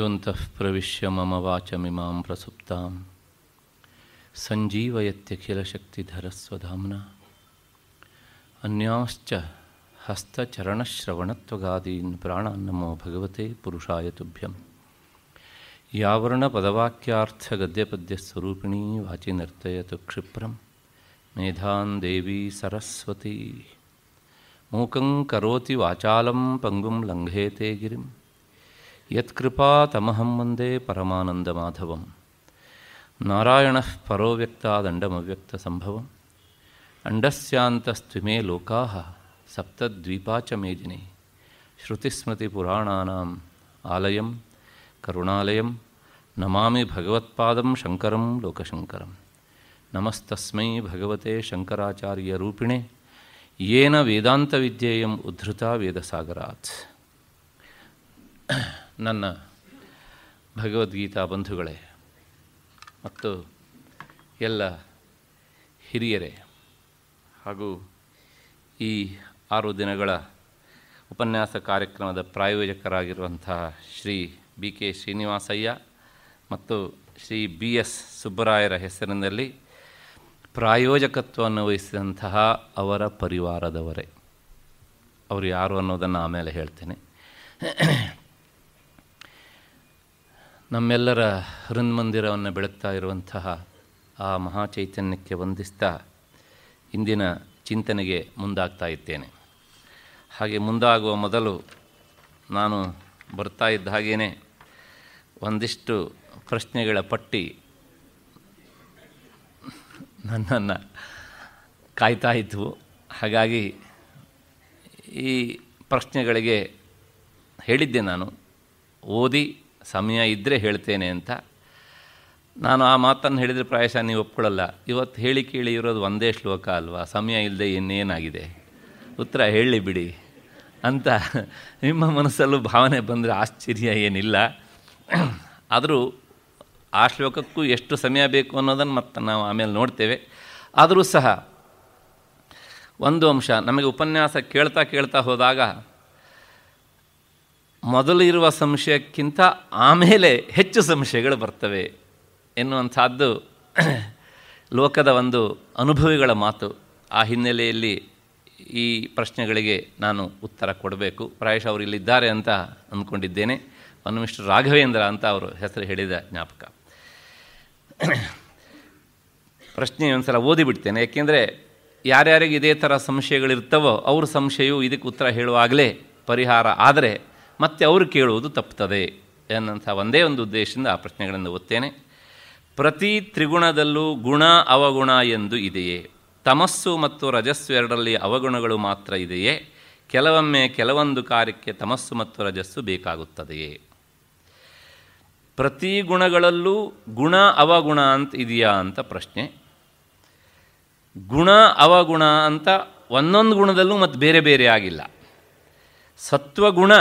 योऽन्तः प्रवेश मम वाच प्रसुप्तां प्रसुप्ता अन्यांश्च अन्या प्राणान् प्राणन्नमो भगवते पुरुषाय तोभ्यं यावरणपदवाक्यार्थगद्यपद्यस्वरूपिणी वाचि नर्तयत क्षिप्र मेधा देवी सरस्वती मूकं करोति वाचालं पङ्गुं लङ्घेते यत्कृपा तमहं वन्दे परमानन्दमाधवं नारायणः परो व्यक्तादण्डमव्यक्तसम्भवम् अण्डस्यान्तस्त्विमे लोकाः सप्तद्वीपा च मेदिने श्रुतिस्मृतिपुराणानाम् आलयं करुणालयं नमामि भगवत्पादं शङ्करं लोकशङ्करं नमस्तस्मै भगवते शङ्कराचार्यरूपिणे येन वेदान्तविद्येयम् उद्धृता वेदसागरात् ನನ್ನ ಭಗವದ್ಗೀತಾ ಬಂಧುಗಳೇ ಮತ್ತು ಎಲ್ಲ ಹಿರಿಯರೇ ಹಾಗೂ ಈ ಆರು ದಿನಗಳ ಉಪನ್ಯಾಸ ಕಾರ್ಯಕ್ರಮದ ಪ್ರಾಯೋಜಕರಾಗಿರುವಂತಹ ಶ್ರೀ ಬಿ ಕೆ ಶ್ರೀನಿವಾಸಯ್ಯ ಮತ್ತು ಶ್ರೀ ಬಿ ಎಸ್ ಸುಬ್ಬರಾಯರ ಹೆಸರಿನಲ್ಲಿ ಪ್ರಾಯೋಜಕತ್ವವನ್ನು ವಹಿಸಿದಂತಹ ಅವರ ಪರಿವಾರದವರೇ ಅವರು ಯಾರು ಅನ್ನೋದನ್ನು ಆಮೇಲೆ ಹೇಳ್ತೇನೆ ನಮ್ಮೆಲ್ಲರ ಹೃನ್ಮಂದಿರವನ್ನು ಬೆಳಗ್ತಾ ಇರುವಂತಹ ಆ ಮಹಾಚೈತನ್ಯಕ್ಕೆ ವಂದಿಸ್ತಾ ಇಂದಿನ ಚಿಂತನೆಗೆ ಮುಂದಾಗ್ತಾ ಇದ್ದೇನೆ ಹಾಗೆ ಮುಂದಾಗುವ ಮೊದಲು ನಾನು ಬರ್ತಾ ಇದ್ದ ಹಾಗೆಯೇ ಒಂದಿಷ್ಟು ಪ್ರಶ್ನೆಗಳ ಪಟ್ಟಿ ನನ್ನನ್ನು ಕಾಯ್ತಾ ಇದ್ವು ಹಾಗಾಗಿ ಈ ಪ್ರಶ್ನೆಗಳಿಗೆ ಹೇಳಿದ್ದೆ ನಾನು ಓದಿ ಸಮಯ ಇದ್ದರೆ ಹೇಳ್ತೇನೆ ಅಂತ ನಾನು ಆ ಮಾತನ್ನು ಹೇಳಿದರೆ ಪ್ರಾಯಶಃ ನೀವು ಒಪ್ಕೊಳ್ಳಲ್ಲ ಇವತ್ತು ಹೇಳಿ ಕೇಳಿ ಇರೋದು ಒಂದೇ ಶ್ಲೋಕ ಅಲ್ವಾ ಸಮಯ ಇಲ್ಲದೆ ಇನ್ನೇನಾಗಿದೆ ಉತ್ತರ ಹೇಳಿ ಬಿಡಿ ಅಂತ ನಿಮ್ಮ ಮನಸ್ಸಲ್ಲೂ ಭಾವನೆ ಬಂದರೆ ಆಶ್ಚರ್ಯ ಏನಿಲ್ಲ ಆದರೂ ಆ ಶ್ಲೋಕಕ್ಕೂ ಎಷ್ಟು ಸಮಯ ಬೇಕು ಅನ್ನೋದನ್ನು ಮತ್ತು ನಾವು ಆಮೇಲೆ ನೋಡ್ತೇವೆ ಆದರೂ ಸಹ ಒಂದು ಅಂಶ ನಮಗೆ ಉಪನ್ಯಾಸ ಕೇಳ್ತಾ ಕೇಳ್ತಾ ಹೋದಾಗ ಮೊದಲು ಇರುವ ಸಂಶಯಕ್ಕಿಂತ ಆಮೇಲೆ ಹೆಚ್ಚು ಸಂಶಯಗಳು ಬರ್ತವೆ ಎನ್ನುವಂಥದ್ದು ಲೋಕದ ಒಂದು ಅನುಭವಿಗಳ ಮಾತು ಆ ಹಿನ್ನೆಲೆಯಲ್ಲಿ ಈ ಪ್ರಶ್ನೆಗಳಿಗೆ ನಾನು ಉತ್ತರ ಕೊಡಬೇಕು ಪ್ರಾಯಶಃ ಅವರು ಇಲ್ಲಿದ್ದಾರೆ ಅಂತ ಅಂದ್ಕೊಂಡಿದ್ದೇನೆ ಒಂದು ಮಿಸ್ಟರ್ ರಾಘವೇಂದ್ರ ಅಂತ ಅವರು ಹೆಸರು ಹೇಳಿದ ಜ್ಞಾಪಕ ಪ್ರಶ್ನೆ ಒಂದು ಸಲ ಓದಿಬಿಡ್ತೇನೆ ಯಾಕೆಂದರೆ ಯಾರ್ಯಾರಿಗೆ ಇದೇ ಥರ ಸಂಶಯಗಳಿರ್ತವೋ ಅವ್ರ ಸಂಶಯವು ಇದಕ್ಕೆ ಉತ್ತರ ಹೇಳುವಾಗಲೇ ಪರಿಹಾರ ಆದರೆ ಮತ್ತು ಅವರು ಕೇಳುವುದು ತಪ್ಪುತ್ತದೆ ಎನ್ನುವಂಥ ಒಂದೇ ಒಂದು ಉದ್ದೇಶದಿಂದ ಆ ಪ್ರಶ್ನೆಗಳನ್ನು ಓದ್ತೇನೆ ಪ್ರತಿ ತ್ರಿಗುಣದಲ್ಲೂ ಗುಣ ಅವಗುಣ ಎಂದು ಇದೆಯೇ ತಮಸ್ಸು ಮತ್ತು ರಜಸ್ಸು ಎರಡರಲ್ಲಿ ಅವಗುಣಗಳು ಮಾತ್ರ ಇದೆಯೇ ಕೆಲವೊಮ್ಮೆ ಕೆಲವೊಂದು ಕಾರ್ಯಕ್ಕೆ ತಮಸ್ಸು ಮತ್ತು ರಜಸ್ಸು ಬೇಕಾಗುತ್ತದೆಯೇ ಪ್ರತಿ ಗುಣಗಳಲ್ಲೂ ಗುಣ ಅವಗುಣ ಅಂತ ಇದೆಯಾ ಅಂತ ಪ್ರಶ್ನೆ ಗುಣ ಅವಗುಣ ಅಂತ ಒಂದೊಂದು ಗುಣದಲ್ಲೂ ಮತ್ತು ಬೇರೆ ಬೇರೆ ಆಗಿಲ್ಲ ಸತ್ವಗುಣ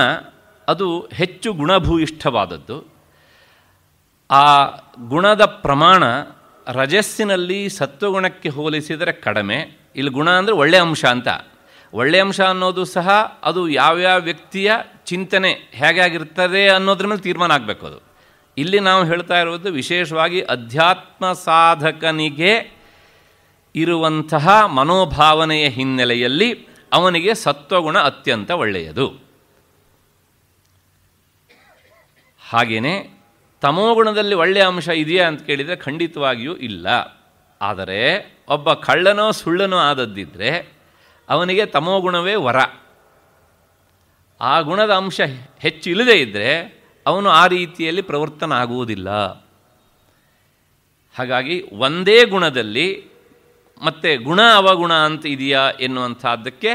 ಅದು ಹೆಚ್ಚು ಗುಣಭೂಯಿಷ್ಠವಾದದ್ದು ಆ ಗುಣದ ಪ್ರಮಾಣ ರಜಸ್ಸಿನಲ್ಲಿ ಸತ್ವಗುಣಕ್ಕೆ ಹೋಲಿಸಿದರೆ ಕಡಿಮೆ ಇಲ್ಲಿ ಗುಣ ಅಂದರೆ ಒಳ್ಳೆಯ ಅಂಶ ಅಂತ ಒಳ್ಳೆಯ ಅಂಶ ಅನ್ನೋದು ಸಹ ಅದು ಯಾವ್ಯಾವ ವ್ಯಕ್ತಿಯ ಚಿಂತನೆ ಹೇಗಾಗಿರ್ತದೆ ಅನ್ನೋದ್ರ ಮೇಲೆ ತೀರ್ಮಾನ ಆಗಬೇಕು ಅದು ಇಲ್ಲಿ ನಾವು ಹೇಳ್ತಾ ಇರೋದು ವಿಶೇಷವಾಗಿ ಅಧ್ಯಾತ್ಮ ಸಾಧಕನಿಗೆ ಇರುವಂತಹ ಮನೋಭಾವನೆಯ ಹಿನ್ನೆಲೆಯಲ್ಲಿ ಅವನಿಗೆ ಸತ್ವಗುಣ ಅತ್ಯಂತ ಒಳ್ಳೆಯದು ಹಾಗೆಯೇ ತಮೋಗುಣದಲ್ಲಿ ಒಳ್ಳೆಯ ಅಂಶ ಇದೆಯಾ ಅಂತ ಕೇಳಿದರೆ ಖಂಡಿತವಾಗಿಯೂ ಇಲ್ಲ ಆದರೆ ಒಬ್ಬ ಕಳ್ಳನೋ ಸುಳ್ಳನೋ ಆದದ್ದಿದ್ದರೆ ಅವನಿಗೆ ತಮೋಗುಣವೇ ವರ ಆ ಗುಣದ ಅಂಶ ಹೆಚ್ಚು ಇಲ್ಲದೇ ಇದ್ದರೆ ಅವನು ಆ ರೀತಿಯಲ್ಲಿ ಪ್ರವರ್ತನ ಆಗುವುದಿಲ್ಲ ಹಾಗಾಗಿ ಒಂದೇ ಗುಣದಲ್ಲಿ ಮತ್ತೆ ಗುಣ ಅವಗುಣ ಅಂತ ಇದೆಯಾ ಎನ್ನುವಂಥದ್ದಕ್ಕೆ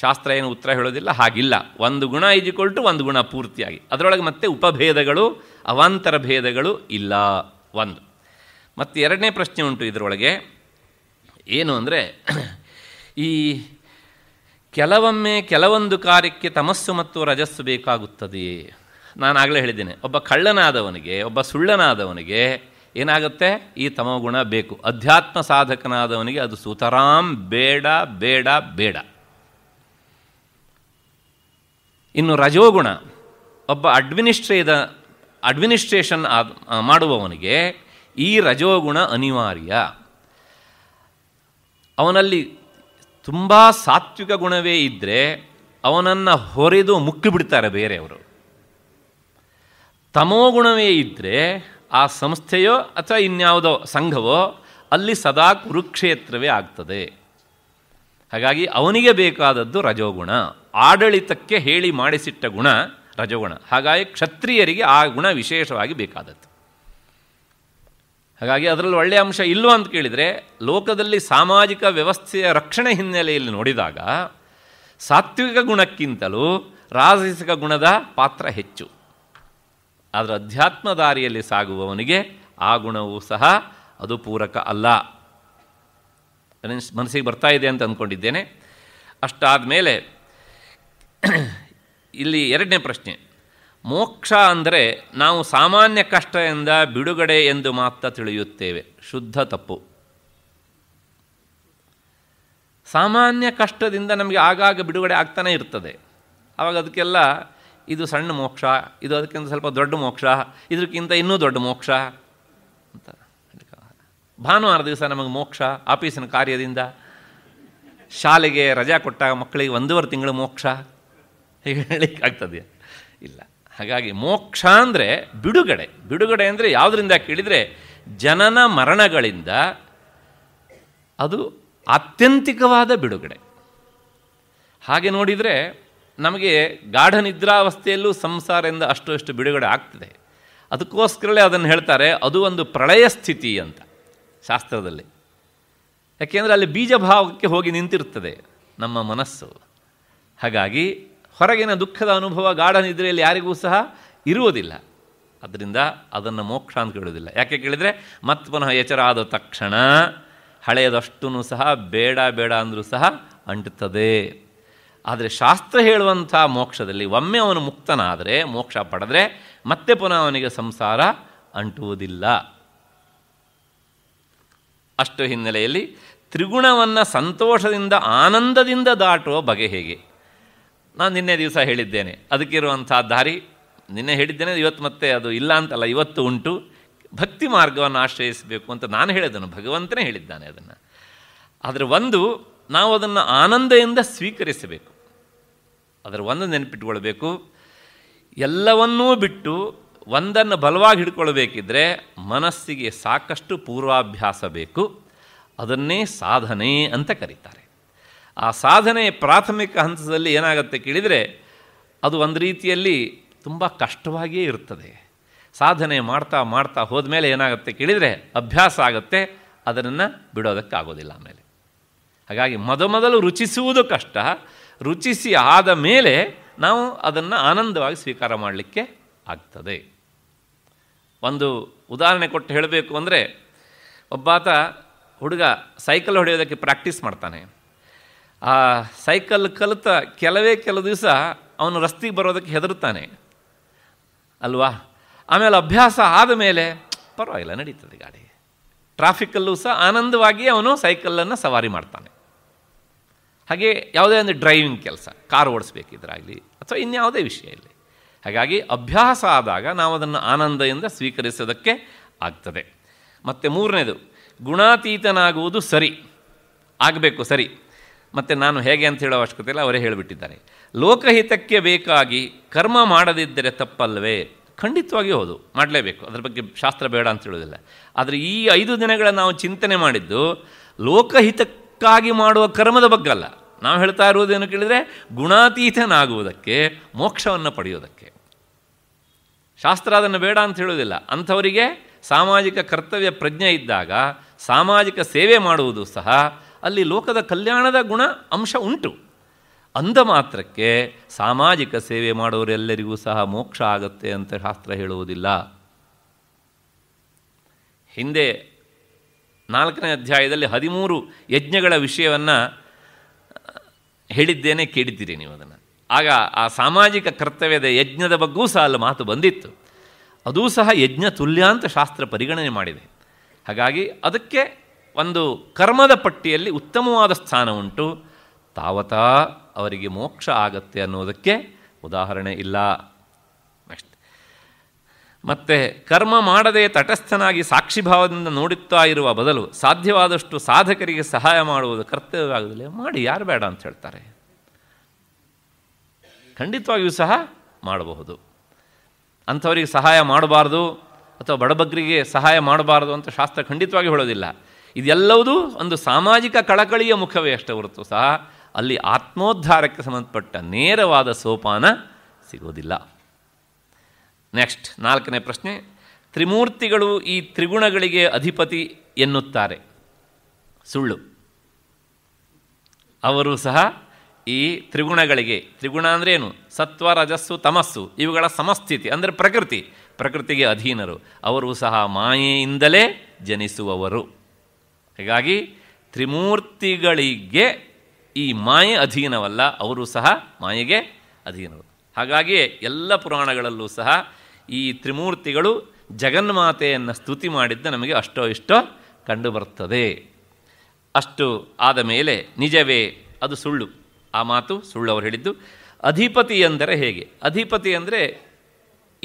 ಶಾಸ್ತ್ರ ಏನು ಉತ್ತರ ಹೇಳೋದಿಲ್ಲ ಹಾಗಿಲ್ಲ ಒಂದು ಗುಣ ಇಕ್ವಲ್ ಟು ಒಂದು ಗುಣ ಪೂರ್ತಿಯಾಗಿ ಅದರೊಳಗೆ ಮತ್ತೆ ಉಪಭೇದಗಳು ಅವಾಂತರ ಭೇದಗಳು ಇಲ್ಲ ಒಂದು ಮತ್ತು ಎರಡನೇ ಪ್ರಶ್ನೆ ಉಂಟು ಇದರೊಳಗೆ ಏನು ಅಂದರೆ ಈ ಕೆಲವೊಮ್ಮೆ ಕೆಲವೊಂದು ಕಾರ್ಯಕ್ಕೆ ತಮಸ್ಸು ಮತ್ತು ರಜಸ್ಸು ಬೇಕಾಗುತ್ತದೆ ನಾನು ಆಗಲೇ ಹೇಳಿದ್ದೇನೆ ಒಬ್ಬ ಕಳ್ಳನಾದವನಿಗೆ ಒಬ್ಬ ಸುಳ್ಳನಾದವನಿಗೆ ಏನಾಗುತ್ತೆ ಈ ತಮೋಗುಣ ಬೇಕು ಅಧ್ಯಾತ್ಮ ಸಾಧಕನಾದವನಿಗೆ ಅದು ಸುತರಾಂ ಬೇಡ ಬೇಡ ಬೇಡ ಇನ್ನು ರಜೋಗುಣ ಒಬ್ಬ ಅಡ್ಮಿನಿಸ್ಟ್ರೇದ ಅಡ್ಮಿನಿಸ್ಟ್ರೇಷನ್ ಮಾಡುವವನಿಗೆ ಈ ರಜೋಗುಣ ಅನಿವಾರ್ಯ ಅವನಲ್ಲಿ ತುಂಬ ಸಾತ್ವಿಕ ಗುಣವೇ ಇದ್ದರೆ ಅವನನ್ನು ಹೊರೆದು ಮುಕ್ಕಿಬಿಡ್ತಾರೆ ಬೇರೆಯವರು ತಮೋಗುಣವೇ ಇದ್ದರೆ ಆ ಸಂಸ್ಥೆಯೋ ಅಥವಾ ಇನ್ಯಾವುದೋ ಸಂಘವೋ ಅಲ್ಲಿ ಸದಾ ಕುರುಕ್ಷೇತ್ರವೇ ಆಗ್ತದೆ ಹಾಗಾಗಿ ಅವನಿಗೆ ಬೇಕಾದದ್ದು ರಜೋಗುಣ ಆಡಳಿತಕ್ಕೆ ಹೇಳಿ ಮಾಡಿಸಿಟ್ಟ ಗುಣ ರಜೋಗುಣ ಹಾಗಾಗಿ ಕ್ಷತ್ರಿಯರಿಗೆ ಆ ಗುಣ ವಿಶೇಷವಾಗಿ ಬೇಕಾದದ್ದು ಹಾಗಾಗಿ ಅದರಲ್ಲಿ ಒಳ್ಳೆಯ ಅಂಶ ಇಲ್ಲೋ ಅಂತ ಕೇಳಿದರೆ ಲೋಕದಲ್ಲಿ ಸಾಮಾಜಿಕ ವ್ಯವಸ್ಥೆಯ ರಕ್ಷಣೆ ಹಿನ್ನೆಲೆಯಲ್ಲಿ ನೋಡಿದಾಗ ಸಾತ್ವಿಕ ಗುಣಕ್ಕಿಂತಲೂ ರಾಜಸಿಕ ಗುಣದ ಪಾತ್ರ ಹೆಚ್ಚು ಆದರೆ ಅಧ್ಯಾತ್ಮ ದಾರಿಯಲ್ಲಿ ಸಾಗುವವನಿಗೆ ಆ ಗುಣವೂ ಸಹ ಅದು ಪೂರಕ ಅಲ್ಲ ನನ್ನ ಮನಸ್ಸಿಗೆ ಬರ್ತಾ ಇದೆ ಅಂತ ಅಂದ್ಕೊಂಡಿದ್ದೇನೆ ಅಷ್ಟಾದ ಮೇಲೆ ಇಲ್ಲಿ ಎರಡನೇ ಪ್ರಶ್ನೆ ಮೋಕ್ಷ ಅಂದರೆ ನಾವು ಸಾಮಾನ್ಯ ಕಷ್ಟದಿಂದ ಬಿಡುಗಡೆ ಎಂದು ಮಾತ್ರ ತಿಳಿಯುತ್ತೇವೆ ಶುದ್ಧ ತಪ್ಪು ಸಾಮಾನ್ಯ ಕಷ್ಟದಿಂದ ನಮಗೆ ಆಗಾಗ ಬಿಡುಗಡೆ ಆಗ್ತಾನೇ ಇರ್ತದೆ ಆವಾಗ ಅದಕ್ಕೆಲ್ಲ ಇದು ಸಣ್ಣ ಮೋಕ್ಷ ಇದು ಅದಕ್ಕಿಂತ ಸ್ವಲ್ಪ ದೊಡ್ಡ ಮೋಕ್ಷ ಇದಕ್ಕಿಂತ ಇನ್ನೂ ದೊಡ್ಡ ಮೋಕ್ಷ ಭಾನುವಾರ ದಿವಸ ನಮಗೆ ಮೋಕ್ಷ ಆಫೀಸಿನ ಕಾರ್ಯದಿಂದ ಶಾಲೆಗೆ ರಜಾ ಕೊಟ್ಟಾಗ ಮಕ್ಕಳಿಗೆ ಒಂದೂವರೆ ತಿಂಗಳು ಮೋಕ್ಷ ಹೀಗೆ ಹೇಳಲಿಕ್ಕೆ ಆಗ್ತದೆ ಇಲ್ಲ ಹಾಗಾಗಿ ಮೋಕ್ಷ ಅಂದರೆ ಬಿಡುಗಡೆ ಬಿಡುಗಡೆ ಅಂದರೆ ಯಾವುದರಿಂದ ಕೇಳಿದರೆ ಜನನ ಮರಣಗಳಿಂದ ಅದು ಆತ್ಯಂತಿಕವಾದ ಬಿಡುಗಡೆ ಹಾಗೆ ನೋಡಿದರೆ ನಮಗೆ ಗಾಢ ನಿದ್ರಾವಸ್ಥೆಯಲ್ಲೂ ಸಂಸಾರದಿಂದ ಅಷ್ಟು ಅಷ್ಟು ಬಿಡುಗಡೆ ಆಗ್ತದೆ ಅದಕ್ಕೋಸ್ಕರಲೇ ಅದನ್ನು ಹೇಳ್ತಾರೆ ಅದು ಒಂದು ಪ್ರಳಯ ಸ್ಥಿತಿ ಅಂತ ಶಾಸ್ತ್ರದಲ್ಲಿ ಯಾಕೆಂದರೆ ಅಲ್ಲಿ ಬೀಜ ಭಾವಕ್ಕೆ ಹೋಗಿ ನಿಂತಿರುತ್ತದೆ ನಮ್ಮ ಮನಸ್ಸು ಹಾಗಾಗಿ ಹೊರಗಿನ ದುಃಖದ ಅನುಭವ ಗಾಢ ನಿದ್ರೆಯಲ್ಲಿ ಯಾರಿಗೂ ಸಹ ಇರುವುದಿಲ್ಲ ಅದರಿಂದ ಅದನ್ನು ಮೋಕ್ಷ ಅಂತ ಕೇಳುವುದಿಲ್ಲ ಯಾಕೆ ಕೇಳಿದರೆ ಮತ್ತೆ ಪುನಃ ಎಚ್ಚರ ಆದ ತಕ್ಷಣ ಹಳೆಯದಷ್ಟೂ ಸಹ ಬೇಡ ಬೇಡ ಅಂದರೂ ಸಹ ಅಂಟುತ್ತದೆ ಆದರೆ ಶಾಸ್ತ್ರ ಹೇಳುವಂಥ ಮೋಕ್ಷದಲ್ಲಿ ಒಮ್ಮೆ ಅವನು ಮುಕ್ತನಾದರೆ ಮೋಕ್ಷ ಪಡೆದರೆ ಮತ್ತೆ ಪುನಃ ಅವನಿಗೆ ಸಂಸಾರ ಅಂಟುವುದಿಲ್ಲ ಅಷ್ಟು ಹಿನ್ನೆಲೆಯಲ್ಲಿ ತ್ರಿಗುಣವನ್ನು ಸಂತೋಷದಿಂದ ಆನಂದದಿಂದ ದಾಟುವ ಬಗೆ ಹೇಗೆ ನಾನು ನಿನ್ನೆ ದಿವಸ ಹೇಳಿದ್ದೇನೆ ಅದಕ್ಕಿರುವಂಥ ದಾರಿ ನಿನ್ನೆ ಹೇಳಿದ್ದೇನೆ ಇವತ್ತು ಮತ್ತೆ ಅದು ಇಲ್ಲ ಅಂತಲ್ಲ ಇವತ್ತು ಉಂಟು ಭಕ್ತಿ ಮಾರ್ಗವನ್ನು ಆಶ್ರಯಿಸಬೇಕು ಅಂತ ನಾನು ಹೇಳಿದನು ಭಗವಂತನೇ ಹೇಳಿದ್ದಾನೆ ಅದನ್ನು ಆದರೆ ಒಂದು ನಾವು ಅದನ್ನು ಆನಂದದಿಂದ ಸ್ವೀಕರಿಸಬೇಕು ಅದರ ಒಂದು ನೆನಪಿಟ್ಕೊಳ್ಬೇಕು ಎಲ್ಲವನ್ನೂ ಬಿಟ್ಟು ಒಂದನ್ನು ಬಲವಾಗಿ ಹಿಡ್ಕೊಳ್ಬೇಕಿದ್ರೆ ಮನಸ್ಸಿಗೆ ಸಾಕಷ್ಟು ಪೂರ್ವಾಭ್ಯಾಸ ಬೇಕು ಅದನ್ನೇ ಸಾಧನೆ ಅಂತ ಕರೀತಾರೆ ಆ ಸಾಧನೆ ಪ್ರಾಥಮಿಕ ಹಂತದಲ್ಲಿ ಏನಾಗುತ್ತೆ ಕೇಳಿದರೆ ಅದು ಒಂದು ರೀತಿಯಲ್ಲಿ ತುಂಬ ಕಷ್ಟವಾಗಿಯೇ ಇರ್ತದೆ ಸಾಧನೆ ಮಾಡ್ತಾ ಮಾಡ್ತಾ ಹೋದ್ಮೇಲೆ ಏನಾಗುತ್ತೆ ಕೇಳಿದರೆ ಅಭ್ಯಾಸ ಆಗುತ್ತೆ ಅದನ್ನು ಬಿಡೋದಕ್ಕಾಗೋದಿಲ್ಲ ಆಮೇಲೆ ಹಾಗಾಗಿ ಮೊದಮೊದಲು ರುಚಿಸುವುದು ಕಷ್ಟ ರುಚಿಸಿ ಆದ ಮೇಲೆ ನಾವು ಅದನ್ನು ಆನಂದವಾಗಿ ಸ್ವೀಕಾರ ಮಾಡಲಿಕ್ಕೆ ಆಗ್ತದೆ ಒಂದು ಉದಾಹರಣೆ ಕೊಟ್ಟು ಹೇಳಬೇಕು ಅಂದರೆ ಒಬ್ಬಾತ ಹುಡುಗ ಸೈಕಲ್ ಹೊಡೆಯೋದಕ್ಕೆ ಪ್ರಾಕ್ಟೀಸ್ ಮಾಡ್ತಾನೆ ಆ ಸೈಕಲ್ ಕಲಿತ ಕೆಲವೇ ಕೆಲವು ದಿವಸ ಅವನು ರಸ್ತೆಗೆ ಬರೋದಕ್ಕೆ ಹೆದರುತ್ತಾನೆ ಅಲ್ವಾ ಆಮೇಲೆ ಅಭ್ಯಾಸ ಆದ ಮೇಲೆ ಪರವಾಗಿಲ್ಲ ನಡೀತದೆ ಗಾಡಿ ಟ್ರಾಫಿಕಲ್ಲೂ ಸಹ ಆನಂದವಾಗಿ ಅವನು ಸೈಕಲನ್ನು ಸವಾರಿ ಮಾಡ್ತಾನೆ ಹಾಗೆ ಯಾವುದೇ ಒಂದು ಡ್ರೈವಿಂಗ್ ಕೆಲಸ ಕಾರ್ ಓಡಿಸ್ಬೇಕಿದ್ರಾಗಲಿ ಅಥವಾ ಇನ್ಯಾವುದೇ ವಿಷಯ ಇಲ್ಲಿ ಹಾಗಾಗಿ ಅಭ್ಯಾಸ ಆದಾಗ ನಾವು ಅದನ್ನು ಆನಂದದಿಂದ ಸ್ವೀಕರಿಸೋದಕ್ಕೆ ಆಗ್ತದೆ ಮತ್ತು ಮೂರನೇದು ಗುಣಾತೀತನಾಗುವುದು ಸರಿ ಆಗಬೇಕು ಸರಿ ಮತ್ತು ನಾನು ಹೇಗೆ ಅಂತ ಹೇಳೋ ಅವಶ್ಯಕತೆ ಇಲ್ಲ ಅವರೇ ಹೇಳಿಬಿಟ್ಟಿದ್ದಾರೆ ಲೋಕಹಿತಕ್ಕೆ ಬೇಕಾಗಿ ಕರ್ಮ ಮಾಡದಿದ್ದರೆ ತಪ್ಪಲ್ವೇ ಖಂಡಿತವಾಗಿ ಹೌದು ಮಾಡಲೇಬೇಕು ಅದರ ಬಗ್ಗೆ ಶಾಸ್ತ್ರ ಬೇಡ ಅಂತ ಹೇಳೋದಿಲ್ಲ ಆದರೆ ಈ ಐದು ದಿನಗಳ ನಾವು ಚಿಂತನೆ ಮಾಡಿದ್ದು ಲೋಕಹಿತಕ್ಕಾಗಿ ಮಾಡುವ ಕರ್ಮದ ಬಗ್ಗಲ್ಲ ನಾವು ಹೇಳ್ತಾ ಇರುವುದೇನು ಕೇಳಿದರೆ ಗುಣಾತೀತನಾಗುವುದಕ್ಕೆ ಮೋಕ್ಷವನ್ನು ಪಡೆಯುವುದಕ್ಕೆ ಶಾಸ್ತ್ರ ಅದನ್ನು ಬೇಡ ಅಂತ ಹೇಳುವುದಿಲ್ಲ ಅಂಥವರಿಗೆ ಸಾಮಾಜಿಕ ಕರ್ತವ್ಯ ಪ್ರಜ್ಞೆ ಇದ್ದಾಗ ಸಾಮಾಜಿಕ ಸೇವೆ ಮಾಡುವುದು ಸಹ ಅಲ್ಲಿ ಲೋಕದ ಕಲ್ಯಾಣದ ಗುಣ ಅಂಶ ಉಂಟು ಅಂದ ಮಾತ್ರಕ್ಕೆ ಸಾಮಾಜಿಕ ಸೇವೆ ಮಾಡುವರೆಲ್ಲರಿಗೂ ಸಹ ಮೋಕ್ಷ ಆಗತ್ತೆ ಅಂತ ಶಾಸ್ತ್ರ ಹೇಳುವುದಿಲ್ಲ ಹಿಂದೆ ನಾಲ್ಕನೇ ಅಧ್ಯಾಯದಲ್ಲಿ ಹದಿಮೂರು ಯಜ್ಞಗಳ ವಿಷಯವನ್ನು ಹೇಳಿದ್ದೇನೆ ಕೇಳಿದ್ದೀರಿ ನೀವು ಅದನ್ನು ಆಗ ಆ ಸಾಮಾಜಿಕ ಕರ್ತವ್ಯದ ಯಜ್ಞದ ಬಗ್ಗೂ ಸಹ ಅಲ್ಲಿ ಮಾತು ಬಂದಿತ್ತು ಅದೂ ಸಹ ಯಜ್ಞ ತುಲ್ಯ ಅಂತ ಶಾಸ್ತ್ರ ಪರಿಗಣನೆ ಮಾಡಿದೆ ಹಾಗಾಗಿ ಅದಕ್ಕೆ ಒಂದು ಕರ್ಮದ ಪಟ್ಟಿಯಲ್ಲಿ ಉತ್ತಮವಾದ ಸ್ಥಾನ ಉಂಟು ತಾವತಾ ಅವರಿಗೆ ಮೋಕ್ಷ ಆಗತ್ತೆ ಅನ್ನೋದಕ್ಕೆ ಉದಾಹರಣೆ ಇಲ್ಲ ನೆಕ್ಸ್ಟ್ ಮತ್ತೆ ಕರ್ಮ ಮಾಡದೆ ತಟಸ್ಥನಾಗಿ ಸಾಕ್ಷಿಭಾವದಿಂದ ನೋಡುತ್ತಾ ಇರುವ ಬದಲು ಸಾಧ್ಯವಾದಷ್ಟು ಸಾಧಕರಿಗೆ ಸಹಾಯ ಮಾಡುವುದು ಕರ್ತವ್ಯವಾಗದಲ್ಲೇ ಮಾಡಿ ಯಾರು ಬೇಡ ಅಂತ ಹೇಳ್ತಾರೆ ಖಂಡಿತವಾಗಿಯೂ ಸಹ ಮಾಡಬಹುದು ಅಂಥವರಿಗೆ ಸಹಾಯ ಮಾಡಬಾರ್ದು ಅಥವಾ ಬಡಬಗ್ರಿಗೆ ಸಹಾಯ ಮಾಡಬಾರ್ದು ಅಂತ ಶಾಸ್ತ್ರ ಖಂಡಿತವಾಗಿ ಹೇಳೋದಿಲ್ಲ ಇದೆಲ್ಲವುದೂ ಒಂದು ಸಾಮಾಜಿಕ ಕಳಕಳಿಯ ಮುಖವೇ ಅಷ್ಟೇ ಹೊರತು ಸಹ ಅಲ್ಲಿ ಆತ್ಮೋದ್ಧಾರಕ್ಕೆ ಸಂಬಂಧಪಟ್ಟ ನೇರವಾದ ಸೋಪಾನ ಸಿಗೋದಿಲ್ಲ ನೆಕ್ಸ್ಟ್ ನಾಲ್ಕನೇ ಪ್ರಶ್ನೆ ತ್ರಿಮೂರ್ತಿಗಳು ಈ ತ್ರಿಗುಣಗಳಿಗೆ ಅಧಿಪತಿ ಎನ್ನುತ್ತಾರೆ ಸುಳ್ಳು ಅವರು ಸಹ ಈ ತ್ರಿಗುಣಗಳಿಗೆ ತ್ರಿಗುಣ ಅಂದರೆ ಏನು ಸತ್ವ ರಜಸ್ಸು ತಮಸ್ಸು ಇವುಗಳ ಸಮಸ್ಥಿತಿ ಅಂದರೆ ಪ್ರಕೃತಿ ಪ್ರಕೃತಿಗೆ ಅಧೀನರು ಅವರು ಸಹ ಮಾಯೆಯಿಂದಲೇ ಜನಿಸುವವರು ಹೀಗಾಗಿ ತ್ರಿಮೂರ್ತಿಗಳಿಗೆ ಈ ಮಾಯೆ ಅಧೀನವಲ್ಲ ಅವರು ಸಹ ಮಾಯೆಗೆ ಅಧೀನರು ಹಾಗಾಗಿಯೇ ಎಲ್ಲ ಪುರಾಣಗಳಲ್ಲೂ ಸಹ ಈ ತ್ರಿಮೂರ್ತಿಗಳು ಜಗನ್ಮಾತೆಯನ್ನು ಸ್ತುತಿ ಮಾಡಿದ್ದ ನಮಗೆ ಅಷ್ಟೋ ಇಷ್ಟೋ ಕಂಡುಬರ್ತದೆ ಅಷ್ಟು ಆದ ಮೇಲೆ ನಿಜವೇ ಅದು ಸುಳ್ಳು ಆ ಮಾತು ಸುಳ್ಳವರು ಹೇಳಿದ್ದು ಅಧಿಪತಿ ಅಂದರೆ ಹೇಗೆ ಅಧಿಪತಿ ಅಂದರೆ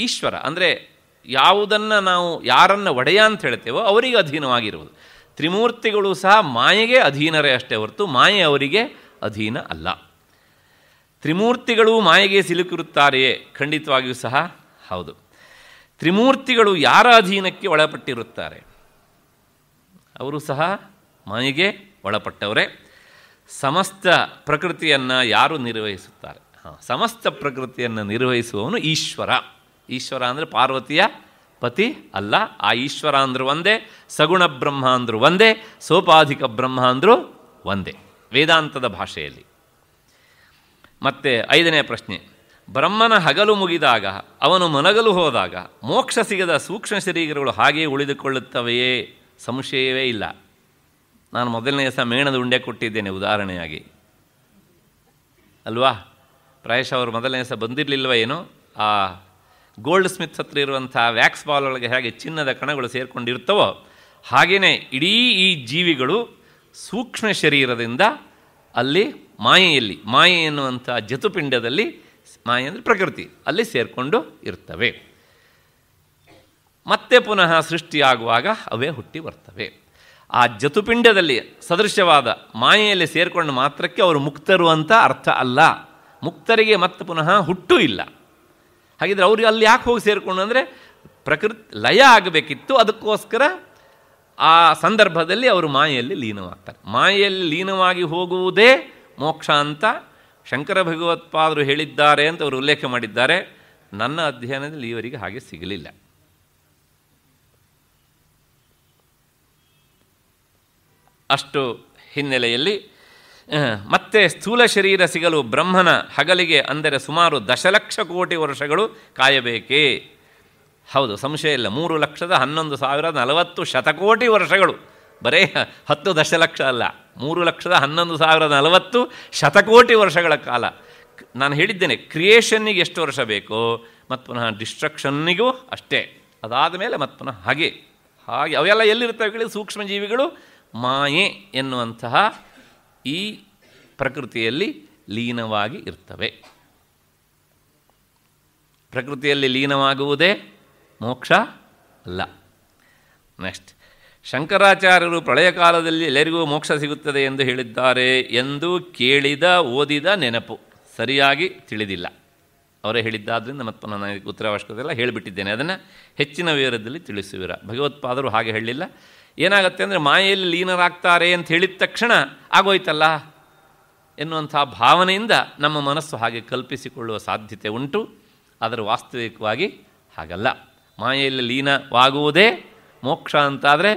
ಈಶ್ವರ ಅಂದರೆ ಯಾವುದನ್ನು ನಾವು ಯಾರನ್ನು ಒಡೆಯ ಅಂತ ಹೇಳ್ತೇವೋ ಅವರಿಗೆ ಅಧೀನವಾಗಿರುವುದು ತ್ರಿಮೂರ್ತಿಗಳು ಸಹ ಮಾಯೆಗೆ ಅಧೀನರೇ ಅಷ್ಟೇ ಹೊರತು ಮಾಯೆ ಅವರಿಗೆ ಅಧೀನ ಅಲ್ಲ ತ್ರಿಮೂರ್ತಿಗಳು ಮಾಯೆಗೆ ಸಿಲುಕಿರುತ್ತಾರೆಯೇ ಖಂಡಿತವಾಗಿಯೂ ಸಹ ಹೌದು ತ್ರಿಮೂರ್ತಿಗಳು ಯಾರ ಅಧೀನಕ್ಕೆ ಒಳಪಟ್ಟಿರುತ್ತಾರೆ ಅವರು ಸಹ ಮಾಯೆಗೆ ಒಳಪಟ್ಟವರೇ ಸಮಸ್ತ ಪ್ರಕೃತಿಯನ್ನು ಯಾರು ನಿರ್ವಹಿಸುತ್ತಾರೆ ಹಾಂ ಸಮಸ್ತ ಪ್ರಕೃತಿಯನ್ನು ನಿರ್ವಹಿಸುವವನು ಈಶ್ವರ ಈಶ್ವರ ಅಂದರೆ ಪಾರ್ವತಿಯ ಪತಿ ಅಲ್ಲ ಆ ಈಶ್ವರ ಅಂದರು ಒಂದೇ ಸಗುಣ ಬ್ರಹ್ಮ ಅಂದರು ಒಂದೇ ಸೋಪಾಧಿಕ ಬ್ರಹ್ಮ ಅಂದರು ಒಂದೇ ವೇದಾಂತದ ಭಾಷೆಯಲ್ಲಿ ಮತ್ತೆ ಐದನೇ ಪ್ರಶ್ನೆ ಬ್ರಹ್ಮನ ಹಗಲು ಮುಗಿದಾಗ ಅವನು ಮನಗಲು ಹೋದಾಗ ಮೋಕ್ಷ ಸಿಗದ ಸೂಕ್ಷ್ಮ ಶರೀರಗಳು ಹಾಗೆಯೇ ಉಳಿದುಕೊಳ್ಳುತ್ತವೆಯೇ ಸಂಶಯವೇ ಇಲ್ಲ ನಾನು ಮೊದಲನೇ ದಿವಸ ಮೇಣದ ಉಂಡೆ ಕೊಟ್ಟಿದ್ದೇನೆ ಉದಾಹರಣೆಯಾಗಿ ಅಲ್ವಾ ಪ್ರಾಯಶಃ ಅವರು ಮೊದಲನೇ ದಿವಸ ಬಂದಿರಲಿಲ್ವ ಏನೋ ಆ ಗೋಲ್ಡ್ ಸ್ಮಿತ್ ಹತ್ರ ಇರುವಂಥ ವ್ಯಾಕ್ಸ್ ಬಾಲ್ ಒಳಗೆ ಹೇಗೆ ಚಿನ್ನದ ಕಣಗಳು ಸೇರಿಕೊಂಡಿರ್ತವೋ ಹಾಗೆಯೇ ಇಡೀ ಈ ಜೀವಿಗಳು ಸೂಕ್ಷ್ಮ ಶರೀರದಿಂದ ಅಲ್ಲಿ ಮಾಯೆಯಲ್ಲಿ ಮಾಯೆ ಎನ್ನುವಂಥ ಜತುಪಿಂಡದಲ್ಲಿ ಮಾಯೆ ಅಂದರೆ ಪ್ರಕೃತಿ ಅಲ್ಲಿ ಸೇರಿಕೊಂಡು ಇರ್ತವೆ ಮತ್ತೆ ಪುನಃ ಸೃಷ್ಟಿಯಾಗುವಾಗ ಅವೇ ಹುಟ್ಟಿ ಬರ್ತವೆ ಆ ಜತುಪಿಂಡದಲ್ಲಿ ಸದೃಶ್ಯವಾದ ಮಾಯೆಯಲ್ಲಿ ಸೇರಿಕೊಂಡು ಮಾತ್ರಕ್ಕೆ ಅವರು ಮುಕ್ತರು ಅಂತ ಅರ್ಥ ಅಲ್ಲ ಮುಕ್ತರಿಗೆ ಮತ್ತೆ ಪುನಃ ಹುಟ್ಟು ಇಲ್ಲ ಹಾಗಿದ್ರೆ ಅವರು ಅಲ್ಲಿ ಯಾಕೆ ಹೋಗಿ ಸೇರಿಕೊಂಡು ಅಂದರೆ ಪ್ರಕೃತಿ ಲಯ ಆಗಬೇಕಿತ್ತು ಅದಕ್ಕೋಸ್ಕರ ಆ ಸಂದರ್ಭದಲ್ಲಿ ಅವರು ಮಾಯೆಯಲ್ಲಿ ಲೀನವಾಗ್ತಾರೆ ಮಾಯೆಯಲ್ಲಿ ಲೀನವಾಗಿ ಹೋಗುವುದೇ ಮೋಕ್ಷ ಅಂತ ಶಂಕರ ಭಗವತ್ಪಾದರು ಹೇಳಿದ್ದಾರೆ ಅಂತ ಅವರು ಉಲ್ಲೇಖ ಮಾಡಿದ್ದಾರೆ ನನ್ನ ಅಧ್ಯಯನದಲ್ಲಿ ಇವರಿಗೆ ಹಾಗೆ ಸಿಗಲಿಲ್ಲ ಅಷ್ಟು ಹಿನ್ನೆಲೆಯಲ್ಲಿ ಮತ್ತೆ ಸ್ಥೂಲ ಶರೀರ ಸಿಗಲು ಬ್ರಹ್ಮನ ಹಗಲಿಗೆ ಅಂದರೆ ಸುಮಾರು ದಶಲಕ್ಷ ಕೋಟಿ ವರ್ಷಗಳು ಕಾಯಬೇಕೇ ಹೌದು ಸಂಶಯ ಇಲ್ಲ ಮೂರು ಲಕ್ಷದ ಹನ್ನೊಂದು ಸಾವಿರ ನಲವತ್ತು ಶತಕೋಟಿ ವರ್ಷಗಳು ಬರೇ ಹತ್ತು ದಶಲಕ್ಷ ಅಲ್ಲ ಮೂರು ಲಕ್ಷದ ಹನ್ನೊಂದು ಸಾವಿರದ ನಲವತ್ತು ಶತಕೋಟಿ ವರ್ಷಗಳ ಕಾಲ ನಾನು ಹೇಳಿದ್ದೇನೆ ಕ್ರಿಯೇಷನ್ನಿಗೆ ಎಷ್ಟು ವರ್ಷ ಬೇಕೋ ಮತ್ತು ಪುನಃ ಡಿಸ್ಟ್ರಕ್ಷನ್ನಿಗೂ ಅಷ್ಟೇ ಅದಾದ ಮೇಲೆ ಮತ್ತು ಪುನಃ ಹಾಗೆ ಹಾಗೆ ಅವೆಲ್ಲ ಎಲ್ಲಿರ್ತವೆ ಕೇಳಿ ಸೂಕ್ಷ್ಮಜೀವಿಗಳು ಮಾಯೆ ಎನ್ನುವಂತಹ ಈ ಪ್ರಕೃತಿಯಲ್ಲಿ ಲೀನವಾಗಿ ಇರ್ತವೆ ಪ್ರಕೃತಿಯಲ್ಲಿ ಲೀನವಾಗುವುದೇ ಮೋಕ್ಷ ಅಲ್ಲ ನೆಕ್ಸ್ಟ್ ಶಂಕರಾಚಾರ್ಯರು ಪ್ರಳಯ ಕಾಲದಲ್ಲಿ ಎಲ್ಲರಿಗೂ ಮೋಕ್ಷ ಸಿಗುತ್ತದೆ ಎಂದು ಹೇಳಿದ್ದಾರೆ ಎಂದು ಕೇಳಿದ ಓದಿದ ನೆನಪು ಸರಿಯಾಗಿ ತಿಳಿದಿಲ್ಲ ಅವರೇ ಹೇಳಿದ್ದಾದ್ರಿಂದ ಮತ್ತು ನಾನು ಉತ್ತರ ಅವಶ್ಯಕತೆ ಎಲ್ಲ ಹೇಳಿಬಿಟ್ಟಿದ್ದೇನೆ ಅದನ್ನು ಹೆಚ್ಚಿನ ವಿವರದಲ್ಲಿ ತಿಳಿಸುವಿರ ಭಗವತ್ಪಾದರು ಹಾಗೆ ಹೇಳಿಲ್ಲ ಏನಾಗುತ್ತೆ ಅಂದರೆ ಮಾಯೆಯಲ್ಲಿ ಲೀನರಾಗ್ತಾರೆ ಅಂತ ಹೇಳಿದ ತಕ್ಷಣ ಆಗೋಯ್ತಲ್ಲ ಎನ್ನುವಂಥ ಭಾವನೆಯಿಂದ ನಮ್ಮ ಮನಸ್ಸು ಹಾಗೆ ಕಲ್ಪಿಸಿಕೊಳ್ಳುವ ಸಾಧ್ಯತೆ ಉಂಟು ಅದರ ವಾಸ್ತವಿಕವಾಗಿ ಹಾಗಲ್ಲ ಮಾಯೆಯಲ್ಲಿ ಲೀನವಾಗುವುದೇ ಮೋಕ್ಷ ಅಂತಾದರೆ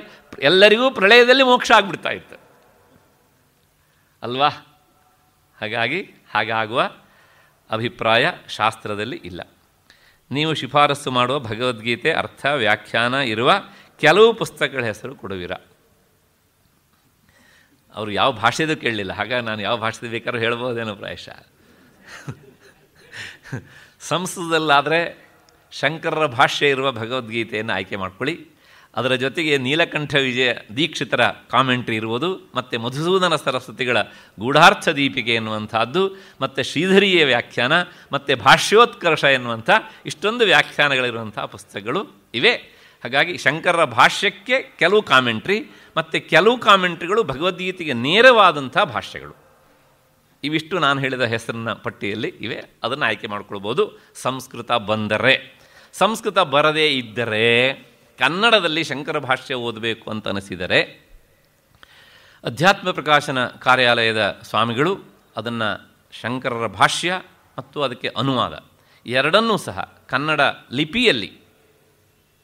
ಎಲ್ಲರಿಗೂ ಪ್ರಳಯದಲ್ಲಿ ಮೋಕ್ಷ ಆಗಿಬಿಡ್ತಾ ಇತ್ತು ಅಲ್ವಾ ಹಾಗಾಗಿ ಹಾಗಾಗುವ ಅಭಿಪ್ರಾಯ ಶಾಸ್ತ್ರದಲ್ಲಿ ಇಲ್ಲ ನೀವು ಶಿಫಾರಸು ಮಾಡುವ ಭಗವದ್ಗೀತೆ ಅರ್ಥ ವ್ಯಾಖ್ಯಾನ ಇರುವ ಕೆಲವು ಪುಸ್ತಕಗಳ ಹೆಸರು ಕೊಡುವಿರ ಅವರು ಯಾವ ಭಾಷೆದು ಕೇಳಲಿಲ್ಲ ಹಾಗಾಗಿ ನಾನು ಯಾವ ಭಾಷೆದು ಬೇಕಾದ್ರೂ ಹೇಳ್ಬೋದೇನೋ ಪ್ರಾಯಶಃ ಸಂಸ್ಕೃತದಲ್ಲಾದರೆ ಶಂಕರರ ಭಾಷ್ಯ ಇರುವ ಭಗವದ್ಗೀತೆಯನ್ನು ಆಯ್ಕೆ ಮಾಡ್ಕೊಳ್ಳಿ ಅದರ ಜೊತೆಗೆ ನೀಲಕಂಠ ವಿಜಯ ದೀಕ್ಷಿತರ ಕಾಮೆಂಟ್ರಿ ಇರುವುದು ಮತ್ತು ಮಧುಸೂದನ ಸರಸ್ವತಿಗಳ ಗೂಢಾರ್ಥ ದೀಪಿಕೆ ಎನ್ನುವಂಥದ್ದು ಮತ್ತು ಶ್ರೀಧರಿಯ ವ್ಯಾಖ್ಯಾನ ಮತ್ತು ಭಾಷ್ಯೋತ್ಕರ್ಷ ಎನ್ನುವಂಥ ಇಷ್ಟೊಂದು ವ್ಯಾಖ್ಯಾನಗಳಿರುವಂಥ ಪುಸ್ತಕಗಳು ಇವೆ ಹಾಗಾಗಿ ಶಂಕರರ ಭಾಷ್ಯಕ್ಕೆ ಕೆಲವು ಕಾಮೆಂಟ್ರಿ ಮತ್ತು ಕೆಲವು ಕಾಮೆಂಟ್ರಿಗಳು ಭಗವದ್ಗೀತೆಗೆ ನೇರವಾದಂಥ ಭಾಷ್ಯಗಳು ಇವಿಷ್ಟು ನಾನು ಹೇಳಿದ ಹೆಸರಿನ ಪಟ್ಟಿಯಲ್ಲಿ ಇವೆ ಅದನ್ನು ಆಯ್ಕೆ ಮಾಡಿಕೊಳ್ಬೋದು ಸಂಸ್ಕೃತ ಬಂದರೆ ಸಂಸ್ಕೃತ ಬರದೇ ಇದ್ದರೆ ಕನ್ನಡದಲ್ಲಿ ಶಂಕರ ಭಾಷ್ಯ ಓದಬೇಕು ಅಂತ ಅನಿಸಿದರೆ ಅಧ್ಯಾತ್ಮ ಪ್ರಕಾಶನ ಕಾರ್ಯಾಲಯದ ಸ್ವಾಮಿಗಳು ಅದನ್ನು ಶಂಕರರ ಭಾಷ್ಯ ಮತ್ತು ಅದಕ್ಕೆ ಅನುವಾದ ಎರಡನ್ನೂ ಸಹ ಕನ್ನಡ ಲಿಪಿಯಲ್ಲಿ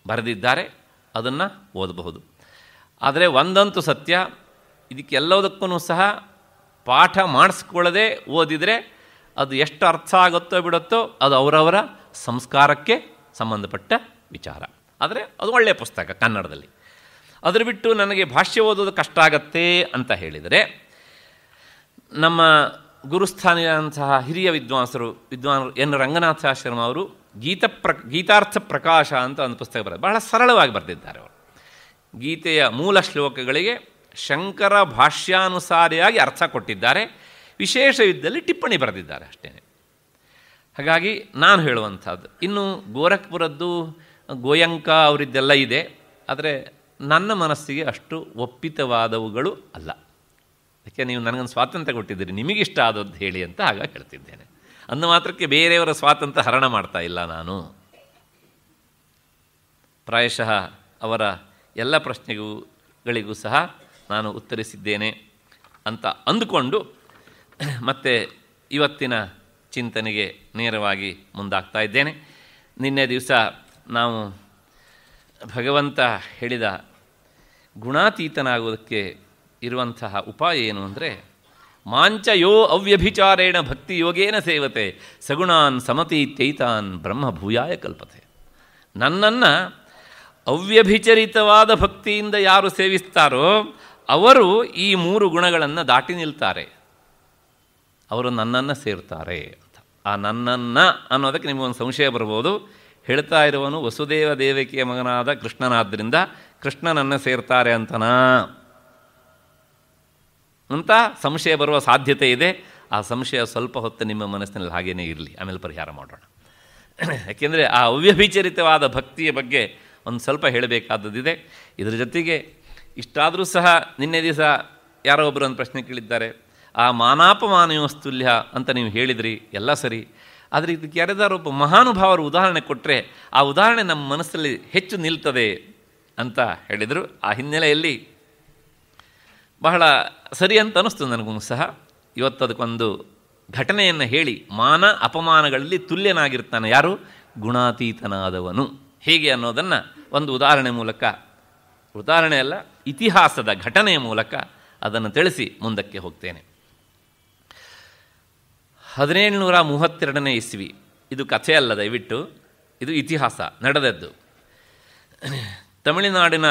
ಬರೆದಿದ್ದಾರೆ ಅದನ್ನು ಓದಬಹುದು ಆದರೆ ಒಂದಂತೂ ಸತ್ಯ ಇದಕ್ಕೆಲ್ಲದಕ್ಕೂ ಸಹ ಪಾಠ ಮಾಡಿಸ್ಕೊಳ್ಳದೆ ಓದಿದರೆ ಅದು ಎಷ್ಟು ಅರ್ಥ ಆಗುತ್ತೋ ಬಿಡುತ್ತೋ ಅದು ಅವರವರ ಸಂಸ್ಕಾರಕ್ಕೆ ಸಂಬಂಧಪಟ್ಟ ವಿಚಾರ ಆದರೆ ಅದು ಒಳ್ಳೆಯ ಪುಸ್ತಕ ಕನ್ನಡದಲ್ಲಿ ಅದ್ರ ಬಿಟ್ಟು ನನಗೆ ಭಾಷ್ಯ ಓದೋದು ಕಷ್ಟ ಆಗತ್ತೆ ಅಂತ ಹೇಳಿದರೆ ನಮ್ಮ ಗುರುಸ್ಥಾನಿಯಂತಹ ಹಿರಿಯ ವಿದ್ವಾಂಸರು ವಿದ್ವಾನ್ ಎನ್ ರಂಗನಾಥಾಶ್ರಮ ಅವರು ಗೀತ ಪ್ರ ಗೀತಾರ್ಥ ಪ್ರಕಾಶ ಅಂತ ಒಂದು ಪುಸ್ತಕ ಬರೆದ ಬಹಳ ಸರಳವಾಗಿ ಬರೆದಿದ್ದಾರೆ ಅವರು ಗೀತೆಯ ಮೂಲ ಶ್ಲೋಕಗಳಿಗೆ ಶಂಕರ ಭಾಷ್ಯಾನುಸಾರಿಯಾಗಿ ಅರ್ಥ ಕೊಟ್ಟಿದ್ದಾರೆ ವಿಶೇಷ ಯುದ್ಧದಲ್ಲಿ ಟಿಪ್ಪಣಿ ಬರೆದಿದ್ದಾರೆ ಅಷ್ಟೇ ಹಾಗಾಗಿ ನಾನು ಹೇಳುವಂಥದ್ದು ಇನ್ನು ಗೋರಖ್ಪುರದ್ದು ಗೋಯಂಕ ಅವರಿದ್ದೆಲ್ಲ ಇದೆ ಆದರೆ ನನ್ನ ಮನಸ್ಸಿಗೆ ಅಷ್ಟು ಒಪ್ಪಿತವಾದವುಗಳು ಅಲ್ಲ ಯಾಕೆ ನೀವು ನನಗೊಂದು ಸ್ವಾತಂತ್ರ್ಯ ಕೊಟ್ಟಿದ್ದೀರಿ ನಿಮಗಿಷ್ಟ ಆದದ್ದು ಹೇಳಿ ಅಂತ ಆಗ ಹೇಳ್ತಿದ್ದೇನೆ ಅನ್ನ ಮಾತ್ರಕ್ಕೆ ಬೇರೆಯವರ ಸ್ವಾತಂತ್ರ್ಯ ಹರಣ ಮಾಡ್ತಾ ಇಲ್ಲ ನಾನು ಪ್ರಾಯಶಃ ಅವರ ಎಲ್ಲ ಪ್ರಶ್ನೆಗೂ ಗಳಿಗೂ ಸಹ ನಾನು ಉತ್ತರಿಸಿದ್ದೇನೆ ಅಂತ ಅಂದುಕೊಂಡು ಮತ್ತೆ ಇವತ್ತಿನ ಚಿಂತನೆಗೆ ನೇರವಾಗಿ ಮುಂದಾಗ್ತಾ ಇದ್ದೇನೆ ನಿನ್ನೆ ದಿವಸ ನಾವು ಭಗವಂತ ಹೇಳಿದ ಗುಣಾತೀತನಾಗುವುದಕ್ಕೆ ಇರುವಂತಹ ಉಪಾಯ ಏನು ಅಂದರೆ ಮಾಂಚಯೋ ಅವ್ಯಭಿಚಾರೇಣ ಭಕ್ತಿ ಯೋಗೇನ ಸೇವತೆ ಸಗುಣಾನ್ ತೈತಾನ್ ಬ್ರಹ್ಮ ಭೂಯಾಯ ಕಲ್ಪತೆ ನನ್ನನ್ನು ಅವ್ಯಭಿಚರಿತವಾದ ಭಕ್ತಿಯಿಂದ ಯಾರು ಸೇವಿಸ್ತಾರೋ ಅವರು ಈ ಮೂರು ಗುಣಗಳನ್ನು ದಾಟಿ ನಿಲ್ತಾರೆ ಅವರು ನನ್ನನ್ನು ಸೇರ್ತಾರೆ ಅಂತ ಆ ನನ್ನನ್ನು ಅನ್ನೋದಕ್ಕೆ ನಿಮಗೊಂದು ಸಂಶಯ ಬರ್ಬೋದು ಹೇಳ್ತಾ ಇರುವನು ವಸುದೇವ ದೇವಕಿಯ ಮಗನಾದ ಕೃಷ್ಣನಾದ್ದರಿಂದ ಕೃಷ್ಣನನ್ನು ಸೇರ್ತಾರೆ ಅಂತನಾ ಅಂತ ಸಂಶಯ ಬರುವ ಸಾಧ್ಯತೆ ಇದೆ ಆ ಸಂಶಯ ಸ್ವಲ್ಪ ಹೊತ್ತು ನಿಮ್ಮ ಮನಸ್ಸಿನಲ್ಲಿ ಹಾಗೇನೇ ಇರಲಿ ಆಮೇಲೆ ಪರಿಹಾರ ಮಾಡೋಣ ಯಾಕೆಂದರೆ ಆ ಅವ್ಯಭಿಚರಿತವಾದ ಭಕ್ತಿಯ ಬಗ್ಗೆ ಒಂದು ಸ್ವಲ್ಪ ಹೇಳಬೇಕಾದದ್ದಿದೆ ಇದರ ಜೊತೆಗೆ ಇಷ್ಟಾದರೂ ಸಹ ನಿನ್ನೆ ದಿವಸ ಯಾರೋ ಒಬ್ಬರು ಒಂದು ಪ್ರಶ್ನೆ ಕೇಳಿದ್ದಾರೆ ಆ ಮಾನಾಪಮಾನಯೋಸ್ತುಲ್ಯ ಅಂತ ನೀವು ಹೇಳಿದ್ರಿ ಎಲ್ಲ ಸರಿ ಆದರೆ ಇದಕ್ಕೆ ಒಬ್ಬ ಮಹಾನುಭಾವರು ಉದಾಹರಣೆ ಕೊಟ್ಟರೆ ಆ ಉದಾಹರಣೆ ನಮ್ಮ ಮನಸ್ಸಲ್ಲಿ ಹೆಚ್ಚು ನಿಲ್ತದೆ ಅಂತ ಹೇಳಿದರು ಆ ಹಿನ್ನೆಲೆಯಲ್ಲಿ ಬಹಳ ಸರಿ ಅಂತ ಅನ್ನಿಸ್ತು ನನಗೂ ಸಹ ಇವತ್ತು ಅದಕ್ಕೊಂದು ಘಟನೆಯನ್ನು ಹೇಳಿ ಮಾನ ಅಪಮಾನಗಳಲ್ಲಿ ತುಲ್ಯನಾಗಿರ್ತಾನೆ ಯಾರು ಗುಣಾತೀತನಾದವನು ಹೇಗೆ ಅನ್ನೋದನ್ನು ಒಂದು ಉದಾಹರಣೆ ಮೂಲಕ ಉದಾಹರಣೆ ಅಲ್ಲ ಇತಿಹಾಸದ ಘಟನೆಯ ಮೂಲಕ ಅದನ್ನು ತಿಳಿಸಿ ಮುಂದಕ್ಕೆ ಹೋಗ್ತೇನೆ ಹದಿನೇಳುನೂರ ಮೂವತ್ತೆರಡನೇ ಇಸ್ವಿ ಇದು ಕಥೆ ಅಲ್ಲ ದಯವಿಟ್ಟು ಇದು ಇತಿಹಾಸ ನಡೆದದ್ದು ತಮಿಳುನಾಡಿನ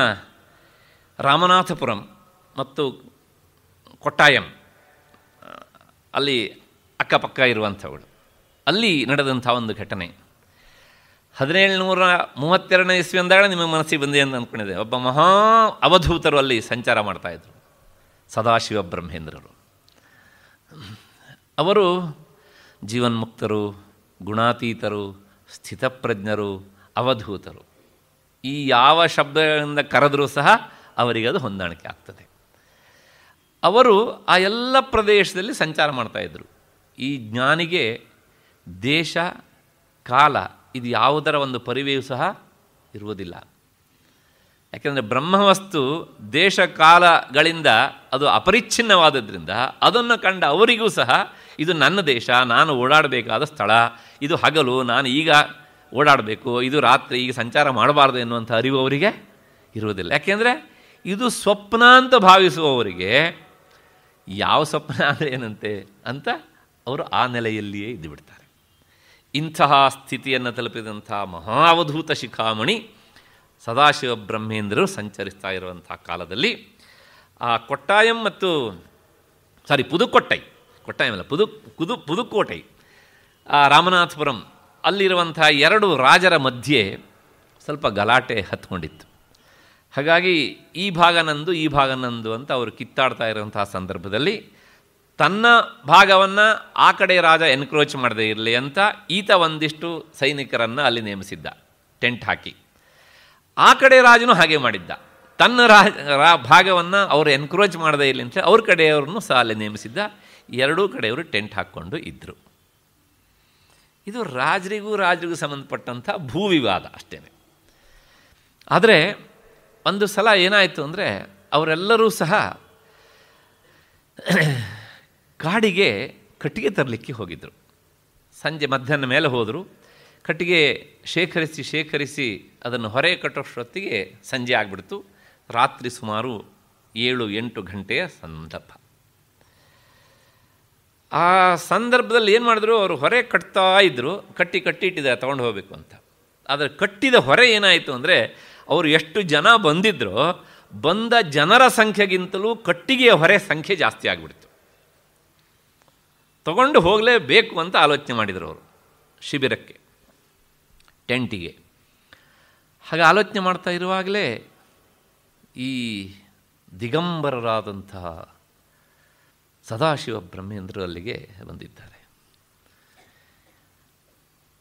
ರಾಮನಾಥಪುರಂ ಮತ್ತು ಕೊಟ್ಟಾಯಂ ಅಲ್ಲಿ ಅಕ್ಕಪಕ್ಕ ಇರುವಂಥವಳು ಅಲ್ಲಿ ನಡೆದಂಥ ಒಂದು ಘಟನೆ ನೂರ ಮೂವತ್ತೆರಡನೇ ಇಸ್ವಿ ಅಂದಾಗ ನಿಮಗೆ ಮನಸ್ಸಿಗೆ ಬಂದಿದೆ ಅಂತ ಅಂದ್ಕೊಂಡಿದೆ ಒಬ್ಬ ಮಹಾ ಅವಧೂತರು ಅಲ್ಲಿ ಸಂಚಾರ ಮಾಡ್ತಾಯಿದ್ರು ಸದಾಶಿವ ಬ್ರಹ್ಮೇಂದ್ರರು ಅವರು ಜೀವನ್ಮುಕ್ತರು ಗುಣಾತೀತರು ಸ್ಥಿತಪ್ರಜ್ಞರು ಅವಧೂತರು ಈ ಯಾವ ಶಬ್ದಗಳಿಂದ ಕರೆದರೂ ಸಹ ಅವರಿಗೆ ಅದು ಹೊಂದಾಣಿಕೆ ಆಗ್ತದೆ ಅವರು ಆ ಎಲ್ಲ ಪ್ರದೇಶದಲ್ಲಿ ಸಂಚಾರ ಮಾಡ್ತಾಯಿದ್ರು ಈ ಜ್ಞಾನಿಗೆ ದೇಶ ಕಾಲ ಇದು ಯಾವುದರ ಒಂದು ಪರಿವೆಯು ಸಹ ಇರುವುದಿಲ್ಲ ಯಾಕೆಂದರೆ ಬ್ರಹ್ಮವಸ್ತು ದೇಶ ಕಾಲಗಳಿಂದ ಅದು ಅಪರಿಚ್ಛಿನ್ನವಾದದ್ರಿಂದ ಅದನ್ನು ಕಂಡ ಅವರಿಗೂ ಸಹ ಇದು ನನ್ನ ದೇಶ ನಾನು ಓಡಾಡಬೇಕಾದ ಸ್ಥಳ ಇದು ಹಗಲು ನಾನು ಈಗ ಓಡಾಡಬೇಕು ಇದು ರಾತ್ರಿ ಈಗ ಸಂಚಾರ ಮಾಡಬಾರ್ದು ಎನ್ನುವಂಥ ಅರಿವು ಅವರಿಗೆ ಇರುವುದಿಲ್ಲ ಯಾಕೆಂದರೆ ಇದು ಸ್ವಪ್ನ ಅಂತ ಭಾವಿಸುವವರಿಗೆ ಯಾವ ಸ್ವಪ್ನ ಆದರೆ ಏನಂತೆ ಅಂತ ಅವರು ಆ ನೆಲೆಯಲ್ಲಿಯೇ ಬಿಡ್ತಾರೆ ಇಂತಹ ಸ್ಥಿತಿಯನ್ನು ತಲುಪಿದಂಥ ಮಹಾವಧೂತ ಶಿಖಾಮಣಿ ಸದಾಶಿವ ಬ್ರಹ್ಮೇಂದ್ರರು ಸಂಚರಿಸ್ತಾ ಇರುವಂಥ ಕಾಲದಲ್ಲಿ ಆ ಕೊಟ್ಟಾಯಂ ಮತ್ತು ಸಾರಿ ಪುದುಕೊಟ್ಟೈ ಕೊಟ್ಟಾಯಂ ಅಲ್ಲ ಪುದು ಪುದು ಪುದುಕೋಟೈ ರಾಮನಾಥಪುರಂ ಅಲ್ಲಿರುವಂಥ ಎರಡು ರಾಜರ ಮಧ್ಯೆ ಸ್ವಲ್ಪ ಗಲಾಟೆ ಹತ್ಕೊಂಡಿತ್ತು ಹಾಗಾಗಿ ಈ ಭಾಗ ನಂದು ಈ ಭಾಗ ನಂದು ಅಂತ ಅವರು ಕಿತ್ತಾಡ್ತಾ ಇರುವಂತಹ ಸಂದರ್ಭದಲ್ಲಿ ತನ್ನ ಭಾಗವನ್ನು ಆ ಕಡೆ ರಾಜ ಎನ್ಕ್ರೋಚ್ ಮಾಡದೇ ಇರಲಿ ಅಂತ ಈತ ಒಂದಿಷ್ಟು ಸೈನಿಕರನ್ನು ಅಲ್ಲಿ ನೇಮಿಸಿದ್ದ ಟೆಂಟ್ ಹಾಕಿ ಆ ಕಡೆ ರಾಜನು ಹಾಗೆ ಮಾಡಿದ್ದ ತನ್ನ ರಾಜ ರಾ ಭಾಗವನ್ನು ಅವರು ಎನ್ಕ್ರೋಚ್ ಮಾಡದೇ ಇರಲಿ ಅಂತ ಅವ್ರ ಕಡೆಯವ್ರನ್ನು ಸಹ ಅಲ್ಲಿ ನೇಮಿಸಿದ್ದ ಎರಡೂ ಕಡೆಯವರು ಟೆಂಟ್ ಹಾಕ್ಕೊಂಡು ಇದ್ದರು ಇದು ರಾಜರಿಗೂ ರಾಜರಿಗೂ ಸಂಬಂಧಪಟ್ಟಂಥ ಭೂ ವಿವಾದ ಅಷ್ಟೇ ಆದರೆ ಒಂದು ಸಲ ಏನಾಯಿತು ಅಂದರೆ ಅವರೆಲ್ಲರೂ ಸಹ ಕಾಡಿಗೆ ಕಟ್ಟಿಗೆ ತರಲಿಕ್ಕೆ ಹೋಗಿದ್ದರು ಸಂಜೆ ಮಧ್ಯಾಹ್ನ ಮೇಲೆ ಹೋದರು ಕಟ್ಟಿಗೆ ಶೇಖರಿಸಿ ಶೇಖರಿಸಿ ಅದನ್ನು ಹೊರೆ ಕಟ್ಟೋಷ್ಟೊತ್ತಿಗೆ ಸಂಜೆ ಆಗಿಬಿಡ್ತು ರಾತ್ರಿ ಸುಮಾರು ಏಳು ಎಂಟು ಗಂಟೆಯ ಸಂದರ್ಭ ಆ ಸಂದರ್ಭದಲ್ಲಿ ಏನು ಮಾಡಿದ್ರು ಅವರು ಹೊರೆ ಕಟ್ತಾ ಇದ್ದರು ಕಟ್ಟಿ ಕಟ್ಟಿ ಇಟ್ಟಿದ್ದಾರೆ ತೊಗೊಂಡು ಹೋಗಬೇಕು ಅಂತ ಆದರೆ ಕಟ್ಟಿದ ಹೊರೆ ಏನಾಯಿತು ಅಂದರೆ ಅವರು ಎಷ್ಟು ಜನ ಬಂದಿದ್ರೋ ಬಂದ ಜನರ ಸಂಖ್ಯೆಗಿಂತಲೂ ಕಟ್ಟಿಗೆಯ ಹೊರೆ ಸಂಖ್ಯೆ ಜಾಸ್ತಿ ಆಗಿಬಿಡ್ತು ತಗೊಂಡು ಹೋಗಲೇಬೇಕು ಅಂತ ಆಲೋಚನೆ ಮಾಡಿದರು ಅವರು ಶಿಬಿರಕ್ಕೆ ಟೆಂಟಿಗೆ ಹಾಗೆ ಆಲೋಚನೆ ಮಾಡ್ತಾ ಇರುವಾಗಲೇ ಈ ದಿಗಂಬರರಾದಂತಹ ಸದಾಶಿವ ಬ್ರಹ್ಮೇಂದ್ರ ಅಲ್ಲಿಗೆ ಬಂದಿದ್ದಾರೆ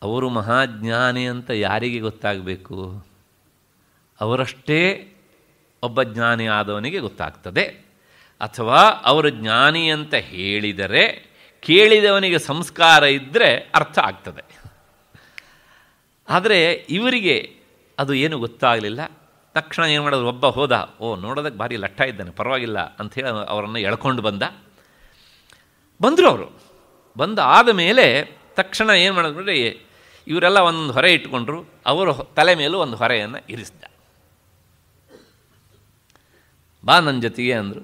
ಅವರು ಮಹಾಜ್ಞಾನಿ ಅಂತ ಯಾರಿಗೆ ಗೊತ್ತಾಗಬೇಕು ಅವರಷ್ಟೇ ಒಬ್ಬ ಜ್ಞಾನಿ ಆದವನಿಗೆ ಗೊತ್ತಾಗ್ತದೆ ಅಥವಾ ಅವರು ಜ್ಞಾನಿ ಅಂತ ಹೇಳಿದರೆ ಕೇಳಿದವನಿಗೆ ಸಂಸ್ಕಾರ ಇದ್ದರೆ ಅರ್ಥ ಆಗ್ತದೆ ಆದರೆ ಇವರಿಗೆ ಅದು ಏನು ಗೊತ್ತಾಗಲಿಲ್ಲ ತಕ್ಷಣ ಏನು ಮಾಡೋದು ಒಬ್ಬ ಹೋದ ಓ ನೋಡೋದಕ್ಕೆ ಭಾರಿ ಲಟ್ಟ ಇದ್ದಾನೆ ಪರವಾಗಿಲ್ಲ ಅಂಥೇಳಿ ಅವರನ್ನು ಎಳ್ಕೊಂಡು ಬಂದ ಬಂದರು ಅವರು ಬಂದ ಆದ ಮೇಲೆ ತಕ್ಷಣ ಏನು ಮಾಡೋದು ಇವರೆಲ್ಲ ಒಂದು ಹೊರೆ ಇಟ್ಕೊಂಡ್ರು ಅವರು ತಲೆ ಮೇಲೂ ಒಂದು ಹೊರೆಯನ್ನು ಇರಿಸಿದ ಬಾ ನನ್ನ ಜೊತೆಗೆ ಅಂದರು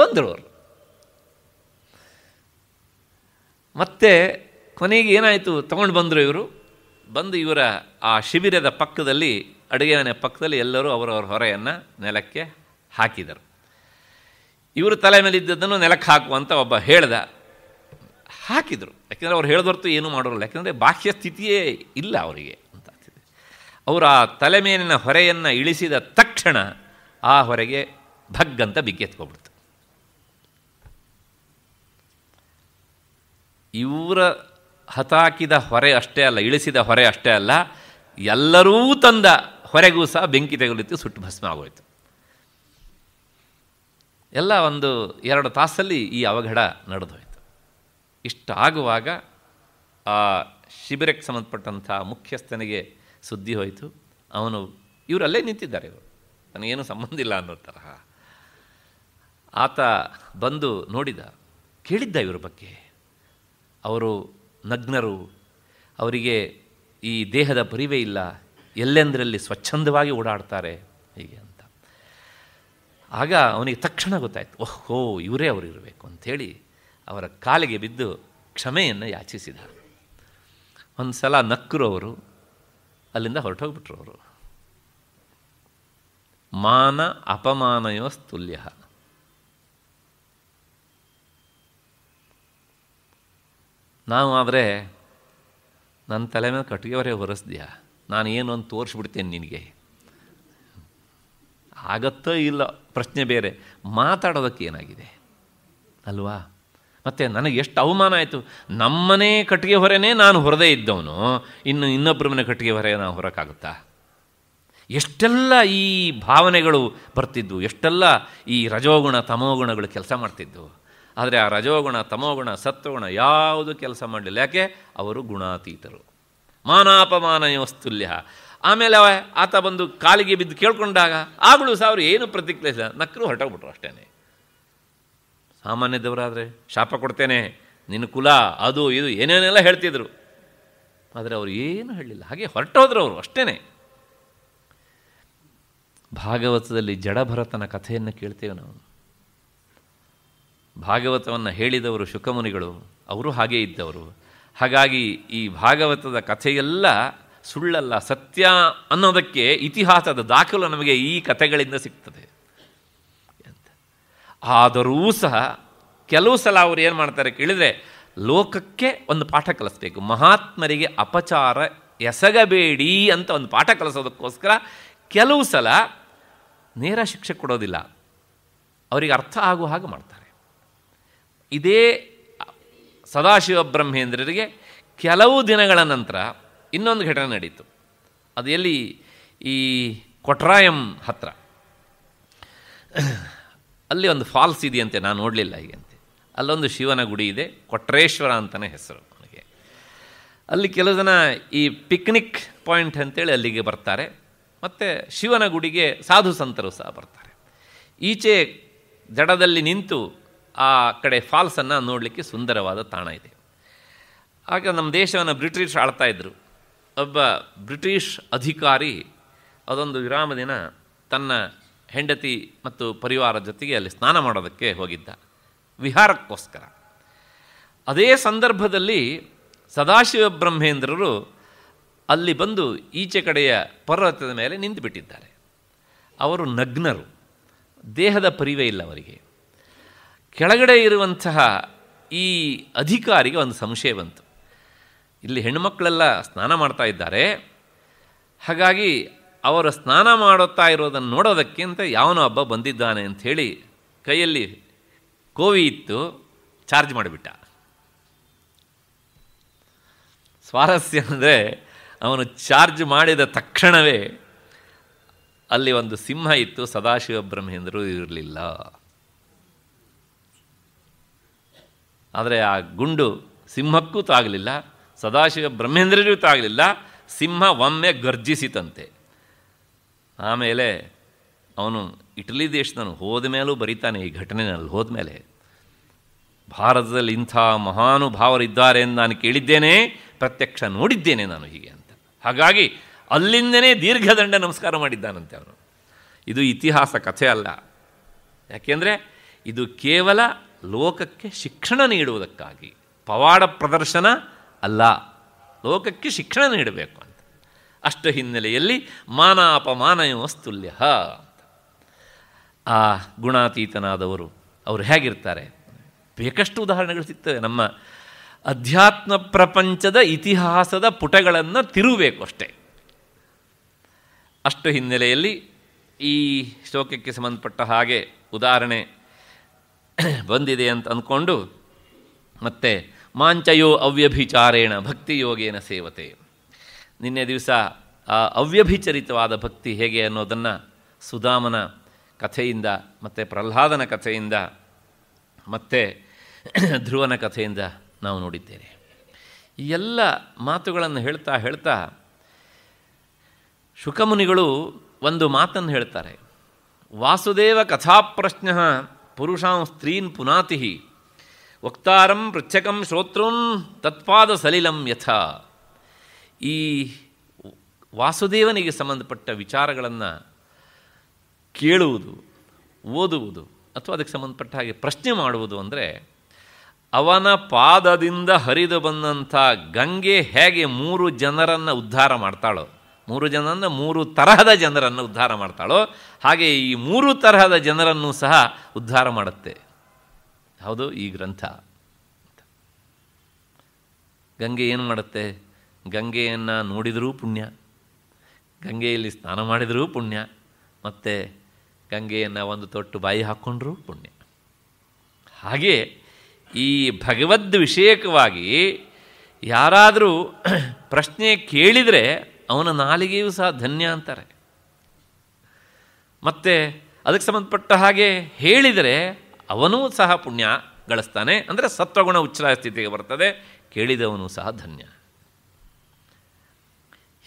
ಬಂದರು ಅವರು ಮತ್ತೆ ಕೊನೆಗೆ ಏನಾಯಿತು ತೊಗೊಂಡು ಬಂದರು ಇವರು ಬಂದು ಇವರ ಆ ಶಿಬಿರದ ಪಕ್ಕದಲ್ಲಿ ಅಡುಗೆ ಮನೆ ಪಕ್ಕದಲ್ಲಿ ಎಲ್ಲರೂ ಅವರವರ ಹೊರೆಯನ್ನು ನೆಲಕ್ಕೆ ಹಾಕಿದರು ಇವರು ತಲೆ ಮೇಲಿದ್ದದ್ದನ್ನು ನೆಲಕ್ಕೆ ಹಾಕುವಂತ ಒಬ್ಬ ಹೇಳ್ದ ಹಾಕಿದರು ಯಾಕೆಂದರೆ ಅವ್ರು ಹೊರತು ಏನೂ ಮಾಡೋರಲ್ಲ ಯಾಕೆಂದರೆ ಬಾಹ್ಯ ಸ್ಥಿತಿಯೇ ಇಲ್ಲ ಅವರಿಗೆ ಅಂತ ಅವರು ಆ ತಲೆ ಮೇಲಿನ ಹೊರೆಯನ್ನು ಇಳಿಸಿದ ತಕ್ಷಣ ಆ ಹೊರಗೆ ಭಗ್ಗಂತ ಬಿಗ್ಗೆತ್ಕೊಬಿಡ್ತು ಇವರ ಹತಾಕಿದ ಹೊರೆ ಅಷ್ಟೇ ಅಲ್ಲ ಇಳಿಸಿದ ಹೊರೆ ಅಷ್ಟೇ ಅಲ್ಲ ಎಲ್ಲರೂ ತಂದ ಹೊರೆಗೂ ಸಹ ಬೆಂಕಿ ತೆಗಲಿತ್ತು ಸುಟ್ಟು ಭಸ್ಮ ಆಗೋಯ್ತು ಎಲ್ಲ ಒಂದು ಎರಡು ತಾಸಲ್ಲಿ ಈ ಅವಘಡ ನಡೆದೋಯಿತು ಇಷ್ಟು ಆಗುವಾಗ ಆ ಶಿಬಿರಕ್ಕೆ ಸಂಬಂಧಪಟ್ಟಂಥ ಮುಖ್ಯಸ್ಥನಿಗೆ ಸುದ್ದಿ ಹೋಯಿತು ಅವನು ಇವರಲ್ಲೇ ನಿಂತಿದ್ದಾರೆ ಇವರು ನನಗೇನು ಸಂಬಂಧ ಇಲ್ಲ ಅನ್ನೋ ತರಹ ಆತ ಬಂದು ನೋಡಿದ ಕೇಳಿದ್ದ ಇವರ ಬಗ್ಗೆ ಅವರು ನಗ್ನರು ಅವರಿಗೆ ಈ ದೇಹದ ಪರಿವೇ ಇಲ್ಲ ಎಲ್ಲೆಂದರಲ್ಲಿ ಸ್ವಚ್ಛಂದವಾಗಿ ಓಡಾಡ್ತಾರೆ ಹೀಗೆ ಅಂತ ಆಗ ಅವನಿಗೆ ತಕ್ಷಣ ಗೊತ್ತಾಯಿತು ಓಹೋ ಇವರೇ ಅವರು ಇರಬೇಕು ಅಂಥೇಳಿ ಅವರ ಕಾಲಿಗೆ ಬಿದ್ದು ಕ್ಷಮೆಯನ್ನು ಯಾಚಿಸಿದ ಒಂದು ಸಲ ನಕ್ಕರು ಅವರು ಅಲ್ಲಿಂದ ಹೊರಟೋಗ್ಬಿಟ್ರು ಅವರು ಮಾನ ಅಪಮಾನಯೋಸ್ತುಲ್ಯ ನಾವು ಆದರೆ ನನ್ನ ತಲೆ ಮೇಲೆ ಕಟ್ಟಿಗೆವರೇ ಹೊರಿಸ್ದ್ಯಾ ನಾನು ಏನು ಅಂತ ತೋರಿಸ್ಬಿಡ್ತೇನೆ ನಿನಗೆ ಆಗತ್ತೋ ಇಲ್ಲ ಪ್ರಶ್ನೆ ಬೇರೆ ಮಾತಾಡೋದಕ್ಕೆ ಏನಾಗಿದೆ ಅಲ್ವಾ ಮತ್ತು ನನಗೆ ಎಷ್ಟು ಅವಮಾನ ಆಯಿತು ನಮ್ಮನೇ ಕಟ್ಟಿಗೆ ಹೊರೇನೇ ನಾನು ಹೊರದೇ ಇದ್ದವನು ಇನ್ನು ಇನ್ನೊಬ್ಬರ ಮನೆ ಕಟ್ಟಿಗೆ ಹೊರೆ ನಾನು ಹೊರಕ್ಕಾಗುತ್ತಾ ಎಷ್ಟೆಲ್ಲ ಈ ಭಾವನೆಗಳು ಬರ್ತಿದ್ವು ಎಷ್ಟೆಲ್ಲ ಈ ರಜೋಗುಣ ತಮೋಗುಣಗಳು ಕೆಲಸ ಮಾಡ್ತಿದ್ದವು ಆದರೆ ಆ ರಜೋಗುಣ ತಮೋಗುಣ ಸತ್ವಗುಣ ಯಾವುದು ಕೆಲಸ ಮಾಡಲಿಲ್ಲ ಯಾಕೆ ಅವರು ಗುಣಾತೀತರು ವಸ್ತುಲ್ಯ ಆಮೇಲೆ ಆತ ಬಂದು ಕಾಲಿಗೆ ಬಿದ್ದು ಕೇಳ್ಕೊಂಡಾಗ ಆಗಲೂ ಸಹ ಅವರು ಏನು ಇಲ್ಲ ನಕ್ಕರು ಹೊರಟೋಗ್ಬಿಟ್ರು ಅಷ್ಟೇ ಸಾಮಾನ್ಯದವರಾದರೆ ಶಾಪ ಕೊಡ್ತೇನೆ ನಿನ್ನ ಕುಲ ಅದು ಇದು ಏನೇನೆಲ್ಲ ಹೇಳ್ತಿದ್ರು ಆದರೆ ಅವರು ಏನು ಹೇಳಲಿಲ್ಲ ಹಾಗೆ ಹೊರಟೋದ್ರು ಅವರು ಅಷ್ಟೇ ಭಾಗವತದಲ್ಲಿ ಜಡಭರತನ ಕಥೆಯನ್ನು ಕೇಳ್ತೇವೆ ನಾವು ಭಾಗವತವನ್ನು ಹೇಳಿದವರು ಶುಕಮುನಿಗಳು ಅವರು ಹಾಗೇ ಇದ್ದವರು ಹಾಗಾಗಿ ಈ ಭಾಗವತದ ಕಥೆಯೆಲ್ಲ ಸುಳ್ಳಲ್ಲ ಸತ್ಯ ಅನ್ನೋದಕ್ಕೆ ಇತಿಹಾಸದ ದಾಖಲು ನಮಗೆ ಈ ಕಥೆಗಳಿಂದ ಸಿಗ್ತದೆ ಅಂತ ಆದರೂ ಸಹ ಕೆಲವು ಸಲ ಅವರು ಏನು ಮಾಡ್ತಾರೆ ಕೇಳಿದರೆ ಲೋಕಕ್ಕೆ ಒಂದು ಪಾಠ ಕಲಿಸ್ಬೇಕು ಮಹಾತ್ಮರಿಗೆ ಅಪಚಾರ ಎಸಗಬೇಡಿ ಅಂತ ಒಂದು ಪಾಠ ಕಲಿಸೋದಕ್ಕೋಸ್ಕರ ಕೆಲವು ಸಲ ನೇರ ಶಿಕ್ಷೆ ಕೊಡೋದಿಲ್ಲ ಅವರಿಗೆ ಅರ್ಥ ಆಗುವ ಹಾಗೆ ಮಾಡ್ತಾರೆ ಇದೇ ಸದಾಶಿವ ಬ್ರಹ್ಮೇಂದ್ರರಿಗೆ ಕೆಲವು ದಿನಗಳ ನಂತರ ಇನ್ನೊಂದು ಘಟನೆ ನಡೀತು ಅದು ಎಲ್ಲಿ ಈ ಕೊಟ್ರಾಯಂ ಹತ್ರ ಅಲ್ಲಿ ಒಂದು ಫಾಲ್ಸ್ ಇದೆಯಂತೆ ನಾನು ನೋಡಲಿಲ್ಲ ಹೀಗಂತೆ ಅಲ್ಲೊಂದು ಶಿವನ ಗುಡಿ ಇದೆ ಕೊಟ್ರೇಶ್ವರ ಅಂತಲೇ ಹೆಸರು ನನಗೆ ಅಲ್ಲಿ ಕೆಲವು ಜನ ಈ ಪಿಕ್ನಿಕ್ ಪಾಯಿಂಟ್ ಅಂತೇಳಿ ಅಲ್ಲಿಗೆ ಬರ್ತಾರೆ ಮತ್ತು ಶಿವನ ಗುಡಿಗೆ ಸಾಧು ಸಂತರು ಸಹ ಬರ್ತಾರೆ ಈಚೆ ಜಡದಲ್ಲಿ ನಿಂತು ಆ ಕಡೆ ಫಾಲ್ಸನ್ನು ನೋಡಲಿಕ್ಕೆ ಸುಂದರವಾದ ತಾಣ ಇದೆ ಆಗ ನಮ್ಮ ದೇಶವನ್ನು ಬ್ರಿಟಿಷ್ ಆಳ್ತಾ ಇದ್ದರು ಒಬ್ಬ ಬ್ರಿಟಿಷ್ ಅಧಿಕಾರಿ ಅದೊಂದು ವಿರಾಮ ದಿನ ತನ್ನ ಹೆಂಡತಿ ಮತ್ತು ಪರಿವಾರ ಜೊತೆಗೆ ಅಲ್ಲಿ ಸ್ನಾನ ಮಾಡೋದಕ್ಕೆ ಹೋಗಿದ್ದ ವಿಹಾರಕ್ಕೋಸ್ಕರ ಅದೇ ಸಂದರ್ಭದಲ್ಲಿ ಸದಾಶಿವ ಬ್ರಹ್ಮೇಂದ್ರರು ಅಲ್ಲಿ ಬಂದು ಈಚೆ ಕಡೆಯ ಪರ್ವತದ ಮೇಲೆ ನಿಂತುಬಿಟ್ಟಿದ್ದಾರೆ ಅವರು ನಗ್ನರು ದೇಹದ ಪರಿವೇ ಇಲ್ಲ ಅವರಿಗೆ ಕೆಳಗಡೆ ಇರುವಂತಹ ಈ ಅಧಿಕಾರಿಗೆ ಒಂದು ಸಂಶಯ ಬಂತು ಇಲ್ಲಿ ಹೆಣ್ಣುಮಕ್ಕಳೆಲ್ಲ ಸ್ನಾನ ಮಾಡ್ತಾ ಇದ್ದಾರೆ ಹಾಗಾಗಿ ಅವರು ಸ್ನಾನ ಮಾಡುತ್ತಾ ಇರೋದನ್ನು ನೋಡೋದಕ್ಕಿಂತ ಯಾವನೋ ಹಬ್ಬ ಬಂದಿದ್ದಾನೆ ಅಂಥೇಳಿ ಕೈಯಲ್ಲಿ ಕೋವಿ ಇತ್ತು ಚಾರ್ಜ್ ಮಾಡಿಬಿಟ್ಟ ಸ್ವಾರಸ್ಯ ಅಂದರೆ ಅವನು ಚಾರ್ಜ್ ಮಾಡಿದ ತಕ್ಷಣವೇ ಅಲ್ಲಿ ಒಂದು ಸಿಂಹ ಇತ್ತು ಸದಾಶಿವ ಬ್ರಹ್ಮೇಂದ್ರರು ಇರಲಿಲ್ಲ ಆದರೆ ಆ ಗುಂಡು ಸಿಂಹಕ್ಕೂ ತಾಗಲಿಲ್ಲ ಸದಾಶಿವ ಬ್ರಹ್ಮೇಂದ್ರರಿಗೂ ತಾಗಲಿಲ್ಲ ಸಿಂಹ ಒಮ್ಮೆ ಗರ್ಜಿಸಿತಂತೆ ಆಮೇಲೆ ಅವನು ಇಟಲಿ ದೇಶದನು ಹೋದ ಮೇಲೂ ಬರೀತಾನೆ ಈ ಘಟನೆನಲ್ಲಿ ಹೋದ ಮೇಲೆ ಭಾರತದಲ್ಲಿ ಇಂಥ ಮಹಾನುಭಾವರಿದ್ದಾರೆ ಎಂದು ನಾನು ಕೇಳಿದ್ದೇನೆ ಪ್ರತ್ಯಕ್ಷ ನೋಡಿದ್ದೇನೆ ನಾನು ಹೀಗೆ ಹಾಗಾಗಿ ಅಲ್ಲಿಂದನೇ ದೀರ್ಘದಂಡ ನಮಸ್ಕಾರ ಮಾಡಿದ್ದಾನಂತೆ ಅವನು ಇದು ಇತಿಹಾಸ ಕಥೆ ಅಲ್ಲ ಯಾಕೆಂದರೆ ಇದು ಕೇವಲ ಲೋಕಕ್ಕೆ ಶಿಕ್ಷಣ ನೀಡುವುದಕ್ಕಾಗಿ ಪವಾಡ ಪ್ರದರ್ಶನ ಅಲ್ಲ ಲೋಕಕ್ಕೆ ಶಿಕ್ಷಣ ನೀಡಬೇಕು ಅಂತ ಅಷ್ಟು ಹಿನ್ನೆಲೆಯಲ್ಲಿ ಮಾನ ಅಪಮಾನ ಅಂತ ಆ ಗುಣಾತೀತನಾದವರು ಅವರು ಹೇಗಿರ್ತಾರೆ ಬೇಕಷ್ಟು ಉದಾಹರಣೆಗಳು ಸಿಗ್ತವೆ ನಮ್ಮ ಅಧ್ಯಾತ್ಮ ಪ್ರಪಂಚದ ಇತಿಹಾಸದ ಪುಟಗಳನ್ನು ತಿರುಗಬೇಕು ಅಷ್ಟೇ ಅಷ್ಟು ಹಿನ್ನೆಲೆಯಲ್ಲಿ ಈ ಶ್ಲೋಕಕ್ಕೆ ಸಂಬಂಧಪಟ್ಟ ಹಾಗೆ ಉದಾಹರಣೆ ಬಂದಿದೆ ಅಂತ ಅಂದ್ಕೊಂಡು ಮತ್ತೆ ಮಾಂಚಯೋ ಅವ್ಯಭಿಚಾರೇಣ ಭಕ್ತಿಯೋಗೇನ ಸೇವತೆ ನಿನ್ನೆ ದಿವಸ ಆ ಅವ್ಯಭಿಚರಿತವಾದ ಭಕ್ತಿ ಹೇಗೆ ಅನ್ನೋದನ್ನು ಸುಧಾಮನ ಕಥೆಯಿಂದ ಮತ್ತು ಪ್ರಹ್ಲಾದನ ಕಥೆಯಿಂದ ಮತ್ತು ಧ್ರುವನ ಕಥೆಯಿಂದ ನಾವು ನೋಡಿದ್ದೇವೆ ಈ ಎಲ್ಲ ಮಾತುಗಳನ್ನು ಹೇಳ್ತಾ ಹೇಳ್ತಾ ಶುಕಮುನಿಗಳು ಒಂದು ಮಾತನ್ನು ಹೇಳ್ತಾರೆ ವಾಸುದೇವ ಕಥಾಪ್ರಶ್ನ ಪುರುಷಾಂ ಸ್ತ್ರೀನ್ ಪುನಾತಿ ವಕ್ತಾರಂ ಪೃಚ್ಛಕಂ ಶ್ರೋತೃನ್ ತತ್ಪಾದ ಸಲಿಲಂ ಯಥ ಈ ವಾಸುದೇವನಿಗೆ ಸಂಬಂಧಪಟ್ಟ ವಿಚಾರಗಳನ್ನು ಕೇಳುವುದು ಓದುವುದು ಅಥವಾ ಅದಕ್ಕೆ ಸಂಬಂಧಪಟ್ಟ ಹಾಗೆ ಪ್ರಶ್ನೆ ಮಾಡುವುದು ಅಂದರೆ ಅವನ ಪಾದದಿಂದ ಹರಿದು ಬಂದಂಥ ಗಂಗೆ ಹೇಗೆ ಮೂರು ಜನರನ್ನು ಉದ್ಧಾರ ಮಾಡ್ತಾಳೋ ಮೂರು ಜನರನ್ನು ಮೂರು ತರಹದ ಜನರನ್ನು ಉದ್ಧಾರ ಮಾಡ್ತಾಳೋ ಹಾಗೆ ಈ ಮೂರು ತರಹದ ಜನರನ್ನು ಸಹ ಉದ್ಧಾರ ಮಾಡುತ್ತೆ ಹೌದು ಈ ಗ್ರಂಥ ಗಂಗೆ ಏನು ಮಾಡುತ್ತೆ ಗಂಗೆಯನ್ನು ನೋಡಿದರೂ ಪುಣ್ಯ ಗಂಗೆಯಲ್ಲಿ ಸ್ನಾನ ಮಾಡಿದರೂ ಪುಣ್ಯ ಮತ್ತು ಗಂಗೆಯನ್ನು ಒಂದು ತೊಟ್ಟು ಬಾಯಿ ಹಾಕ್ಕೊಂಡ್ರೂ ಪುಣ್ಯ ಹಾಗೆಯೇ ಈ ಭಗವದ್ ವಿಷಯಕವಾಗಿ ಯಾರಾದರೂ ಪ್ರಶ್ನೆ ಕೇಳಿದರೆ ಅವನ ನಾಲಿಗೆಯೂ ಸಹ ಧನ್ಯ ಅಂತಾರೆ ಮತ್ತು ಅದಕ್ಕೆ ಸಂಬಂಧಪಟ್ಟ ಹಾಗೆ ಹೇಳಿದರೆ ಅವನೂ ಸಹ ಪುಣ್ಯ ಗಳಿಸ್ತಾನೆ ಅಂದರೆ ಸತ್ವಗುಣ ಉಚ್ಚ ಸ್ಥಿತಿಗೆ ಬರ್ತದೆ ಕೇಳಿದವನು ಸಹ ಧನ್ಯ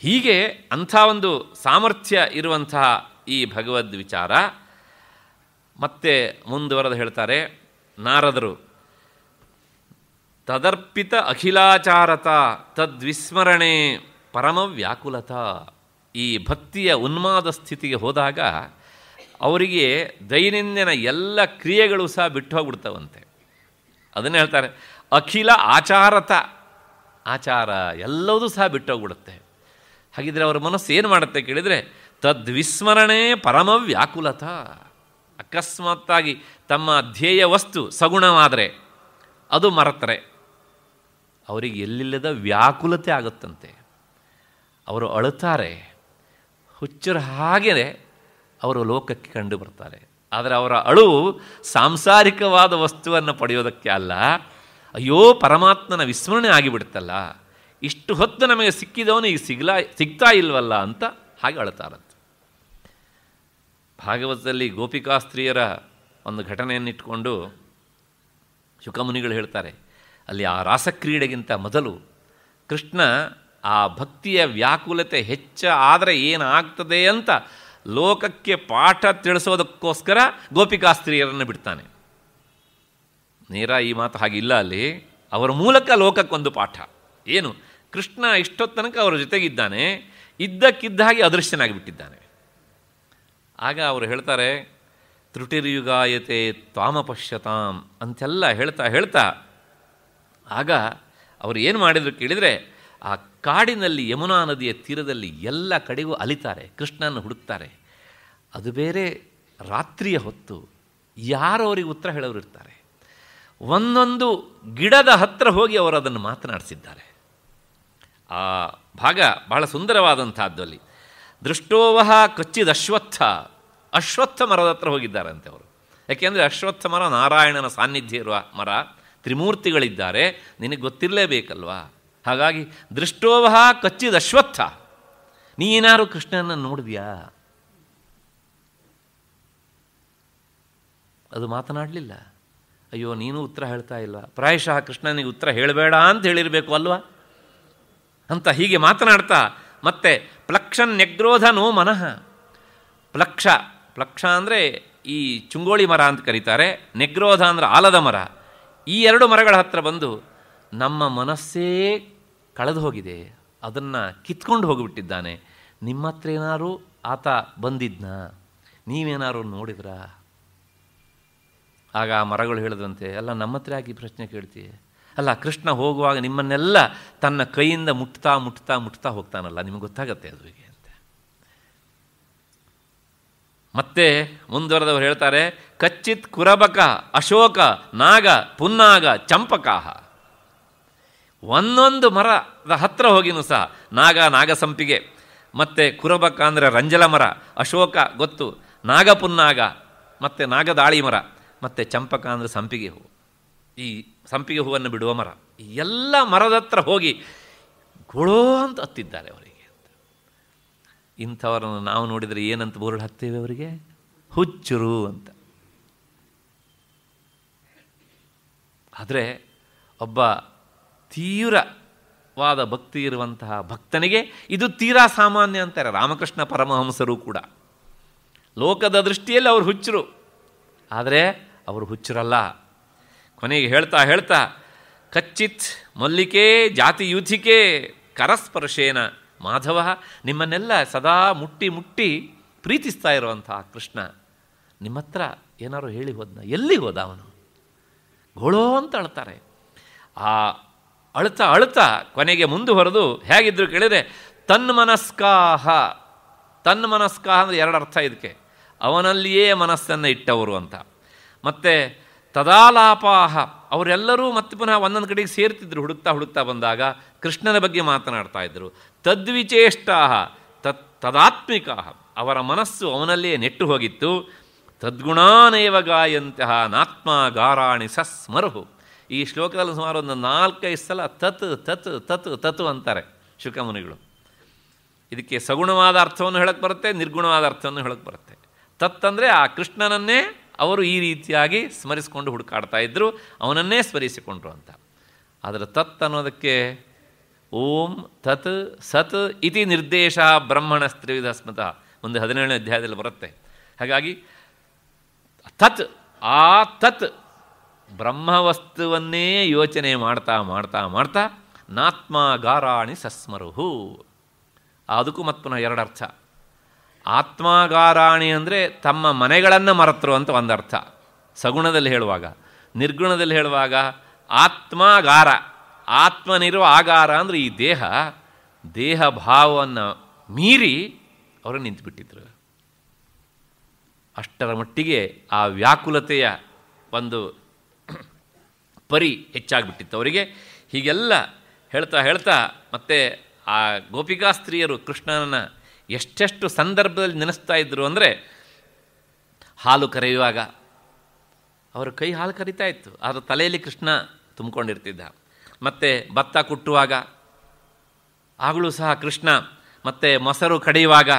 ಹೀಗೆ ಅಂಥ ಒಂದು ಸಾಮರ್ಥ್ಯ ಇರುವಂತಹ ಈ ಭಗವದ್ ವಿಚಾರ ಮತ್ತೆ ಮುಂದುವರೆದು ಹೇಳ್ತಾರೆ ನಾರದರು ತದರ್ಪಿತ ಅಖಿಲಾಚಾರತ ತದ್ವಿಸ್ಮರಣೆ ಪರಮವ್ಯಾಕುಲತ ಈ ಭಕ್ತಿಯ ಉನ್ಮಾದ ಸ್ಥಿತಿಗೆ ಹೋದಾಗ ಅವರಿಗೆ ದೈನಂದಿನ ಎಲ್ಲ ಕ್ರಿಯೆಗಳು ಸಹ ಬಿಟ್ಟು ಹೋಗ್ಬಿಡ್ತಾವಂತೆ ಅದನ್ನು ಹೇಳ್ತಾರೆ ಅಖಿಲ ಆಚಾರತ ಆಚಾರ ಎಲ್ಲವೂ ಸಹ ಬಿಟ್ಟು ಹೋಗ್ಬಿಡುತ್ತೆ ಹಾಗಿದ್ರೆ ಅವರ ಮನಸ್ಸು ಏನು ಮಾಡುತ್ತೆ ಕೇಳಿದರೆ ತದ್ವಿಸ್ಮರಣೆ ಪರಮವ್ಯಾಕುಲತ ಅಕಸ್ಮಾತ್ತಾಗಿ ತಮ್ಮ ಧ್ಯೇಯ ವಸ್ತು ಸಗುಣವಾದರೆ ಅದು ಮರೆತರೆ ಅವರಿಗೆ ಎಲ್ಲಿಲ್ಲದ ವ್ಯಾಕುಲತೆ ಆಗುತ್ತಂತೆ ಅವರು ಅಳುತ್ತಾರೆ ಹುಚ್ಚರ ಹಾಗೆಯೇ ಅವರು ಲೋಕಕ್ಕೆ ಕಂಡು ಬರ್ತಾರೆ ಆದರೆ ಅವರ ಅಳು ಸಾಂಸಾರಿಕವಾದ ವಸ್ತುವನ್ನು ಪಡೆಯೋದಕ್ಕೆ ಅಲ್ಲ ಅಯ್ಯೋ ಪರಮಾತ್ಮನ ವಿಸ್ಮರಣೆ ಆಗಿಬಿಡುತ್ತಲ್ಲ ಇಷ್ಟು ಹೊತ್ತು ನಮಗೆ ಸಿಕ್ಕಿದವನು ಈಗ ಸಿಗ್ಲಾ ಸಿಗ್ತಾ ಇಲ್ವಲ್ಲ ಅಂತ ಹಾಗೆ ಅಳತಾರಂತೆ ಭಾಗವತದಲ್ಲಿ ಗೋಪಿಕಾಸ್ತ್ರೀಯರ ಒಂದು ಘಟನೆಯನ್ನಿಟ್ಕೊಂಡು ಶುಕಮುನಿಗಳು ಹೇಳ್ತಾರೆ ಅಲ್ಲಿ ಆ ರಾಸಕ್ರೀಡೆಗಿಂತ ಮೊದಲು ಕೃಷ್ಣ ಆ ಭಕ್ತಿಯ ವ್ಯಾಕುಲತೆ ಹೆಚ್ಚ ಆದರೆ ಏನಾಗ್ತದೆ ಅಂತ ಲೋಕಕ್ಕೆ ಪಾಠ ತಿಳಿಸೋದಕ್ಕೋಸ್ಕರ ಗೋಪಿಕಾಸ್ತ್ರೀಯರನ್ನು ಬಿಡ್ತಾನೆ ನೇರ ಈ ಮಾತು ಹಾಗಿಲ್ಲ ಅಲ್ಲಿ ಅವರ ಮೂಲಕ ಲೋಕಕ್ಕೊಂದು ಪಾಠ ಏನು ಕೃಷ್ಣ ಇಷ್ಟೊತ್ತು ತನಕ ಅವರ ಜೊತೆಗಿದ್ದಾನೆ ಇದ್ದಕ್ಕಿದ್ದ ಹಾಗೆ ಬಿಟ್ಟಿದ್ದಾನೆ ಆಗ ಅವರು ಹೇಳ್ತಾರೆ ತ್ರುಟಿರ್ಯುಗಾಯತೆ ತ್ವಾಮಪಶ್ಯತಾಂ ಅಂತೆಲ್ಲ ಹೇಳ್ತಾ ಹೇಳ್ತಾ ಆಗ ಅವರು ಏನು ಮಾಡಿದ್ರು ಕೇಳಿದರೆ ಆ ಕಾಡಿನಲ್ಲಿ ಯಮುನಾ ನದಿಯ ತೀರದಲ್ಲಿ ಎಲ್ಲ ಕಡೆಗೂ ಅಲಿತಾರೆ ಕೃಷ್ಣನ ಹುಡುಕ್ತಾರೆ ಅದು ಬೇರೆ ರಾತ್ರಿಯ ಹೊತ್ತು ಯಾರು ಅವರಿಗೆ ಉತ್ತರ ಹೇಳೋರು ಇರ್ತಾರೆ ಒಂದೊಂದು ಗಿಡದ ಹತ್ತಿರ ಹೋಗಿ ಅವರು ಅದನ್ನು ಮಾತನಾಡಿಸಿದ್ದಾರೆ ಆ ಭಾಗ ಬಹಳ ಸುಂದರವಾದಂಥದ್ದು ಅಲ್ಲಿ ದೃಷ್ಟೋವಹ ಕಚ್ಚಿದ ಅಶ್ವತ್ಥ ಅಶ್ವತ್ಥ ಮರದ ಹತ್ರ ಹೋಗಿದ್ದಾರಂತೆ ಅವರು ಯಾಕೆಂದರೆ ಅಶ್ವತ್ಥ ಮರ ನಾರಾಯಣನ ಸಾನ್ನಿಧ್ಯ ಇರುವ ಮರ ತ್ರಿಮೂರ್ತಿಗಳಿದ್ದಾರೆ ನಿನಗೆ ಗೊತ್ತಿರಲೇಬೇಕಲ್ವಾ ಹಾಗಾಗಿ ದೃಷ್ಟೋವಹ ಕಚ್ಚಿದ ಅಶ್ವತ್ಥ ನೀನಾರು ಕೃಷ್ಣನ ನೋಡಿದ್ಯಾ ಅದು ಮಾತನಾಡಲಿಲ್ಲ ಅಯ್ಯೋ ನೀನು ಉತ್ತರ ಹೇಳ್ತಾ ಇಲ್ವಾ ಪ್ರಾಯಶಃ ಕೃಷ್ಣನಿಗೆ ಉತ್ತರ ಹೇಳಬೇಡ ಅಂತ ಹೇಳಿರಬೇಕು ಅಲ್ವಾ ಅಂತ ಹೀಗೆ ಮಾತನಾಡ್ತಾ ಮತ್ತೆ ಪ್ಲಕ್ಷನ್ ನೆಗ್ರೋಧ ನೋ ಮನಃ ಪ್ಲಕ್ಷ ಪ್ಲಕ್ಷ ಅಂದರೆ ಈ ಚುಂಗೋಳಿ ಮರ ಅಂತ ಕರೀತಾರೆ ನೆಗ್ರೋಧ ಅಂದರೆ ಆಲದ ಮರ ಈ ಎರಡು ಮರಗಳ ಹತ್ರ ಬಂದು ನಮ್ಮ ಮನಸ್ಸೇ ಕಳೆದು ಹೋಗಿದೆ ಅದನ್ನು ಕಿತ್ಕೊಂಡು ಹೋಗಿಬಿಟ್ಟಿದ್ದಾನೆ ನಿಮ್ಮ ಹತ್ರ ಏನಾರು ಆತ ಬಂದಿದ್ನಾ ನೀವೇನಾರು ನೋಡಿದ್ರಾ ಆಗ ಆ ಮರಗಳು ಹೇಳಿದ್ರಂತೆ ಅಲ್ಲ ನಮ್ಮ ಹತ್ರ ಆಗಿ ಪ್ರಶ್ನೆ ಕೇಳ್ತೀವಿ ಅಲ್ಲ ಕೃಷ್ಣ ಹೋಗುವಾಗ ನಿಮ್ಮನ್ನೆಲ್ಲ ತನ್ನ ಕೈಯಿಂದ ಮುಟ್ತಾ ಮುಟ್ತಾ ಮುಟ್ತಾ ಹೋಗ್ತಾನಲ್ಲ ನಿಮಗೆ ಗೊತ್ತಾಗತ್ತೆ ಅದು ಹೀಗೆ ಮತ್ತೆ ಮುಂದುವರೆದವರು ಹೇಳ್ತಾರೆ ಕಚ್ಚಿತ್ ಕುರಬಕ ಅಶೋಕ ನಾಗ ಪುನ್ನಾಗ ಚಂಪಕಾಹ ಒಂದೊಂದು ಮರದ ಹತ್ರ ಹೋಗಿನೂ ಸಹ ನಾಗ ನಾಗಸಂಪಿಗೆ ಮತ್ತು ಕುರಬಕ ಅಂದರೆ ರಂಜಲ ಮರ ಅಶೋಕ ಗೊತ್ತು ನಾಗಪುನ್ನಾಗ ಮತ್ತು ನಾಗದಾಳಿ ಮರ ಮತ್ತು ಚಂಪಕ ಅಂದರೆ ಸಂಪಿಗೆ ಹೂವು ಈ ಸಂಪಿಗೆ ಹೂವನ್ನು ಬಿಡುವ ಮರ ಎಲ್ಲ ಮರದ ಹತ್ರ ಹೋಗಿ ಗುಳೋ ಅಂತ ಹತ್ತಿದ್ದಾರೆ ಅವರಿಗೆ ಇಂಥವರನ್ನು ನಾವು ನೋಡಿದರೆ ಏನಂತ ಬೋರ್ಡ್ ಹಾಕ್ತೇವೆ ಅವರಿಗೆ ಹುಚ್ಚರು ಅಂತ ಆದರೆ ಒಬ್ಬ ತೀವ್ರವಾದ ಭಕ್ತಿ ಇರುವಂತಹ ಭಕ್ತನಿಗೆ ಇದು ತೀರಾ ಸಾಮಾನ್ಯ ಅಂತಾರೆ ರಾಮಕೃಷ್ಣ ಪರಮಹಂಸರು ಕೂಡ ಲೋಕದ ದೃಷ್ಟಿಯಲ್ಲಿ ಅವರು ಹುಚ್ಚರು ಆದರೆ ಅವರು ಹುಚ್ಚರಲ್ಲ ಕೊನೆಗೆ ಹೇಳ್ತಾ ಹೇಳ್ತಾ ಕಚ್ಚಿತ್ ಮಲ್ಲಿಕೆ ಜಾತಿಯೂಥಿಕೆ ಕರಸ್ಪರ್ಶೇನ ಮಾಧವ ನಿಮ್ಮನ್ನೆಲ್ಲ ಸದಾ ಮುಟ್ಟಿ ಮುಟ್ಟಿ ಪ್ರೀತಿಸ್ತಾ ಇರುವಂತಹ ಕೃಷ್ಣ ನಿಮ್ಮ ಹತ್ರ ಏನಾರು ಹೇಳಿ ಹೋದ್ನ ಎಲ್ಲಿ ಹೋದ ಅವನು ಗೋಳೋ ಅಂತ ಅಳ್ತಾರೆ ಆ ಅಳ್ತಾ ಅಳ್ತಾ ಕೊನೆಗೆ ಮುಂದುವರೆದು ಹೇಗಿದ್ರು ಕೇಳಿದರೆ ತನ್ಮನಸ್ಕಾಹ ತನ್ಮನಸ್ಕಾಹ ಅಂದರೆ ಎರಡು ಅರ್ಥ ಇದಕ್ಕೆ ಅವನಲ್ಲಿಯೇ ಮನಸ್ಸನ್ನು ಇಟ್ಟವರು ಅಂತ ಮತ್ತು ತದಾಲಾಪಾಹ ಅವರೆಲ್ಲರೂ ಮತ್ತೆ ಪುನಃ ಒಂದೊಂದು ಕಡೆಗೆ ಸೇರ್ತಿದ್ರು ಹುಡುಕ್ತಾ ಹುಡುಕ್ತಾ ಬಂದಾಗ ಕೃಷ್ಣನ ಬಗ್ಗೆ ಮಾತನಾಡ್ತಾ ಇದ್ದರು ತದ್ವಿಚೇಷ್ಟಾ ತತ್ ತದಾತ್ಮಿಕಾ ಅವರ ಮನಸ್ಸು ಅವನಲ್ಲೇ ನೆಟ್ಟು ಹೋಗಿತ್ತು ತದ್ಗುಣಾನೇವ ಗಾಯಂತಹ ನಾತ್ಮ ಗಾರಾಣಿ ಸಸ್ಮರುಹು ಈ ಶ್ಲೋಕದಲ್ಲಿ ಸುಮಾರು ಒಂದು ನಾಲ್ಕೈದು ಸಲ ತತ್ ತತ್ ತತ್ ತತ್ ಅಂತಾರೆ ಶುಕಮುನಿಗಳು ಇದಕ್ಕೆ ಸಗುಣವಾದ ಅರ್ಥವನ್ನು ಹೇಳಕ್ಕೆ ಬರುತ್ತೆ ನಿರ್ಗುಣವಾದ ಅರ್ಥವನ್ನು ಹೇಳಕ್ಕೆ ಬರುತ್ತೆ ತತ್ ಅಂದರೆ ಆ ಕೃಷ್ಣನನ್ನೇ ಅವರು ಈ ರೀತಿಯಾಗಿ ಸ್ಮರಿಸಿಕೊಂಡು ಹುಡುಕಾಡ್ತಾ ಇದ್ದರು ಅವನನ್ನೇ ಸ್ಮರಿಸಿಕೊಂಡ್ರು ಅಂತ ಆದರೆ ತತ್ ಅನ್ನೋದಕ್ಕೆ ಓಂ ತತ್ ಸತ್ ಇತಿ ನಿರ್ದೇಶ ಬ್ರಹ್ಮಣ ಸ್ತ್ರೀವಿಧ ಸ್ಮತ ಒಂದು ಹದಿನೇಳನೇ ಅಧ್ಯಾಯದಲ್ಲಿ ಬರುತ್ತೆ ಹಾಗಾಗಿ ತತ್ ಆ ತತ್ ಬ್ರಹ್ಮವಸ್ತುವನ್ನೇ ಯೋಚನೆ ಮಾಡ್ತಾ ಮಾಡ್ತಾ ಮಾಡ್ತಾ ನಾತ್ಮ ಗಾರಾಣಿ ಸಸ್ಮರುಹು ಅದಕ್ಕೂ ಮತ್ತು ಎರಡು ಎರಡರ್ಥ ಆತ್ಮಾಗಾರಾಣಿ ಅಂದರೆ ತಮ್ಮ ಮನೆಗಳನ್ನು ಮರೆತರು ಅಂತ ಒಂದರ್ಥ ಸಗುಣದಲ್ಲಿ ಹೇಳುವಾಗ ನಿರ್ಗುಣದಲ್ಲಿ ಹೇಳುವಾಗ ಆತ್ಮಾಗಾರ ಆತ್ಮನಿರುವ ಆಗಾರ ಅಂದರೆ ಈ ದೇಹ ದೇಹ ಭಾವವನ್ನು ಮೀರಿ ಅವರು ನಿಂತುಬಿಟ್ಟಿದ್ರು ಅಷ್ಟರ ಮಟ್ಟಿಗೆ ಆ ವ್ಯಾಕುಲತೆಯ ಒಂದು ಪರಿ ಹೆಚ್ಚಾಗಿಬಿಟ್ಟಿತ್ತು ಅವರಿಗೆ ಹೀಗೆಲ್ಲ ಹೇಳ್ತಾ ಹೇಳ್ತಾ ಮತ್ತೆ ಆ ಗೋಪಿಕಾ ಸ್ತ್ರೀಯರು ಕೃಷ್ಣನ ಎಷ್ಟೆಷ್ಟು ಸಂದರ್ಭದಲ್ಲಿ ನೆನೆಸ್ತಾ ಇದ್ದರು ಅಂದರೆ ಹಾಲು ಕರೆಯುವಾಗ ಅವರ ಕೈ ಹಾಲು ಕರಿತಾ ಇತ್ತು ಅದರ ತಲೆಯಲ್ಲಿ ಕೃಷ್ಣ ತುಂಬಿಕೊಂಡಿರ್ತಿದ್ದ ಮತ್ತು ಭತ್ತ ಕುಟ್ಟುವಾಗ ಆಗಲೂ ಸಹ ಕೃಷ್ಣ ಮತ್ತು ಮೊಸರು ಕಡಿಯುವಾಗ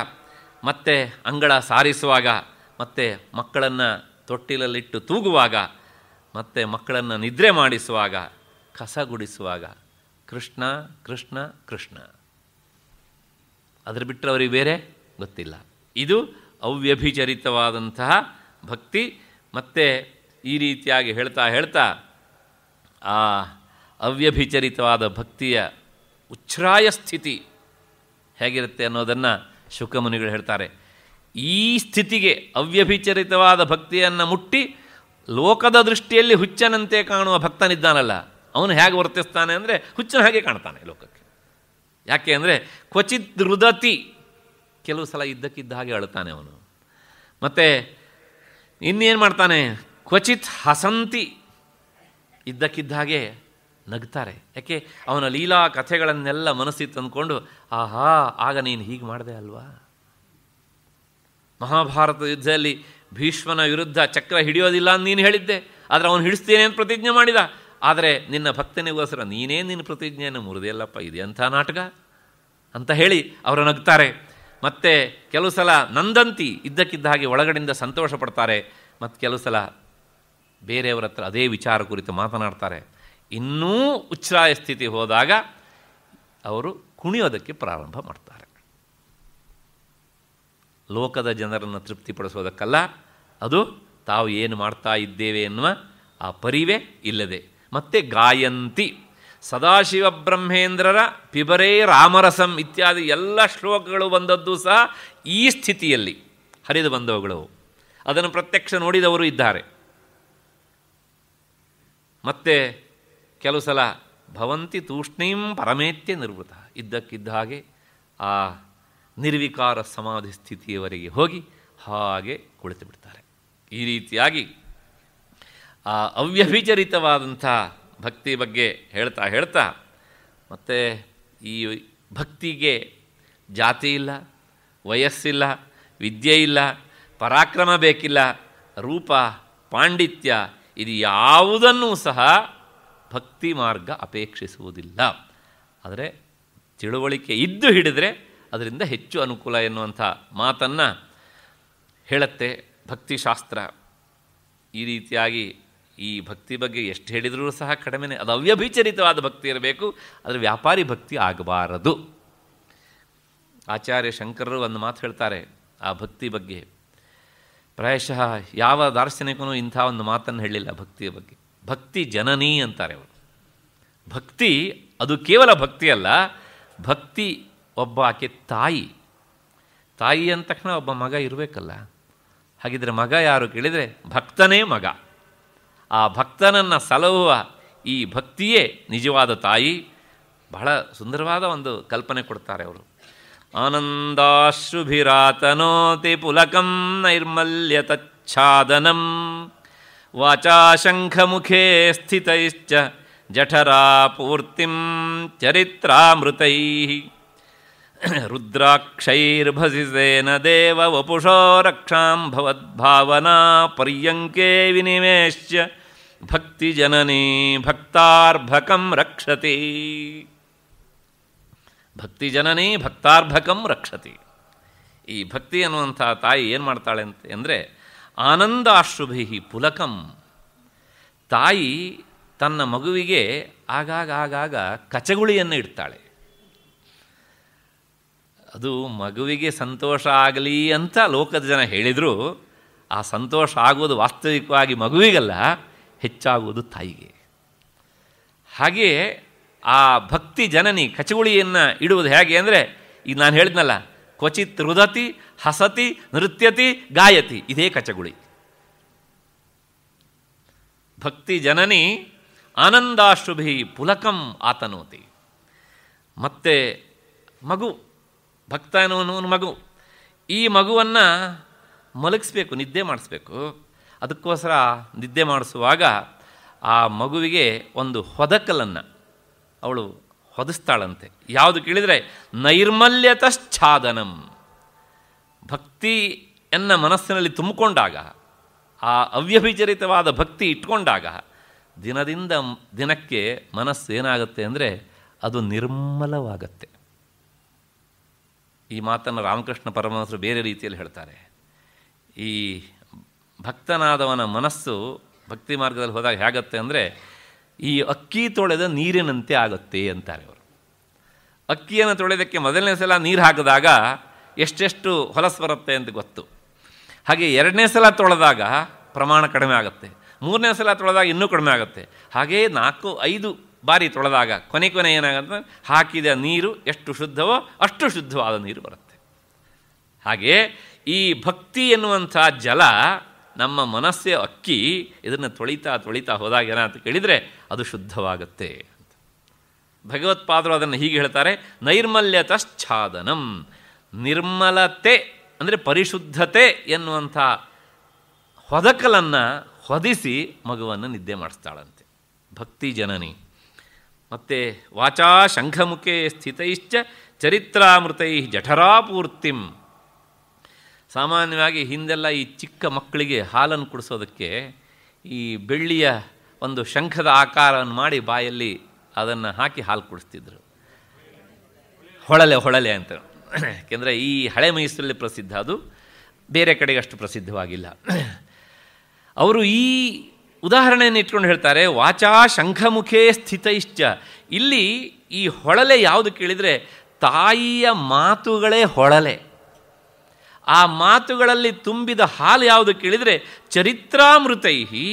ಮತ್ತು ಅಂಗಳ ಸಾರಿಸುವಾಗ ಮತ್ತು ಮಕ್ಕಳನ್ನು ತೊಟ್ಟಿಲಲ್ಲಿಟ್ಟು ತೂಗುವಾಗ ಮತ್ತು ಮಕ್ಕಳನ್ನು ನಿದ್ರೆ ಮಾಡಿಸುವಾಗ ಕಸ ಗುಡಿಸುವಾಗ ಕೃಷ್ಣ ಕೃಷ್ಣ ಕೃಷ್ಣ ಅದರ ಬಿಟ್ಟರೆ ಅವರಿಗೆ ಬೇರೆ ಗೊತ್ತಿಲ್ಲ ಇದು ಅವ್ಯಭಿಚರಿತವಾದಂತಹ ಭಕ್ತಿ ಮತ್ತು ಈ ರೀತಿಯಾಗಿ ಹೇಳ್ತಾ ಹೇಳ್ತಾ ಆ ಅವ್ಯಭಿಚರಿತವಾದ ಭಕ್ತಿಯ ಉಚ್ಛ್ರಾಯ ಸ್ಥಿತಿ ಹೇಗಿರುತ್ತೆ ಅನ್ನೋದನ್ನು ಶುಕಮುನಿಗಳು ಹೇಳ್ತಾರೆ ಈ ಸ್ಥಿತಿಗೆ ಅವ್ಯಭಿಚರಿತವಾದ ಭಕ್ತಿಯನ್ನು ಮುಟ್ಟಿ ಲೋಕದ ದೃಷ್ಟಿಯಲ್ಲಿ ಹುಚ್ಚನಂತೆ ಕಾಣುವ ಭಕ್ತನಿದ್ದಾನಲ್ಲ ಅವನು ಹೇಗೆ ವರ್ತಿಸ್ತಾನೆ ಅಂದರೆ ಹುಚ್ಚನ ಹಾಗೆ ಕಾಣ್ತಾನೆ ಲೋಕಕ್ಕೆ ಯಾಕೆ ಅಂದರೆ ಕ್ವಚಿತ್ ರುದತಿ ಕೆಲವು ಸಲ ಇದ್ದಕ್ಕಿದ್ದ ಹಾಗೆ ಅಳ್ತಾನೆ ಅವನು ಮತ್ತು ಇನ್ನೇನು ಮಾಡ್ತಾನೆ ಕ್ವಚಿತ್ ಹಸಂತಿ ಇದ್ದಕ್ಕಿದ್ದ ಹಾಗೆ ನಗ್ತಾರೆ ಯಾಕೆ ಅವನ ಲೀಲಾ ಕಥೆಗಳನ್ನೆಲ್ಲ ಮನಸ್ಸಿಗೆ ತಂದುಕೊಂಡು ಆಹಾ ಆಗ ನೀನು ಹೀಗೆ ಮಾಡಿದೆ ಅಲ್ವಾ ಮಹಾಭಾರತ ಯುದ್ಧದಲ್ಲಿ ಭೀಷ್ಮನ ವಿರುದ್ಧ ಚಕ್ರ ಹಿಡಿಯೋದಿಲ್ಲ ಅಂತ ನೀನು ಹೇಳಿದ್ದೆ ಆದರೆ ಅವನು ಹಿಡಿಸ್ತೇನೆ ಅಂತ ಪ್ರತಿಜ್ಞೆ ಮಾಡಿದ ಆದರೆ ನಿನ್ನ ಭಕ್ತನಿಗೋಸ್ಕರ ನೀನೇ ನಿನ್ನ ಪ್ರತಿಜ್ಞೆಯನ್ನು ಮುರಿದೆಯಲ್ಲಪ್ಪ ಇದೆ ನಾಟಕ ಅಂತ ಹೇಳಿ ಅವರು ನಗ್ತಾರೆ ಮತ್ತು ಕೆಲವು ಸಲ ನಂದಂತಿ ಇದ್ದಕ್ಕಿದ್ದ ಹಾಗೆ ಒಳಗಡೆಯಿಂದ ಸಂತೋಷ ಪಡ್ತಾರೆ ಮತ್ತು ಕೆಲವು ಸಲ ಬೇರೆಯವರ ಹತ್ರ ಅದೇ ವಿಚಾರ ಕುರಿತು ಮಾತನಾಡ್ತಾರೆ ಇನ್ನೂ ಉಚ್ಛ್ರಾಯ ಸ್ಥಿತಿ ಹೋದಾಗ ಅವರು ಕುಣಿಯೋದಕ್ಕೆ ಪ್ರಾರಂಭ ಮಾಡ್ತಾರೆ ಲೋಕದ ಜನರನ್ನು ತೃಪ್ತಿಪಡಿಸೋದಕ್ಕಲ್ಲ ಅದು ತಾವು ಏನು ಮಾಡ್ತಾ ಇದ್ದೇವೆ ಎನ್ನುವ ಆ ಪರಿವೇ ಇಲ್ಲದೆ ಮತ್ತು ಗಾಯಂತಿ ಸದಾಶಿವ ಬ್ರಹ್ಮೇಂದ್ರರ ಪಿಬರೇ ರಾಮರಸಂ ಇತ್ಯಾದಿ ಎಲ್ಲ ಶ್ಲೋಕಗಳು ಬಂದದ್ದು ಸಹ ಈ ಸ್ಥಿತಿಯಲ್ಲಿ ಹರಿದು ಬಂದವುಗಳು ಅದನ್ನು ಪ್ರತ್ಯಕ್ಷ ನೋಡಿದವರು ಇದ್ದಾರೆ ಮತ್ತೆ ಕೆಲವು ಸಲ ಭವಂತಿ ತೂಷ್ಣೀಂ ಪರಮೇತ್ಯ ನಿರ್ವೃತ ಇದ್ದಕ್ಕಿದ್ದ ಹಾಗೆ ಆ ನಿರ್ವಿಕಾರ ಸಮಾಧಿ ಸ್ಥಿತಿಯವರೆಗೆ ಹೋಗಿ ಹಾಗೆ ಕುಳಿತು ಬಿಡ್ತಾರೆ ಈ ರೀತಿಯಾಗಿ ಆ ಅವ್ಯಭಿಚರಿತವಾದಂಥ ಭಕ್ತಿ ಬಗ್ಗೆ ಹೇಳ್ತಾ ಹೇಳ್ತಾ ಮತ್ತು ಈ ಭಕ್ತಿಗೆ ಜಾತಿ ಇಲ್ಲ ವಯಸ್ಸಿಲ್ಲ ವಿದ್ಯೆ ಇಲ್ಲ ಪರಾಕ್ರಮ ಬೇಕಿಲ್ಲ ರೂಪ ಪಾಂಡಿತ್ಯ ಇದು ಯಾವುದನ್ನೂ ಸಹ ಭಕ್ತಿ ಮಾರ್ಗ ಅಪೇಕ್ಷಿಸುವುದಿಲ್ಲ ಆದರೆ ತಿಳುವಳಿಕೆ ಇದ್ದು ಹಿಡಿದರೆ ಅದರಿಂದ ಹೆಚ್ಚು ಅನುಕೂಲ ಎನ್ನುವಂಥ ಮಾತನ್ನು ಹೇಳುತ್ತೆ ಭಕ್ತಿಶಾಸ್ತ್ರ ಈ ರೀತಿಯಾಗಿ ಈ ಭಕ್ತಿ ಬಗ್ಗೆ ಎಷ್ಟು ಹೇಳಿದರೂ ಸಹ ಕಡಿಮೆನೆ ಅದು ಅವ್ಯಭಿಚರಿತವಾದ ಭಕ್ತಿ ಇರಬೇಕು ಅದರ ವ್ಯಾಪಾರಿ ಭಕ್ತಿ ಆಗಬಾರದು ಆಚಾರ್ಯ ಶಂಕರರು ಒಂದು ಮಾತು ಹೇಳ್ತಾರೆ ಆ ಭಕ್ತಿ ಬಗ್ಗೆ ಪ್ರಾಯಶಃ ಯಾವ ದಾರ್ಶನಿಕನೂ ಇಂಥ ಒಂದು ಮಾತನ್ನು ಹೇಳಿಲ್ಲ ಭಕ್ತಿಯ ಬಗ್ಗೆ ಭಕ್ತಿ ಜನನೀ ಅಂತಾರೆ ಅವರು ಭಕ್ತಿ ಅದು ಕೇವಲ ಭಕ್ತಿ ಅಲ್ಲ ಭಕ್ತಿ ಒಬ್ಬ ಆಕೆ ತಾಯಿ ತಾಯಿ ಅಂದ ತಕ್ಷಣ ಒಬ್ಬ ಮಗ ಇರಬೇಕಲ್ಲ ಹಾಗಿದ್ರೆ ಮಗ ಯಾರು ಕೇಳಿದರೆ ಭಕ್ತನೇ ಮಗ ಆ ಭಕ್ತನನ್ನು ಸಲಹುವ ಈ ಭಕ್ತಿಯೇ ನಿಜವಾದ ತಾಯಿ ಬಹಳ ಸುಂದರವಾದ ಒಂದು ಕಲ್ಪನೆ ಕೊಡ್ತಾರೆ ಅವರು ಆನಂದಾಶ್ರುಭಿರಾತನೋತಿ ಪುಲಕಂ ನೈರ್ಮಲ್ಯತಚ್ಛಾದನಂ ವಾಚಾ ಮುಖೇ ಸ್ಥಿತೈಶ್ಚ ಜಠರಾ ಪೂರ್ತಿಂ ಚರಿತ್ರಾಮೃತೈ ರುದ್ರಾಕ್ಷೈರ್ಭಸಿಸೇನ ದೇವ ವಪುಷೋ ರಕ್ಷಾಂ ಭವದ್ಭಾವನಾ ಪರ್ಯಂಕೆ ಭಕ್ತಿ ಜನನೇ ಭಕ್ತಾರ್ಭಕಂ ರಕ್ಷತಿ ಭಕ್ತಿ ಜನನೇ ಭಕ್ತಾರ್ಭಕಂ ರಕ್ಷತಿ ಈ ಭಕ್ತಿ ಅನ್ನುವಂಥ ತಾಯಿ ಏನು ಮಾಡ್ತಾಳೆ ಅಂತ ಅಂದರೆ ಆನಂದಾಶ್ರುಭಿ ಪುಲಕಂ ತಾಯಿ ತನ್ನ ಮಗುವಿಗೆ ಆಗಾಗ ಆಗಾಗ ಕಚಗುಳಿಯನ್ನು ಇಡ್ತಾಳೆ ಅದು ಮಗುವಿಗೆ ಸಂತೋಷ ಆಗಲಿ ಅಂತ ಲೋಕದ ಜನ ಹೇಳಿದರೂ ಆ ಸಂತೋಷ ಆಗೋದು ವಾಸ್ತವಿಕವಾಗಿ ಮಗುವಿಗಲ್ಲ ಹೆಚ್ಚಾಗುವುದು ತಾಯಿಗೆ ಹಾಗೆಯೇ ಆ ಭಕ್ತಿ ಜನನಿ ಕಚಗುಳಿಯನ್ನು ಇಡುವುದು ಹೇಗೆ ಅಂದರೆ ಈಗ ನಾನು ಹೇಳಿದ್ನಲ್ಲ ಕ್ವಚಿತ್ ರುದತಿ ಹಸತಿ ನೃತ್ಯತಿ ಗಾಯತಿ ಇದೇ ಕಚಗುಳಿ ಭಕ್ತಿ ಜನನಿ ಆನಂದಾಶುಭಿ ಪುಲಕಂ ಆತನೋತಿ ಮತ್ತೆ ಮಗು ಭಕ್ತ ಮಗು ಈ ಮಗುವನ್ನು ಮಲಗಿಸ್ಬೇಕು ನಿದ್ದೆ ಮಾಡಿಸ್ಬೇಕು ಅದಕ್ಕೋಸ್ಕರ ನಿದ್ದೆ ಮಾಡಿಸುವಾಗ ಆ ಮಗುವಿಗೆ ಒಂದು ಹೊದಕಲನ್ನು ಅವಳು ಹೊದಿಸ್ತಾಳಂತೆ ಯಾವುದು ಕೇಳಿದರೆ ನೈರ್ಮಲ್ಯತಶ್ಚಾದನಂ ಭಕ್ತಿಯನ್ನು ಮನಸ್ಸಿನಲ್ಲಿ ತುಂಬಿಕೊಂಡಾಗ ಆ ಅವ್ಯಭಿಚರಿತವಾದ ಭಕ್ತಿ ಇಟ್ಕೊಂಡಾಗ ದಿನದಿಂದ ದಿನಕ್ಕೆ ಮನಸ್ಸು ಏನಾಗುತ್ತೆ ಅಂದರೆ ಅದು ನಿರ್ಮಲವಾಗತ್ತೆ ಈ ಮಾತನ್ನು ರಾಮಕೃಷ್ಣ ಪರಮಹಂಸರು ಬೇರೆ ರೀತಿಯಲ್ಲಿ ಹೇಳ್ತಾರೆ ಈ ಭಕ್ತನಾದವನ ಮನಸ್ಸು ಭಕ್ತಿ ಮಾರ್ಗದಲ್ಲಿ ಹೋದಾಗ ಹೇಗತ್ತೆ ಅಂದರೆ ಈ ಅಕ್ಕಿ ತೊಳೆದ ನೀರಿನಂತೆ ಆಗುತ್ತೆ ಅಂತಾರೆ ಅವರು ಅಕ್ಕಿಯನ್ನು ತೊಳೆದಕ್ಕೆ ಮೊದಲನೇ ಸಲ ನೀರು ಹಾಕಿದಾಗ ಎಷ್ಟೆಷ್ಟು ಹೊಲಸು ಬರುತ್ತೆ ಅಂತ ಗೊತ್ತು ಹಾಗೆ ಎರಡನೇ ಸಲ ತೊಳೆದಾಗ ಪ್ರಮಾಣ ಕಡಿಮೆ ಆಗುತ್ತೆ ಮೂರನೇ ಸಲ ತೊಳೆದಾಗ ಇನ್ನೂ ಕಡಿಮೆ ಆಗುತ್ತೆ ಹಾಗೆಯೇ ನಾಲ್ಕು ಐದು ಬಾರಿ ತೊಳೆದಾಗ ಕೊನೆ ಕೊನೆ ಏನಾಗುತ್ತೆ ಹಾಕಿದ ನೀರು ಎಷ್ಟು ಶುದ್ಧವೋ ಅಷ್ಟು ಶುದ್ಧವಾದ ನೀರು ಬರುತ್ತೆ ಹಾಗೆಯೇ ಈ ಭಕ್ತಿ ಎನ್ನುವಂಥ ಜಲ ನಮ್ಮ ಮನಸ್ಸೇ ಅಕ್ಕಿ ಇದನ್ನು ತೊಳಿತಾ ತೊಳಿತಾ ಹೋದಾಗ ಏನ ಅಂತ ಕೇಳಿದರೆ ಅದು ಶುದ್ಧವಾಗುತ್ತೆ ಅಂತ ಭಗವತ್ಪಾದರು ಅದನ್ನು ಹೀಗೆ ಹೇಳ್ತಾರೆ ನೈರ್ಮಲ್ಯತಶ್ಛಾದನಂ ನಿರ್ಮಲತೆ ಅಂದರೆ ಪರಿಶುದ್ಧತೆ ಎನ್ನುವಂಥ ಹೊದಕಲನ್ನು ಹೊದಿಸಿ ಮಗುವನ್ನು ನಿದ್ದೆ ಮಾಡಿಸ್ತಾಳಂತೆ ಭಕ್ತಿ ಜನನಿ ಮತ್ತು ವಾಚಾ ಶಂಖಮುಖೇ ಸ್ಥಿತೈಶ್ಚ ಚರಿತ್ರಾಮೃತೈ ಜಠರಾಪೂರ್ತಿಂ ಸಾಮಾನ್ಯವಾಗಿ ಹಿಂದೆಲ್ಲ ಈ ಚಿಕ್ಕ ಮಕ್ಕಳಿಗೆ ಹಾಲನ್ನು ಕುಡಿಸೋದಕ್ಕೆ ಈ ಬೆಳ್ಳಿಯ ಒಂದು ಶಂಖದ ಆಕಾರವನ್ನು ಮಾಡಿ ಬಾಯಲ್ಲಿ ಅದನ್ನು ಹಾಕಿ ಹಾಲು ಕುಡಿಸ್ತಿದ್ರು ಹೊಳಲೆ ಹೊಳಲೆ ಅಂತ ಯಾಕೆಂದರೆ ಈ ಹಳೆ ಮೈಸೂರಲ್ಲಿ ಪ್ರಸಿದ್ಧ ಅದು ಬೇರೆ ಕಡೆಗೆ ಅಷ್ಟು ಪ್ರಸಿದ್ಧವಾಗಿಲ್ಲ ಅವರು ಈ ಉದಾಹರಣೆಯನ್ನು ಇಟ್ಕೊಂಡು ಹೇಳ್ತಾರೆ ವಾಚಾ ಶಂಖಮುಖೇ ಸ್ಥಿತೈಶ್ಚ ಇಲ್ಲಿ ಈ ಹೊಳಲೆ ಯಾವುದು ಕೇಳಿದರೆ ತಾಯಿಯ ಮಾತುಗಳೇ ಹೊಳಲೆ ಆ ಮಾತುಗಳಲ್ಲಿ ತುಂಬಿದ ಹಾಲು ಯಾವುದು ಕೇಳಿದರೆ ಚರಿತ್ರಾಮೃತೈಹಿ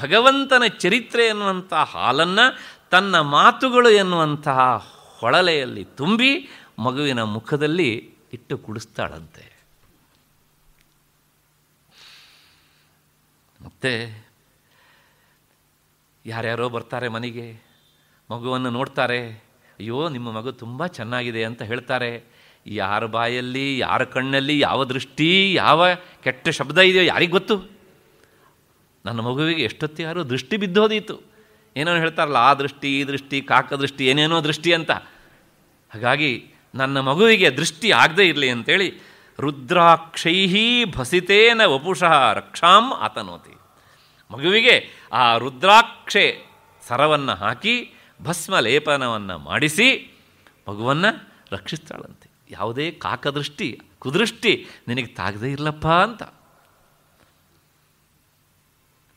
ಭಗವಂತನ ಚರಿತ್ರೆ ಎನ್ನುವಂಥ ಹಾಲನ್ನು ತನ್ನ ಮಾತುಗಳು ಎನ್ನುವಂತಹ ಹೊಳಲೆಯಲ್ಲಿ ತುಂಬಿ ಮಗುವಿನ ಮುಖದಲ್ಲಿ ಇಟ್ಟು ಕುಡಿಸ್ತಾಳಂತೆ ಮತ್ತೆ ಯಾರ್ಯಾರೋ ಬರ್ತಾರೆ ಮನೆಗೆ ಮಗುವನ್ನು ನೋಡ್ತಾರೆ ಅಯ್ಯೋ ನಿಮ್ಮ ಮಗು ತುಂಬ ಚೆನ್ನಾಗಿದೆ ಅಂತ ಹೇಳ್ತಾರೆ ಯಾರ ಬಾಯಲ್ಲಿ ಯಾರ ಕಣ್ಣಲ್ಲಿ ಯಾವ ದೃಷ್ಟಿ ಯಾವ ಕೆಟ್ಟ ಶಬ್ದ ಇದೆಯೋ ಯಾರಿಗೆ ಗೊತ್ತು ನನ್ನ ಮಗುವಿಗೆ ಎಷ್ಟೊತ್ತು ಯಾರು ದೃಷ್ಟಿ ಬಿದ್ದೋದಿತ್ತು ಏನೋ ಹೇಳ್ತಾರಲ್ಲ ಆ ದೃಷ್ಟಿ ಈ ದೃಷ್ಟಿ ಕಾಕ ದೃಷ್ಟಿ ಏನೇನೋ ದೃಷ್ಟಿ ಅಂತ ಹಾಗಾಗಿ ನನ್ನ ಮಗುವಿಗೆ ದೃಷ್ಟಿ ಆಗದೆ ಇರಲಿ ಅಂತೇಳಿ ರುದ್ರಾಕ್ಷೈ ಭಸಿತೇನ ವಪುಷಃ ರಕ್ಷಾಂ ಆತನೋತಿ ಮಗುವಿಗೆ ಆ ರುದ್ರಾಕ್ಷೆ ಸರವನ್ನು ಹಾಕಿ ಭಸ್ಮ ಲೇಪನವನ್ನು ಮಾಡಿಸಿ ಮಗುವನ್ನು ರಕ್ಷಿಸ್ತಾಳಂತೆ ಯಾವುದೇ ಕಾಕದೃಷ್ಟಿ ಕುದೃಷ್ಟಿ ನಿನಗೆ ತಾಗದೇ ಇಲ್ಲಪ್ಪ ಅಂತ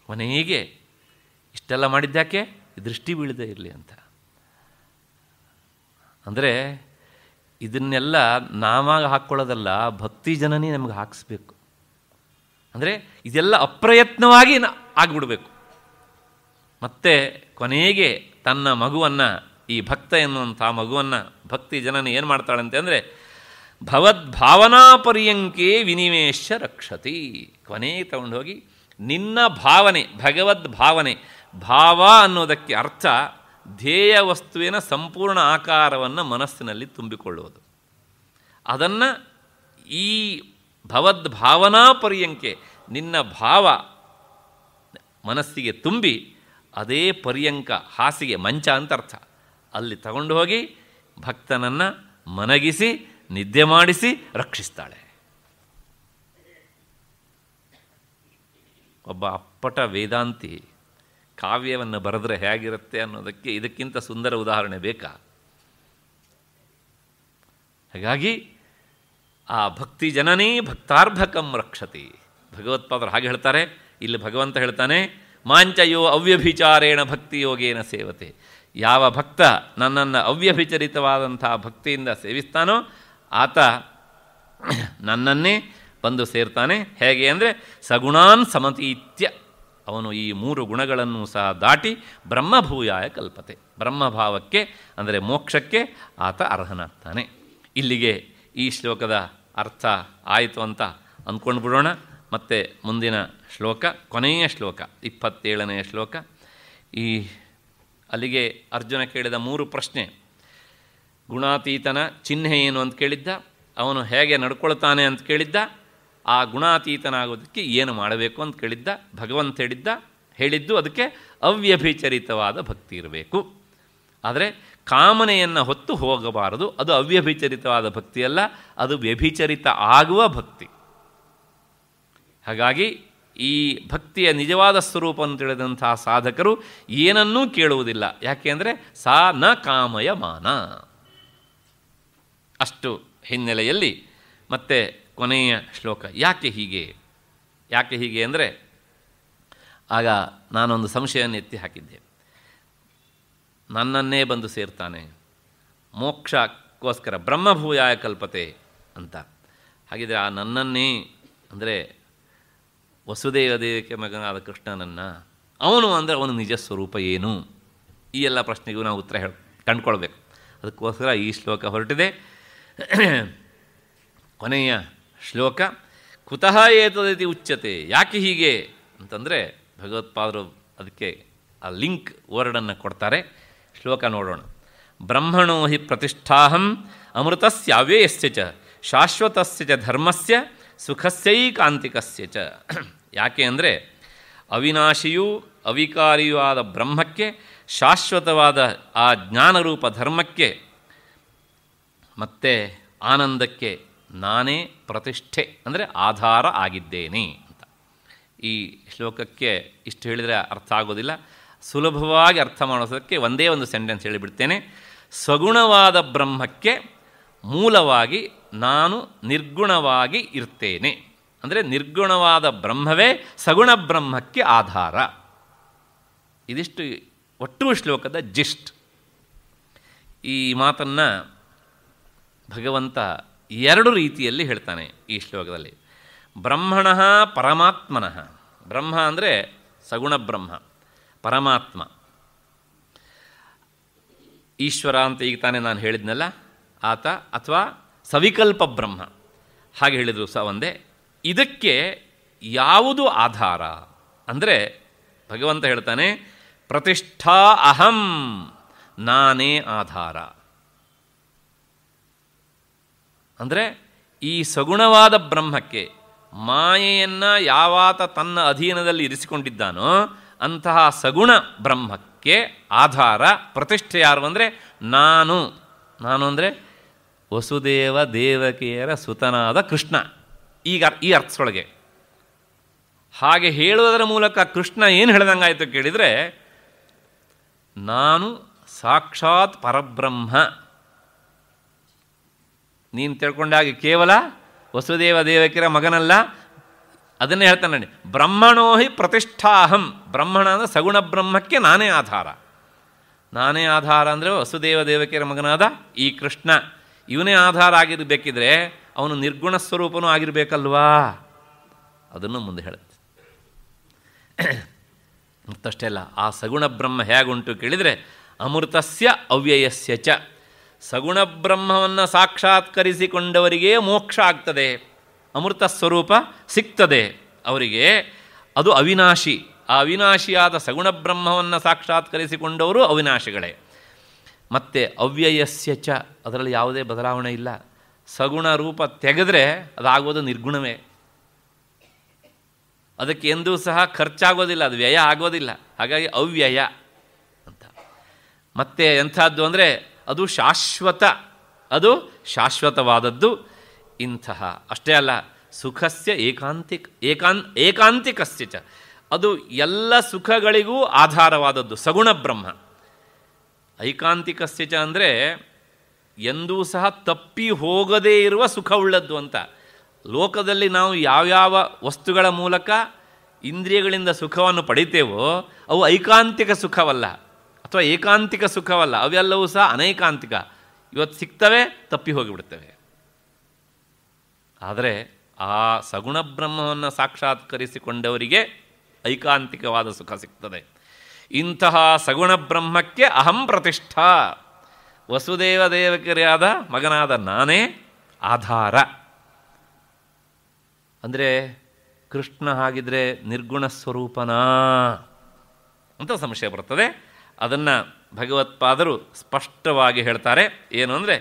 ಕೊನೆಗೆ ಇಷ್ಟೆಲ್ಲ ಮಾಡಿದ್ದ್ಯಾಕೆ ದೃಷ್ಟಿ ಬೀಳದೇ ಇರಲಿ ಅಂತ ಅಂದರೆ ಇದನ್ನೆಲ್ಲ ನಾವಾಗ ಹಾಕ್ಕೊಳ್ಳೋದಲ್ಲ ಭಕ್ತಿ ಜನನೇ ನಮಗೆ ಹಾಕಿಸ್ಬೇಕು ಅಂದರೆ ಇದೆಲ್ಲ ಅಪ್ರಯತ್ನವಾಗಿ ಆಗಿಬಿಡಬೇಕು ಮತ್ತೆ ಕೊನೆಗೆ ತನ್ನ ಮಗುವನ್ನು ಈ ಭಕ್ತ ಎನ್ನುವಂಥ ಮಗುವನ್ನು ಭಕ್ತಿ ಜನನ ಏನು ಮಾಡ್ತಾಳಂತೆ ಅಂದರೆ ಭವದ್ಭಾವನಾ ಪರ್ಯಂಕೆ ವಿನಿವೇಶ ರಕ್ಷತಿ ಕೊನೆಗೆ ತಗೊಂಡು ಹೋಗಿ ನಿನ್ನ ಭಾವನೆ ಭಗವದ್ ಭಾವನೆ ಭಾವ ಅನ್ನೋದಕ್ಕೆ ಅರ್ಥ ಧ್ಯೇಯ ವಸ್ತುವಿನ ಸಂಪೂರ್ಣ ಆಕಾರವನ್ನು ಮನಸ್ಸಿನಲ್ಲಿ ತುಂಬಿಕೊಳ್ಳುವುದು ಅದನ್ನು ಈ ಭವದ್ಭಾವನಾ ಪರ್ಯಂಕೆ ನಿನ್ನ ಭಾವ ಮನಸ್ಸಿಗೆ ತುಂಬಿ ಅದೇ ಪರ್ಯಂಕ ಹಾಸಿಗೆ ಮಂಚ ಅಂತ ಅರ್ಥ ಅಲ್ಲಿ ತಗೊಂಡು ಹೋಗಿ ಭಕ್ತನನ್ನು ಮನಗಿಸಿ ನಿದ್ದೆ ಮಾಡಿಸಿ ರಕ್ಷಿಸ್ತಾಳೆ ಒಬ್ಬ ಅಪ್ಪಟ ವೇದಾಂತಿ ಕಾವ್ಯವನ್ನು ಬರೆದ್ರೆ ಹೇಗಿರುತ್ತೆ ಅನ್ನೋದಕ್ಕೆ ಇದಕ್ಕಿಂತ ಸುಂದರ ಉದಾಹರಣೆ ಬೇಕಾ ಹಾಗಾಗಿ ಆ ಭಕ್ತಿ ಜನನೇ ಭಕ್ತಾರ್ಭಕಂ ರಕ್ಷತಿ ಭಗವತ್ಪಾದರು ಹಾಗೆ ಹೇಳ್ತಾರೆ ಇಲ್ಲಿ ಭಗವಂತ ಹೇಳ್ತಾನೆ ಮಾಂಚಯೋ ಅವ್ಯಭಿಚಾರೇಣ ಭಕ್ತಿಯೋಗೇನ ಸೇವತೆ ಯಾವ ಭಕ್ತ ನನ್ನನ್ನು ಅವ್ಯಭಿಚರಿತವಾದಂತಹ ಭಕ್ತಿಯಿಂದ ಸೇವಿಸ್ತಾನೋ ಆತ ನನ್ನನ್ನೇ ಬಂದು ಸೇರ್ತಾನೆ ಹೇಗೆ ಅಂದರೆ ಸಗುಣಾನ್ ಸಮತೀತ್ಯ ಅವನು ಈ ಮೂರು ಗುಣಗಳನ್ನು ಸಹ ದಾಟಿ ಬ್ರಹ್ಮಭೂಯಾಯ ಕಲ್ಪತೆ ಬ್ರಹ್ಮಭಾವಕ್ಕೆ ಅಂದರೆ ಮೋಕ್ಷಕ್ಕೆ ಆತ ಅರ್ಹನಾಗ್ತಾನೆ ಇಲ್ಲಿಗೆ ಈ ಶ್ಲೋಕದ ಅರ್ಥ ಆಯಿತು ಅಂತ ಅಂದ್ಕೊಂಡು ಬಿಡೋಣ ಮತ್ತು ಮುಂದಿನ ಶ್ಲೋಕ ಕೊನೆಯ ಶ್ಲೋಕ ಇಪ್ಪತ್ತೇಳನೆಯ ಶ್ಲೋಕ ಈ ಅಲ್ಲಿಗೆ ಅರ್ಜುನ ಕೇಳಿದ ಮೂರು ಪ್ರಶ್ನೆ ಗುಣಾತೀತನ ಚಿಹ್ನೆ ಏನು ಅಂತ ಕೇಳಿದ್ದ ಅವನು ಹೇಗೆ ನಡ್ಕೊಳ್ತಾನೆ ಅಂತ ಕೇಳಿದ್ದ ಆ ಗುಣಾತೀತನ ಆಗೋದಕ್ಕೆ ಏನು ಮಾಡಬೇಕು ಅಂತ ಕೇಳಿದ್ದ ಭಗವಂತ ಹೇಳಿದ್ದ ಹೇಳಿದ್ದು ಅದಕ್ಕೆ ಅವ್ಯಭಿಚರಿತವಾದ ಭಕ್ತಿ ಇರಬೇಕು ಆದರೆ ಕಾಮನೆಯನ್ನು ಹೊತ್ತು ಹೋಗಬಾರದು ಅದು ಅವ್ಯಭಿಚರಿತವಾದ ಭಕ್ತಿಯಲ್ಲ ಅದು ವ್ಯಭಿಚರಿತ ಆಗುವ ಭಕ್ತಿ ಹಾಗಾಗಿ ಈ ಭಕ್ತಿಯ ನಿಜವಾದ ಸ್ವರೂಪವನ್ನು ತಿಳಿದಂತಹ ಸಾಧಕರು ಏನನ್ನೂ ಕೇಳುವುದಿಲ್ಲ ಯಾಕೆಂದರೆ ಸಾ ನ ಕಾಮಯ ಮಾನ ಅಷ್ಟು ಹಿನ್ನೆಲೆಯಲ್ಲಿ ಮತ್ತೆ ಕೊನೆಯ ಶ್ಲೋಕ ಯಾಕೆ ಹೀಗೆ ಯಾಕೆ ಹೀಗೆ ಅಂದರೆ ಆಗ ನಾನೊಂದು ಸಂಶಯವನ್ನು ಎತ್ತಿ ಹಾಕಿದ್ದೆ ನನ್ನನ್ನೇ ಬಂದು ಸೇರ್ತಾನೆ ಮೋಕ್ಷಕ್ಕೋಸ್ಕರ ಬ್ರಹ್ಮಭೂಯಾಯ ಕಲ್ಪತೆ ಅಂತ ಹಾಗಿದ್ರೆ ಆ ನನ್ನನ್ನೇ ಅಂದರೆ ವಸುದೇವ ದೇವಿಕೆ ಮಗನಾದ ಕೃಷ್ಣನನ್ನು ಅವನು ಅಂದರೆ ಅವನು ನಿಜ ಸ್ವರೂಪ ಏನು ಈ ಎಲ್ಲ ಪ್ರಶ್ನೆಗೂ ನಾವು ಉತ್ತರ ಹೇಳ ಕಂಡುಕೊಳ್ಬೇಕು ಅದಕ್ಕೋಸ್ಕರ ಈ ಶ್ಲೋಕ ಹೊರಟಿದೆ ಕೊನೆಯ ಶ್ಲೋಕ ಕುತಃ ಏತದಿತಿ ಉಚ್ಯತೆ ಯಾಕೆ ಹೀಗೆ ಅಂತಂದರೆ ಭಗವತ್ಪಾದರು ಅದಕ್ಕೆ ಆ ಲಿಂಕ್ ವರ್ಡನ್ನು ಕೊಡ್ತಾರೆ ಶ್ಲೋಕ ನೋಡೋಣ ಬ್ರಹ್ಮಣೋ ಹಿ ಪ್ರತಿಷ್ಠಾಹಂ ಅಮೃತಸ್ಯ ಅವ್ಯಯಸ್ಯ ಚ ಶಾಶ್ವತಸ್ಯ ಚ ಧರ್ಮಸ್ಯ ಸುಖಸ್ಯೈಕಾಂತಿಕಸ್ಯ ಚ ಯಾಕೆ ಅಂದರೆ ಅವಿನಾಶಿಯೂ ಅವಿಕಾರಿಯೂ ಆದ ಬ್ರಹ್ಮಕ್ಕೆ ಶಾಶ್ವತವಾದ ಆ ಜ್ಞಾನರೂಪ ಧರ್ಮಕ್ಕೆ ಮತ್ತು ಆನಂದಕ್ಕೆ ನಾನೇ ಪ್ರತಿಷ್ಠೆ ಅಂದರೆ ಆಧಾರ ಆಗಿದ್ದೇನೆ ಅಂತ ಈ ಶ್ಲೋಕಕ್ಕೆ ಇಷ್ಟು ಹೇಳಿದರೆ ಅರ್ಥ ಆಗೋದಿಲ್ಲ ಸುಲಭವಾಗಿ ಅರ್ಥ ಮಾಡೋದಕ್ಕೆ ಒಂದೇ ಒಂದು ಸೆಂಟೆನ್ಸ್ ಹೇಳಿಬಿಡ್ತೇನೆ ಸಗುಣವಾದ ಬ್ರಹ್ಮಕ್ಕೆ ಮೂಲವಾಗಿ ನಾನು ನಿರ್ಗುಣವಾಗಿ ಇರ್ತೇನೆ ಅಂದರೆ ನಿರ್ಗುಣವಾದ ಬ್ರಹ್ಮವೇ ಸಗುಣ ಬ್ರಹ್ಮಕ್ಕೆ ಆಧಾರ ಇದಿಷ್ಟು ಒಟ್ಟು ಶ್ಲೋಕದ ಜಿಸ್ಟ್ ಈ ಮಾತನ್ನು ಭಗವಂತ ಎರಡು ರೀತಿಯಲ್ಲಿ ಹೇಳ್ತಾನೆ ಈ ಶ್ಲೋಕದಲ್ಲಿ ಬ್ರಹ್ಮಣಃ ಪರಮಾತ್ಮನಃ ಬ್ರಹ್ಮ ಅಂದರೆ ಸಗುಣ ಬ್ರಹ್ಮ ಪರಮಾತ್ಮ ಈಶ್ವರ ಅಂತ ಈಗ ತಾನೇ ನಾನು ಹೇಳಿದ್ನಲ್ಲ ಆತ ಅಥವಾ ಸವಿಕಲ್ಪ ಬ್ರಹ್ಮ ಹಾಗೆ ಹೇಳಿದರು ಸ ಒಂದೇ ಇದಕ್ಕೆ ಯಾವುದು ಆಧಾರ ಅಂದರೆ ಭಗವಂತ ಹೇಳ್ತಾನೆ ಪ್ರತಿಷ್ಠಾ ಅಹಂ ನಾನೇ ಆಧಾರ ಅಂದರೆ ಈ ಸಗುಣವಾದ ಬ್ರಹ್ಮಕ್ಕೆ ಮಾಯೆಯನ್ನು ಯಾವಾತ ತನ್ನ ಅಧೀನದಲ್ಲಿ ಇರಿಸಿಕೊಂಡಿದ್ದಾನೋ ಅಂತಹ ಸಗುಣ ಬ್ರಹ್ಮಕ್ಕೆ ಆಧಾರ ಪ್ರತಿಷ್ಠೆ ಯಾರು ಅಂದರೆ ನಾನು ನಾನು ಅಂದರೆ ವಸುದೇವ ದೇವಕಿಯರ ಸುತನಾದ ಕೃಷ್ಣ ಈಗ ಈ ಅರ್ಥದೊಳಗೆ ಹಾಗೆ ಹೇಳುವುದರ ಮೂಲಕ ಕೃಷ್ಣ ಏನು ಹೇಳ್ದಂಗಾಯಿತು ಕೇಳಿದರೆ ನಾನು ಸಾಕ್ಷಾತ್ ಪರಬ್ರಹ್ಮ ನೀನು ತಿಳ್ಕೊಂಡಾಗ ಕೇವಲ ವಸುದೇವ ದೇವಕಿರ ಮಗನಲ್ಲ ಅದನ್ನೇ ಹೇಳ್ತಾನೆ ನೋಡಿ ಬ್ರಹ್ಮಣೋ ಹಿ ಪ್ರತಿಷ್ಠಾಹಂ ಬ್ರಹ್ಮಣ ಅಂದರೆ ಸಗುಣ ಬ್ರಹ್ಮಕ್ಕೆ ನಾನೇ ಆಧಾರ ನಾನೇ ಆಧಾರ ಅಂದರೆ ವಸುದೇವ ದೇವಕಿರ ಮಗನಾದ ಈ ಕೃಷ್ಣ ಇವನೇ ಆಧಾರ ಆಗಿರಬೇಕಿದ್ರೆ ಅವನು ನಿರ್ಗುಣ ಸ್ವರೂಪನೂ ಆಗಿರಬೇಕಲ್ವಾ ಅದನ್ನು ಮುಂದೆ ಹೇಳುತ್ತೆ ಮತ್ತಷ್ಟೇ ಅಲ್ಲ ಆ ಸಗುಣ ಬ್ರಹ್ಮ ಹೇಗುಂಟು ಕೇಳಿದರೆ ಅಮೃತಸ್ಯ ಅವ್ಯಯಸ್ಯ ಚ ಸಗುಣ ಬ್ರಹ್ಮವನ್ನು ಸಾಕ್ಷಾತ್ಕರಿಸಿಕೊಂಡವರಿಗೆ ಮೋಕ್ಷ ಆಗ್ತದೆ ಅಮೃತ ಸ್ವರೂಪ ಸಿಗ್ತದೆ ಅವರಿಗೆ ಅದು ಅವಿನಾಶಿ ಆ ಅವಿನಾಶಿಯಾದ ಸಗುಣ ಬ್ರಹ್ಮವನ್ನು ಸಾಕ್ಷಾತ್ಕರಿಸಿಕೊಂಡವರು ಅವಿನಾಶಿಗಳೇ ಮತ್ತು ಅವ್ಯಯಸ್ಯ ಚ ಅದರಲ್ಲಿ ಯಾವುದೇ ಬದಲಾವಣೆ ಇಲ್ಲ ಸಗುಣ ರೂಪ ತೆಗೆದರೆ ಅದಾಗೋದು ನಿರ್ಗುಣವೇ ಅದಕ್ಕೆ ಎಂದೂ ಸಹ ಖರ್ಚಾಗೋದಿಲ್ಲ ಅದು ವ್ಯಯ ಆಗೋದಿಲ್ಲ ಹಾಗಾಗಿ ಅವ್ಯಯ ಅಂತ ಮತ್ತೆ ಎಂಥದ್ದು ಅಂದರೆ ಅದು ಶಾಶ್ವತ ಅದು ಶಾಶ್ವತವಾದದ್ದು ಇಂತಹ ಅಷ್ಟೇ ಅಲ್ಲ ಸುಖಸ್ಯ ಏಕಾಂತಿಕ ಏಕಾನ್ ಏಕಾಂತಿಕಸ್ಯ ಅದು ಎಲ್ಲ ಸುಖಗಳಿಗೂ ಆಧಾರವಾದದ್ದು ಸಗುಣ ಬ್ರಹ್ಮ ಐಕಾಂತಿಕ ಚ ಅಂದರೆ ಎಂದೂ ಸಹ ತಪ್ಪಿ ಹೋಗದೇ ಇರುವ ಸುಖವುಳ್ಳದ್ದು ಅಂತ ಲೋಕದಲ್ಲಿ ನಾವು ಯಾವ್ಯಾವ ವಸ್ತುಗಳ ಮೂಲಕ ಇಂದ್ರಿಯಗಳಿಂದ ಸುಖವನ್ನು ಪಡಿತೇವೋ ಅವು ಐಕಾಂತಿಕ ಸುಖವಲ್ಲ ಅಥವಾ ಏಕಾಂತಿಕ ಸುಖವಲ್ಲ ಅವೆಲ್ಲವೂ ಸಹ ಅನೈಕಾಂತಿಕ ಇವತ್ತು ಸಿಗ್ತವೆ ತಪ್ಪಿ ಹೋಗಿಬಿಡ್ತವೆ ಆದರೆ ಆ ಸಗುಣ ಬ್ರಹ್ಮವನ್ನು ಸಾಕ್ಷಾತ್ಕರಿಸಿಕೊಂಡವರಿಗೆ ಐಕಾಂತಿಕವಾದ ಸುಖ ಸಿಗ್ತದೆ ಇಂತಹ ಸಗುಣ ಬ್ರಹ್ಮಕ್ಕೆ ಅಹಂ ಪ್ರತಿಷ್ಠಾ ವಸುದೇವ ದೇವಕರಿಯಾದ ಮಗನಾದ ನಾನೇ ಆಧಾರ ಅಂದರೆ ಕೃಷ್ಣ ಹಾಗಿದ್ರೆ ನಿರ್ಗುಣ ಸ್ವರೂಪನಾ ಅಂತ ಸಂಶಯ ಬರ್ತದೆ ಅದನ್ನು ಭಗವತ್ಪಾದರು ಸ್ಪಷ್ಟವಾಗಿ ಹೇಳ್ತಾರೆ ಏನು ಅಂದರೆ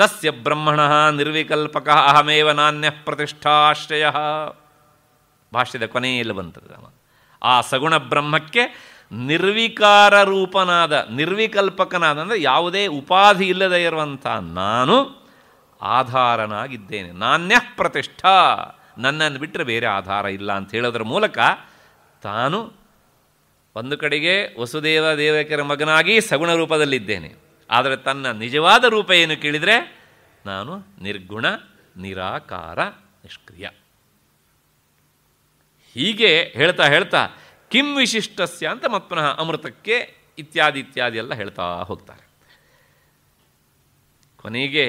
ತಸ್ಯ ಬ್ರಹ್ಮಣಃ ನಿರ್ವಿಕಲ್ಪಕ ಅಹಮೇವ ನಾಣ್ಯ ಪ್ರತಿಷ್ಠಾಶ್ರಯ ಭಾಷ್ಯದ ಕೊನೆಯಲ್ಲಿ ಬಂತದ್ದು ಆ ಸಗುಣ ಬ್ರಹ್ಮಕ್ಕೆ ನಿರ್ವಿಕಾರ ರೂಪನಾದ ನಿರ್ವಿಕಲ್ಪಕನಾದ ಅಂದರೆ ಯಾವುದೇ ಉಪಾಧಿ ಇಲ್ಲದೇ ಇರುವಂಥ ನಾನು ಆಧಾರನಾಗಿದ್ದೇನೆ ನಾಣ್ಯ ಪ್ರತಿಷ್ಠಾ ನನ್ನನ್ನು ಬಿಟ್ಟರೆ ಬೇರೆ ಆಧಾರ ಇಲ್ಲ ಅಂತ ಹೇಳೋದ್ರ ಮೂಲಕ ತಾನು ಒಂದು ಕಡೆಗೆ ವಸುದೇವ ದೇವಕರ ಮಗನಾಗಿ ಸಗುಣ ರೂಪದಲ್ಲಿದ್ದೇನೆ ಆದರೆ ತನ್ನ ನಿಜವಾದ ರೂಪ ಏನು ಕೇಳಿದರೆ ನಾನು ನಿರ್ಗುಣ ನಿರಾಕಾರ ನಿಷ್ಕ್ರಿಯ ಹೀಗೆ ಹೇಳ್ತಾ ಹೇಳ್ತಾ ಕಿಂ ವಿಶಿಷ್ಟಸ್ಯ ಅಂತ ಮತ್ಪುನಃ ಅಮೃತಕ್ಕೆ ಇತ್ಯಾದಿ ಇತ್ಯಾದಿ ಎಲ್ಲ ಹೇಳ್ತಾ ಹೋಗ್ತಾರೆ ಕೊನೆಗೆ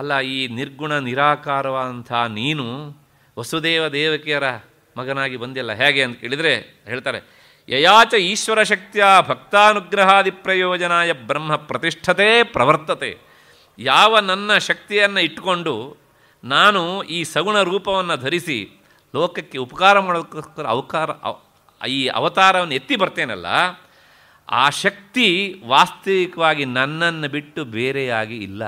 ಅಲ್ಲ ಈ ನಿರ್ಗುಣ ನಿರಾಕಾರವಾದಂಥ ನೀನು ವಸುದೇವ ದೇವಕಿಯರ ಮಗನಾಗಿ ಬಂದಿಲ್ಲ ಹೇಗೆ ಅಂತ ಕೇಳಿದರೆ ಹೇಳ್ತಾರೆ ಯಯಾಚ ಶಕ್ತಿಯ ಭಕ್ತಾನುಗ್ರಹಾದಿ ಪ್ರಯೋಜನಾಯ ಬ್ರಹ್ಮ ಪ್ರತಿಷ್ಠತೆ ಪ್ರವರ್ತತೆ ಯಾವ ನನ್ನ ಶಕ್ತಿಯನ್ನು ಇಟ್ಟುಕೊಂಡು ನಾನು ಈ ಸಗುಣ ರೂಪವನ್ನು ಧರಿಸಿ ಲೋಕಕ್ಕೆ ಉಪಕಾರ ಮಾಡೋಕ್ಕೋಸ್ಕರ ಅವಕಾರ ಈ ಅವತಾರವನ್ನು ಎತ್ತಿ ಬರ್ತೇನಲ್ಲ ಆ ಶಕ್ತಿ ವಾಸ್ತವಿಕವಾಗಿ ನನ್ನನ್ನು ಬಿಟ್ಟು ಬೇರೆಯಾಗಿ ಇಲ್ಲ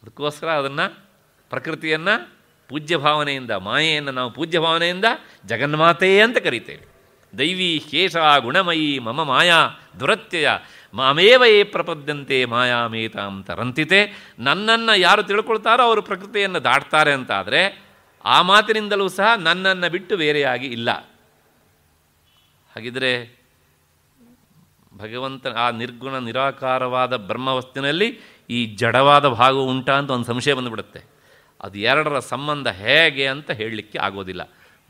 ಅದಕ್ಕೋಸ್ಕರ ಅದನ್ನು ಪ್ರಕೃತಿಯನ್ನು ಪೂಜ್ಯ ಭಾವನೆಯಿಂದ ಮಾಯೆಯನ್ನು ನಾವು ಪೂಜ್ಯ ಭಾವನೆಯಿಂದ ಜಗನ್ಮಾತೆ ಅಂತ ಕರೀತೇವೆ ದೈವಿ ಶೇಷ ಗುಣಮಯಿ ಮಮ ಮಾಯಾ ದುರತ್ಯಯ ಮಾಮೇವ ಏ ಪ್ರಪದ್ಯಂತೆ ಮಾಯಾಮೇತಾಂ ತರಂತಿತೆ ನನ್ನನ್ನು ಯಾರು ತಿಳ್ಕೊಳ್ತಾರೋ ಅವರು ಪ್ರಕೃತಿಯನ್ನು ದಾಟ್ತಾರೆ ಅಂತಾದರೆ ಆ ಮಾತಿನಿಂದಲೂ ಸಹ ನನ್ನನ್ನು ಬಿಟ್ಟು ಬೇರೆಯಾಗಿ ಇಲ್ಲ ಹಾಗಿದ್ರೆ ಭಗವಂತ ಆ ನಿರ್ಗುಣ ನಿರಾಕಾರವಾದ ಬ್ರಹ್ಮವಸ್ತಿನಲ್ಲಿ ಈ ಜಡವಾದ ಭಾಗವು ಉಂಟಾ ಅಂತ ಒಂದು ಸಂಶಯ ಬಂದುಬಿಡುತ್ತೆ ಅದು ಎರಡರ ಸಂಬಂಧ ಹೇಗೆ ಅಂತ ಹೇಳಲಿಕ್ಕೆ ಆಗೋದಿಲ್ಲ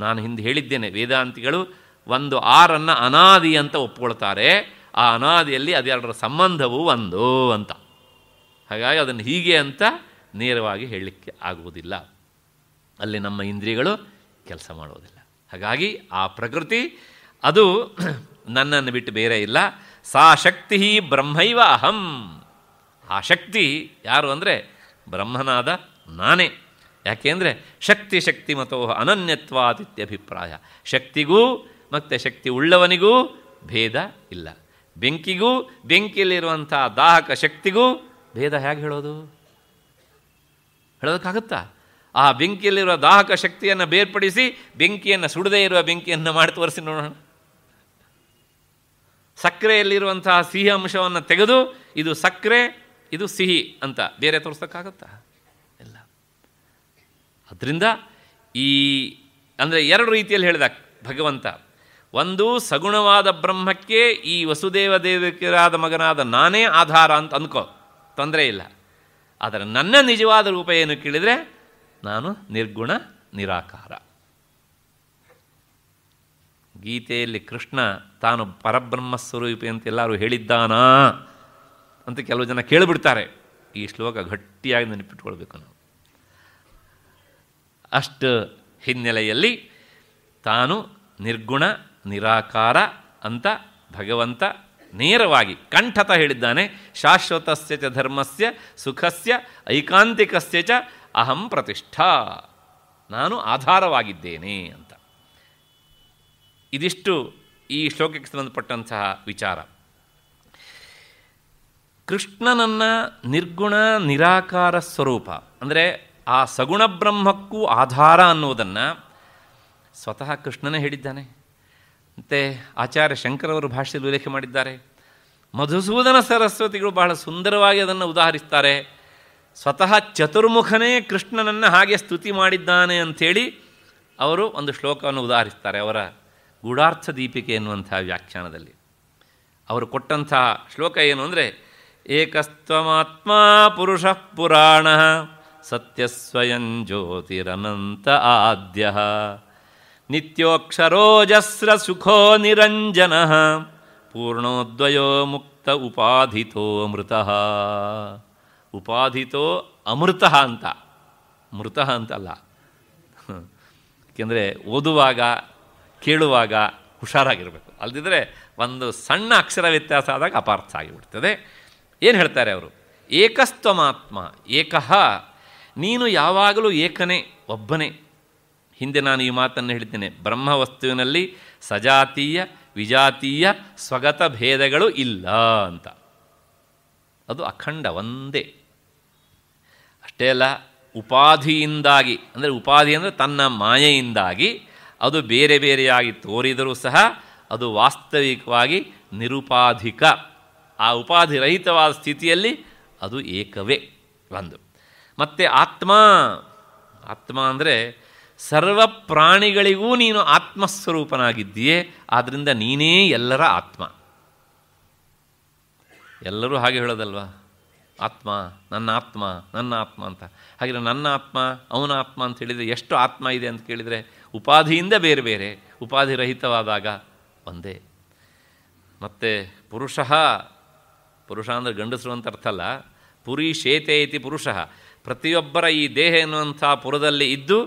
ನಾನು ಹಿಂದೆ ಹೇಳಿದ್ದೇನೆ ವೇದಾಂತಿಗಳು ಒಂದು ಆರನ್ನು ಅನಾದಿ ಅಂತ ಒಪ್ಕೊಳ್ತಾರೆ ಆ ಅನಾದಿಯಲ್ಲಿ ಅದೆರಡರ ಸಂಬಂಧವೂ ಒಂದು ಅಂತ ಹಾಗಾಗಿ ಅದನ್ನು ಹೀಗೆ ಅಂತ ನೇರವಾಗಿ ಹೇಳಲಿಕ್ಕೆ ಆಗುವುದಿಲ್ಲ ಅಲ್ಲಿ ನಮ್ಮ ಇಂದ್ರಿಯಗಳು ಕೆಲಸ ಮಾಡುವುದಿಲ್ಲ ಹಾಗಾಗಿ ಆ ಪ್ರಕೃತಿ ಅದು ನನ್ನನ್ನು ಬಿಟ್ಟು ಬೇರೆ ಇಲ್ಲ ಸಾ ಶಕ್ತಿ ಬ್ರಹ್ಮೈವ ಅಹಂ ಆ ಶಕ್ತಿ ಯಾರು ಅಂದರೆ ಬ್ರಹ್ಮನಾದ ನಾನೇ ಅಂದರೆ ಶಕ್ತಿ ಶಕ್ತಿ ಅನನ್ಯತ್ವಾದಿತ್ಯ ಅಭಿಪ್ರಾಯ ಶಕ್ತಿಗೂ ಮತ್ತು ಶಕ್ತಿ ಉಳ್ಳವನಿಗೂ ಭೇದ ಇಲ್ಲ ಬೆಂಕಿಗೂ ಬೆಂಕಿಯಲ್ಲಿರುವಂಥ ದಾಹಕ ಶಕ್ತಿಗೂ ಭೇದ ಹೇಗೆ ಹೇಳೋದು ಹೇಳೋದಕ್ಕಾಗುತ್ತಾ ಆ ಬೆಂಕಿಯಲ್ಲಿರುವ ದಾಹಕ ಶಕ್ತಿಯನ್ನು ಬೇರ್ಪಡಿಸಿ ಬೆಂಕಿಯನ್ನು ಸುಡದೇ ಇರುವ ಬೆಂಕಿಯನ್ನು ಮಾಡಿ ತೋರಿಸಿ ನೋಡೋಣ ಸಕ್ಕರೆಯಲ್ಲಿರುವಂತಹ ಸಿಹಿ ಅಂಶವನ್ನು ತೆಗೆದು ಇದು ಸಕ್ಕರೆ ಇದು ಸಿಹಿ ಅಂತ ಬೇರೆ ತೋರಿಸೋಕ್ಕಾಗತ್ತಾ ಅದರಿಂದ ಈ ಅಂದರೆ ಎರಡು ರೀತಿಯಲ್ಲಿ ಹೇಳಿದ ಭಗವಂತ ಒಂದು ಸಗುಣವಾದ ಬ್ರಹ್ಮಕ್ಕೆ ಈ ವಸುದೇವ ದೇವಕರಾದ ಮಗನಾದ ನಾನೇ ಆಧಾರ ಅಂತ ಅಂದ್ಕೋ ತೊಂದರೆ ಇಲ್ಲ ಆದರೆ ನನ್ನ ನಿಜವಾದ ರೂಪ ಏನು ಕೇಳಿದರೆ ನಾನು ನಿರ್ಗುಣ ನಿರಾಕಾರ ಗೀತೆಯಲ್ಲಿ ಕೃಷ್ಣ ತಾನು ಪರಬ್ರಹ್ಮ ಸ್ವರೂಪಿ ಅಂತ ಎಲ್ಲರೂ ಹೇಳಿದ್ದಾನಾ ಅಂತ ಕೆಲವು ಜನ ಕೇಳಿಬಿಡ್ತಾರೆ ಈ ಶ್ಲೋಕ ಗಟ್ಟಿಯಾಗಿ ನೆನಪಿಟ್ಕೊಳ್ಬೇಕು ನಾವು ಅಷ್ಟು ಹಿನ್ನೆಲೆಯಲ್ಲಿ ತಾನು ನಿರ್ಗುಣ ನಿರಾಕಾರ ಅಂತ ಭಗವಂತ ನೇರವಾಗಿ ಕಂಠತ ಹೇಳಿದ್ದಾನೆ ಶಾಶ್ವತಸ್ಯ ಚ ಧರ್ಮಸ್ಯ ಸುಖಸ್ಯ ಐಕಾಂತಿಕಸ್ಯ ಚ ಅಹಂ ಪ್ರತಿಷ್ಠಾ ನಾನು ಆಧಾರವಾಗಿದ್ದೇನೆ ಅಂತ ಇದಿಷ್ಟು ಈ ಶ್ಲೋಕಕ್ಕೆ ಸಂಬಂಧಪಟ್ಟಂತಹ ವಿಚಾರ ಕೃಷ್ಣನನ್ನು ನಿರ್ಗುಣ ನಿರಾಕಾರ ಸ್ವರೂಪ ಅಂದರೆ ಆ ಸಗುಣ ಬ್ರಹ್ಮಕ್ಕೂ ಆಧಾರ ಅನ್ನುವುದನ್ನು ಸ್ವತಃ ಕೃಷ್ಣನೇ ಹೇಳಿದ್ದಾನೆ ಮತ್ತು ಆಚಾರ್ಯ ಶಂಕರವರು ಭಾಷೆಯಲ್ಲಿ ಉಲ್ಲೇಖ ಮಾಡಿದ್ದಾರೆ ಮಧುಸೂದನ ಸರಸ್ವತಿಗಳು ಬಹಳ ಸುಂದರವಾಗಿ ಅದನ್ನು ಉದಾಹರಿಸ್ತಾರೆ ಸ್ವತಃ ಚತುರ್ಮುಖನೇ ಕೃಷ್ಣನನ್ನು ಹಾಗೆ ಸ್ತುತಿ ಮಾಡಿದ್ದಾನೆ ಅಂಥೇಳಿ ಅವರು ಒಂದು ಶ್ಲೋಕವನ್ನು ಉದಾಹರಿಸ್ತಾರೆ ಅವರ ಗೂಢಾರ್ಥ ದೀಪಿಕೆ ಎನ್ನುವಂಥ ವ್ಯಾಖ್ಯಾನದಲ್ಲಿ ಅವರು ಕೊಟ್ಟಂತಹ ಶ್ಲೋಕ ಏನು ಅಂದರೆ ಏಕಸ್ತ್ವಮಾತ್ಮ ಪುರುಷ ಪುರಾಣ ಸತ್ಯಸ್ವಯಂ ಜ್ಯೋತಿರನಂತ ಆದ್ಯ ನಿತ್ಯೋಕ್ಷರೋಜಸ್ರ ಸುಖೋ ನಿರಂಜನ ಪೂರ್ಣೋದ್ವಯೋ ಮುಕ್ತ ಉಪಾಧಿತೋ ಮೃತ ಉಪಾಧಿತೋ ಅಮೃತ ಅಂತ ಮೃತ ಅಂತಲ್ಲ ಏಕೆಂದರೆ ಓದುವಾಗ ಕೇಳುವಾಗ ಹುಷಾರಾಗಿರಬೇಕು ಅಲ್ದಿದ್ರೆ ಒಂದು ಸಣ್ಣ ಅಕ್ಷರ ವ್ಯತ್ಯಾಸ ಆದಾಗ ಅಪಾರ್ಥ ಆಗಿಬಿಡ್ತದೆ ಏನು ಹೇಳ್ತಾರೆ ಅವರು ಏಕಸ್ತ್ವಮಾತ್ಮ ಏಕಃ ನೀನು ಯಾವಾಗಲೂ ಏಕನೇ ಒಬ್ಬನೇ ಹಿಂದೆ ನಾನು ಈ ಮಾತನ್ನು ಬ್ರಹ್ಮ ವಸ್ತುವಿನಲ್ಲಿ ಸಜಾತೀಯ ವಿಜಾತೀಯ ಸ್ವಗತ ಭೇದಗಳು ಇಲ್ಲ ಅಂತ ಅದು ಅಖಂಡ ಒಂದೇ ಅಷ್ಟೇ ಅಲ್ಲ ಉಪಾಧಿಯಿಂದಾಗಿ ಅಂದರೆ ಉಪಾಧಿ ಅಂದರೆ ತನ್ನ ಮಾಯೆಯಿಂದಾಗಿ ಅದು ಬೇರೆ ಬೇರೆಯಾಗಿ ತೋರಿದರೂ ಸಹ ಅದು ವಾಸ್ತವಿಕವಾಗಿ ನಿರುಪಾಧಿಕ ಆ ಉಪಾಧಿರಹಿತವಾದ ಸ್ಥಿತಿಯಲ್ಲಿ ಅದು ಏಕವೇ ಒಂದು ಮತ್ತು ಆತ್ಮ ಆತ್ಮ ಅಂದರೆ ಸರ್ವ ಪ್ರಾಣಿಗಳಿಗೂ ನೀನು ಆತ್ಮಸ್ವರೂಪನಾಗಿದ್ದೀಯೇ ಆದ್ದರಿಂದ ನೀನೇ ಎಲ್ಲರ ಆತ್ಮ ಎಲ್ಲರೂ ಹಾಗೆ ಹೇಳೋದಲ್ವಾ ಆತ್ಮ ನನ್ನ ಆತ್ಮ ನನ್ನ ಆತ್ಮ ಅಂತ ಹಾಗೆ ನನ್ನ ಆತ್ಮ ಅವನ ಆತ್ಮ ಅಂತ ಹೇಳಿದರೆ ಎಷ್ಟು ಆತ್ಮ ಇದೆ ಅಂತ ಕೇಳಿದರೆ ಉಪಾಧಿಯಿಂದ ಬೇರೆ ಬೇರೆ ಉಪಾಧಿ ರಹಿತವಾದಾಗ ಒಂದೇ ಮತ್ತು ಪುರುಷ ಪುರುಷ ಅಂದರೆ ಗಂಡಸರು ಅಂತ ಅರ್ಥ ಅಲ್ಲ ಪುರಿ ಶೇತೆ ಇತಿ ಪುರುಷ ಪ್ರತಿಯೊಬ್ಬರ ಈ ದೇಹ ಎನ್ನುವಂಥ ಪುರದಲ್ಲಿ ಇದ್ದು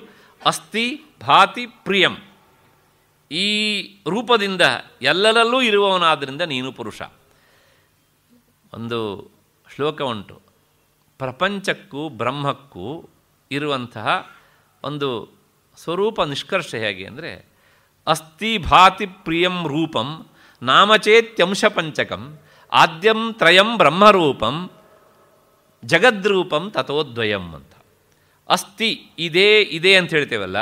ಅಸ್ಥಿ ಭಾತಿ ಪ್ರಿಯಂ ಈ ರೂಪದಿಂದ ಎಲ್ಲರಲ್ಲೂ ಇರುವವನಾದ್ರಿಂದ ನೀನು ಪುರುಷ ಒಂದು ಶ್ಲೋಕ ಉಂಟು ಪ್ರಪಂಚಕ್ಕೂ ಬ್ರಹ್ಮಕ್ಕೂ ಇರುವಂತಹ ಒಂದು ಸ್ವರೂಪ ನಿಷ್ಕರ್ಷ ಹೇಗೆ ಅಂದರೆ ಅಸ್ಥಿ ಭಾತಿ ಪ್ರಿಯಂ ರೂಪಂ ನಾಮಚೇತ್ಯಂಶ ಪಂಚಕಂ ಆದ್ಯಂ ತ್ರಯಂ ಬ್ರಹ್ಮರೂಪಂ ಜಗದ್ರೂಪಂ ತಥೋದ್ವಯಂ ಅಂತ ಅಸ್ಥಿ ಇದೇ ಇದೆ ಅಂತ ಹೇಳ್ತೇವಲ್ಲ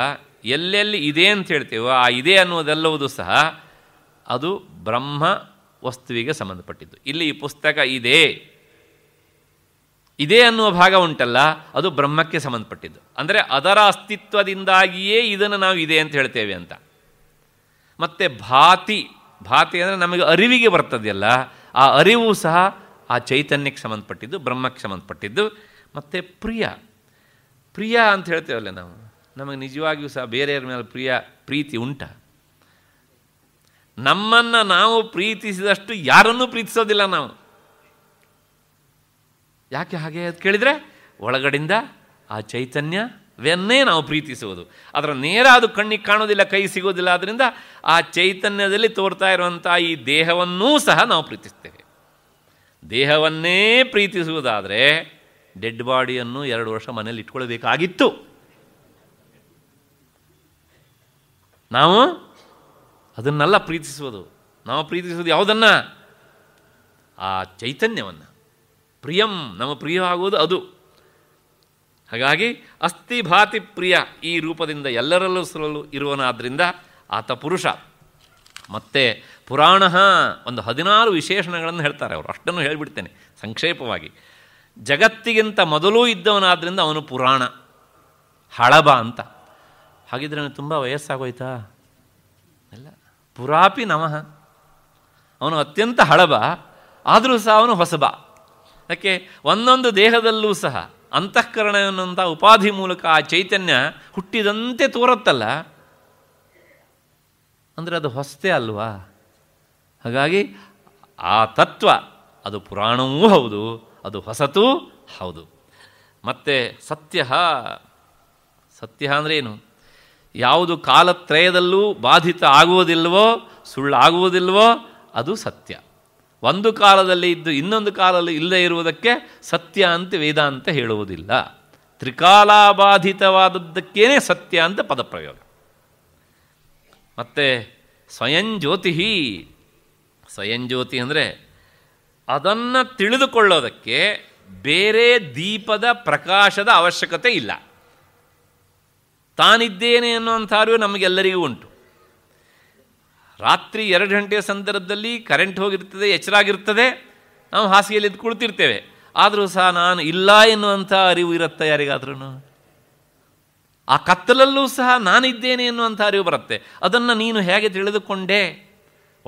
ಎಲ್ಲೆಲ್ಲಿ ಇದೆ ಅಂತ ಹೇಳ್ತೇವೋ ಆ ಇದೆ ಅನ್ನೋದೆಲ್ಲವುದು ಸಹ ಅದು ಬ್ರಹ್ಮ ವಸ್ತುವಿಗೆ ಸಂಬಂಧಪಟ್ಟಿದ್ದು ಇಲ್ಲಿ ಈ ಪುಸ್ತಕ ಇದೆ ಇದೆ ಅನ್ನುವ ಭಾಗ ಉಂಟಲ್ಲ ಅದು ಬ್ರಹ್ಮಕ್ಕೆ ಸಂಬಂಧಪಟ್ಟಿದ್ದು ಅಂದರೆ ಅದರ ಅಸ್ತಿತ್ವದಿಂದಾಗಿಯೇ ಇದನ್ನು ನಾವು ಇದೆ ಅಂತ ಹೇಳ್ತೇವೆ ಅಂತ ಮತ್ತು ಭಾತಿ ಭಾತಿ ಅಂದರೆ ನಮಗೆ ಅರಿವಿಗೆ ಬರ್ತದೆಯಲ್ಲ ಆ ಅರಿವು ಸಹ ಆ ಚೈತನ್ಯಕ್ಕೆ ಸಂಬಂಧಪಟ್ಟಿದ್ದು ಬ್ರಹ್ಮಕ್ಕೆ ಸಂಬಂಧಪಟ್ಟಿದ್ದು ಮತ್ತು ಪ್ರಿಯ ಪ್ರಿಯ ಅಂತ ಹೇಳ್ತೇವಲ್ಲ ನಾವು ನಮಗೆ ನಿಜವಾಗಿಯೂ ಸಹ ಬೇರೆಯವ್ರ ಮೇಲೆ ಪ್ರಿಯ ಪ್ರೀತಿ ಉಂಟ ನಮ್ಮನ್ನು ನಾವು ಪ್ರೀತಿಸಿದಷ್ಟು ಯಾರನ್ನೂ ಪ್ರೀತಿಸೋದಿಲ್ಲ ನಾವು ಯಾಕೆ ಹಾಗೆ ಅದು ಕೇಳಿದರೆ ಒಳಗಡೆಯಿಂದ ಆ ಚೈತನ್ಯವನ್ನೇ ನಾವು ಪ್ರೀತಿಸುವುದು ಅದರ ನೇರ ಅದು ಕಣ್ಣಿಗೆ ಕಾಣೋದಿಲ್ಲ ಕೈ ಸಿಗೋದಿಲ್ಲ ಆದ್ದರಿಂದ ಆ ಚೈತನ್ಯದಲ್ಲಿ ತೋರ್ತಾ ಇರುವಂಥ ಈ ದೇಹವನ್ನೂ ಸಹ ನಾವು ಪ್ರೀತಿಸ್ತೇವೆ ದೇಹವನ್ನೇ ಪ್ರೀತಿಸುವುದಾದರೆ ಡೆಡ್ ಬಾಡಿಯನ್ನು ಎರಡು ವರ್ಷ ಮನೇಲಿ ಇಟ್ಕೊಳ್ಬೇಕಾಗಿತ್ತು ನಾವು ಅದನ್ನೆಲ್ಲ ಪ್ರೀತಿಸುವುದು ನಾವು ಪ್ರೀತಿಸುವುದು ಯಾವುದನ್ನು ಆ ಚೈತನ್ಯವನ್ನು ಪ್ರಿಯಂ ನಮ್ಮ ಪ್ರಿಯ ಆಗುವುದು ಅದು ಹಾಗಾಗಿ ಅಸ್ಥಿ ಭಾತಿ ಪ್ರಿಯ ಈ ರೂಪದಿಂದ ಎಲ್ಲರಲ್ಲೂ ಸಲಲು ಇರುವನಾದ್ದರಿಂದ ಆತ ಪುರುಷ ಮತ್ತು ಪುರಾಣ ಒಂದು ಹದಿನಾರು ವಿಶೇಷಣಗಳನ್ನು ಹೇಳ್ತಾರೆ ಅವರು ಅಷ್ಟನ್ನು ಹೇಳಿಬಿಡ್ತೇನೆ ಸಂಕ್ಷೇಪವಾಗಿ ಜಗತ್ತಿಗಿಂತ ಮೊದಲೂ ಇದ್ದವನಾದ್ದರಿಂದ ಅವನು ಪುರಾಣ ಹಳಬ ಅಂತ ಹಾಗಿದ್ರೆ ನನಗೆ ತುಂಬ ವಯಸ್ಸಾಗೋಯ್ತಾ ಇಲ್ಲ ಪುರಾಪಿ ನಮಃ ಅವನು ಅತ್ಯಂತ ಹಳಬ ಆದರೂ ಸಹ ಅವನು ಹೊಸಬ ಯಾಕೆ ಒಂದೊಂದು ದೇಹದಲ್ಲೂ ಸಹ ಅಂತಃಕರಣವನ್ನಂಥ ಉಪಾಧಿ ಮೂಲಕ ಆ ಚೈತನ್ಯ ಹುಟ್ಟಿದಂತೆ ತೋರುತ್ತಲ್ಲ ಅಂದರೆ ಅದು ಹೊಸತೇ ಅಲ್ವಾ ಹಾಗಾಗಿ ಆ ತತ್ವ ಅದು ಪುರಾಣವೂ ಹೌದು ಅದು ಹೊಸತೂ ಹೌದು ಮತ್ತು ಸತ್ಯ ಸತ್ಯ ಅಂದರೆ ಏನು ಯಾವುದು ಕಾಲತ್ರಯದಲ್ಲೂ ಬಾಧಿತ ಆಗುವುದಿಲ್ವೋ ಸುಳ್ಳಾಗುವುದಿಲ್ವೋ ಅದು ಸತ್ಯ ಒಂದು ಕಾಲದಲ್ಲಿ ಇದ್ದು ಇನ್ನೊಂದು ಕಾಲದಲ್ಲಿ ಇಲ್ಲದೇ ಇರುವುದಕ್ಕೆ ಸತ್ಯ ಅಂತ ವೇದಾಂತ ಹೇಳುವುದಿಲ್ಲ ತ್ರಿಕಾಲಾಬಾಧಿತವಾದದ್ದಕ್ಕೇನೆ ಸತ್ಯ ಅಂತ ಪದಪ್ರಯೋಗ ಮತ್ತು ಸ್ವಯಂ ಜ್ಯೋತಿ ಸ್ವಯಂ ಜ್ಯೋತಿ ಅಂದರೆ ಅದನ್ನು ತಿಳಿದುಕೊಳ್ಳೋದಕ್ಕೆ ಬೇರೆ ದೀಪದ ಪ್ರಕಾಶದ ಅವಶ್ಯಕತೆ ಇಲ್ಲ ತಾನಿದ್ದೇನೆ ಅನ್ನುವಂಥ ಅರಿವು ನಮಗೆಲ್ಲರಿಗೂ ಉಂಟು ರಾತ್ರಿ ಎರಡು ಗಂಟೆಯ ಸಂದರ್ಭದಲ್ಲಿ ಕರೆಂಟ್ ಹೋಗಿರ್ತದೆ ಎಚ್ಚರಾಗಿರ್ತದೆ ನಾವು ಹಾಸಿಗೆಯಲ್ಲಿ ಕುಳಿತಿರ್ತೇವೆ ಆದರೂ ಸಹ ನಾನು ಇಲ್ಲ ಎನ್ನುವಂಥ ಅರಿವು ಇರುತ್ತೆ ಯಾರಿಗಾದ್ರೂ ಆ ಕತ್ತಲಲ್ಲೂ ಸಹ ನಾನಿದ್ದೇನೆ ಎನ್ನುವಂಥ ಅರಿವು ಬರುತ್ತೆ ಅದನ್ನು ನೀನು ಹೇಗೆ ತಿಳಿದುಕೊಂಡೆ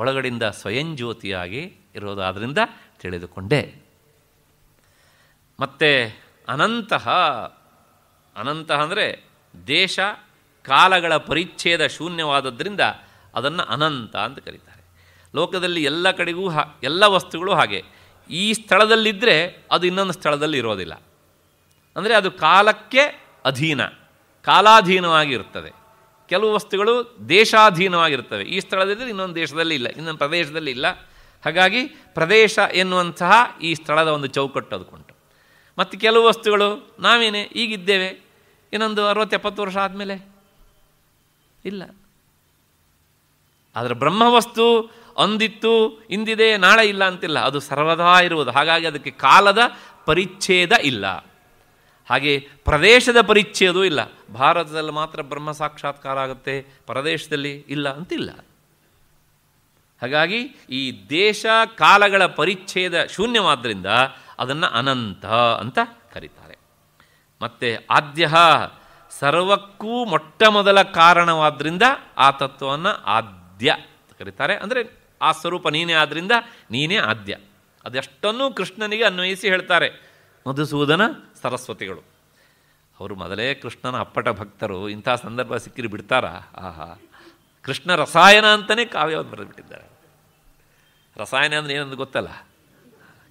ಒಳಗಡಿಂದ ಸ್ವಯಂ ಜ್ಯೋತಿಯಾಗಿ ಇರೋದಾದ್ರಿಂದ ತಿಳಿದುಕೊಂಡೆ ಮತ್ತು ಅನಂತ ಅನಂತ ಅಂದರೆ ದೇಶ ಕಾಲಗಳ ಪರಿಚ್ಛೇದ ಶೂನ್ಯವಾದದ್ರಿಂದ ಅದನ್ನು ಅನಂತ ಅಂತ ಕರೀತಾರೆ ಲೋಕದಲ್ಲಿ ಎಲ್ಲ ಕಡೆಗೂ ಎಲ್ಲ ವಸ್ತುಗಳು ಹಾಗೆ ಈ ಸ್ಥಳದಲ್ಲಿದ್ದರೆ ಅದು ಇನ್ನೊಂದು ಸ್ಥಳದಲ್ಲಿ ಇರೋದಿಲ್ಲ ಅಂದರೆ ಅದು ಕಾಲಕ್ಕೆ ಅಧೀನ ಕಾಲಾಧೀನವಾಗಿರ್ತದೆ ಕೆಲವು ವಸ್ತುಗಳು ದೇಶಾಧೀನವಾಗಿರ್ತವೆ ಈ ಸ್ಥಳದಲ್ಲಿ ಇನ್ನೊಂದು ದೇಶದಲ್ಲಿ ಇಲ್ಲ ಇನ್ನೊಂದು ಪ್ರದೇಶದಲ್ಲಿ ಇಲ್ಲ ಹಾಗಾಗಿ ಪ್ರದೇಶ ಎನ್ನುವಂತಹ ಈ ಸ್ಥಳದ ಒಂದು ಚೌಕಟ್ಟು ಅದುಕೊಂಡು ಮತ್ತು ಕೆಲವು ವಸ್ತುಗಳು ನಾವೇನೇ ಈಗಿದ್ದೇವೆ ಇನ್ನೊಂದು ಅರವತ್ತೆಪ್ಪತ್ತು ವರ್ಷ ಆದಮೇಲೆ ಇಲ್ಲ ಆದರೆ ವಸ್ತು ಅಂದಿತ್ತು ಇಂದಿದೆ ನಾಳೆ ಇಲ್ಲ ಅಂತಿಲ್ಲ ಅದು ಸರ್ವದಾ ಇರುವುದು ಹಾಗಾಗಿ ಅದಕ್ಕೆ ಕಾಲದ ಪರಿಚ್ಛೇದ ಇಲ್ಲ ಹಾಗೆ ಪ್ರದೇಶದ ಪರಿಚಯದು ಇಲ್ಲ ಭಾರತದಲ್ಲಿ ಮಾತ್ರ ಬ್ರಹ್ಮ ಸಾಕ್ಷಾತ್ಕಾರ ಆಗುತ್ತೆ ಪ್ರದೇಶದಲ್ಲಿ ಇಲ್ಲ ಅಂತಿಲ್ಲ ಹಾಗಾಗಿ ಈ ದೇಶ ಕಾಲಗಳ ಪರಿಚ್ಛೇದ ಶೂನ್ಯವಾದ್ದರಿಂದ ಅದನ್ನು ಅನಂತ ಅಂತ ಕರೀತಾರೆ ಮತ್ತು ಆದ್ಯ ಸರ್ವಕ್ಕೂ ಮೊಟ್ಟ ಮೊದಲ ಕಾರಣವಾದ್ದರಿಂದ ಆ ತತ್ವವನ್ನು ಆದ್ಯ ಕರೀತಾರೆ ಅಂದರೆ ಆ ಸ್ವರೂಪ ನೀನೇ ಆದ್ದರಿಂದ ನೀನೇ ಆದ್ಯ ಅದೆಷ್ಟನ್ನೂ ಕೃಷ್ಣನಿಗೆ ಅನ್ವಯಿಸಿ ಹೇಳ್ತಾರೆ ಮಧುಸೂದನ ಸರಸ್ವತಿಗಳು ಅವರು ಮೊದಲೇ ಕೃಷ್ಣನ ಅಪ್ಪಟ ಭಕ್ತರು ಇಂಥ ಸಂದರ್ಭ ಸಿಕ್ಕಿರಿ ಬಿಡ್ತಾರಾ ಆಹಾ ಕೃಷ್ಣ ರಸಾಯನ ಅಂತಲೇ ಕಾವ್ಯವನ್ನು ಬರೆದುಬಿಟ್ಟಿದ್ದಾರೆ ರಸಾಯನ ಅಂದರೆ ಏನಂದು ಗೊತ್ತಲ್ಲ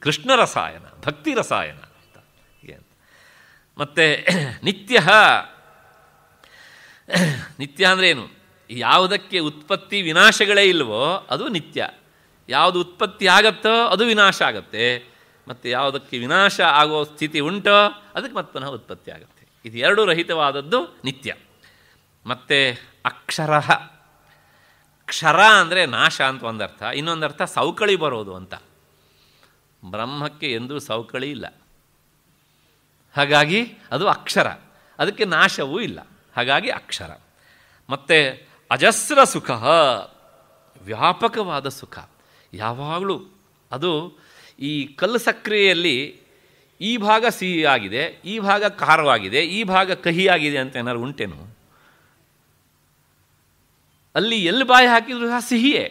ಕೃಷ್ಣ ರಸಾಯನ ಭಕ್ತಿ ರಸಾಯನ ಅಂತ ಏನು ಮತ್ತು ನಿತ್ಯ ನಿತ್ಯ ಅಂದರೆ ಏನು ಯಾವುದಕ್ಕೆ ಉತ್ಪತ್ತಿ ವಿನಾಶಗಳೇ ಇಲ್ವೋ ಅದು ನಿತ್ಯ ಯಾವುದು ಉತ್ಪತ್ತಿ ಆಗತ್ತೋ ಅದು ವಿನಾಶ ಆಗತ್ತೆ ಮತ್ತು ಯಾವುದಕ್ಕೆ ವಿನಾಶ ಆಗೋ ಸ್ಥಿತಿ ಉಂಟೋ ಅದಕ್ಕೆ ಮತ್ತೆ ಪುನಃ ಉತ್ಪತ್ತಿ ಆಗುತ್ತೆ ಇದು ಎರಡೂ ರಹಿತವಾದದ್ದು ನಿತ್ಯ ಮತ್ತು ಅಕ್ಷರ ಕ್ಷರ ಅಂದರೆ ನಾಶ ಅಂತ ಒಂದರ್ಥ ಇನ್ನೊಂದರ್ಥ ಸೌಕಳಿ ಬರೋದು ಅಂತ ಬ್ರಹ್ಮಕ್ಕೆ ಎಂದೂ ಸೌಕಳಿ ಇಲ್ಲ ಹಾಗಾಗಿ ಅದು ಅಕ್ಷರ ಅದಕ್ಕೆ ನಾಶವೂ ಇಲ್ಲ ಹಾಗಾಗಿ ಅಕ್ಷರ ಮತ್ತು ಅಜಸ್ರ ಸುಖ ವ್ಯಾಪಕವಾದ ಸುಖ ಯಾವಾಗಲೂ ಅದು ಈ ಕಲ್ಲು ಸಕ್ಕರೆಯಲ್ಲಿ ಈ ಭಾಗ ಆಗಿದೆ ಈ ಭಾಗ ಖಾರವಾಗಿದೆ ಈ ಭಾಗ ಕಹಿಯಾಗಿದೆ ಅಂತ ಏನಾದ್ರು ಉಂಟೇನು ಅಲ್ಲಿ ಎಲ್ಲಿ ಬಾಯಿ ಹಾಕಿದ್ರು ಸಹ ಸಿಹಿಯೇ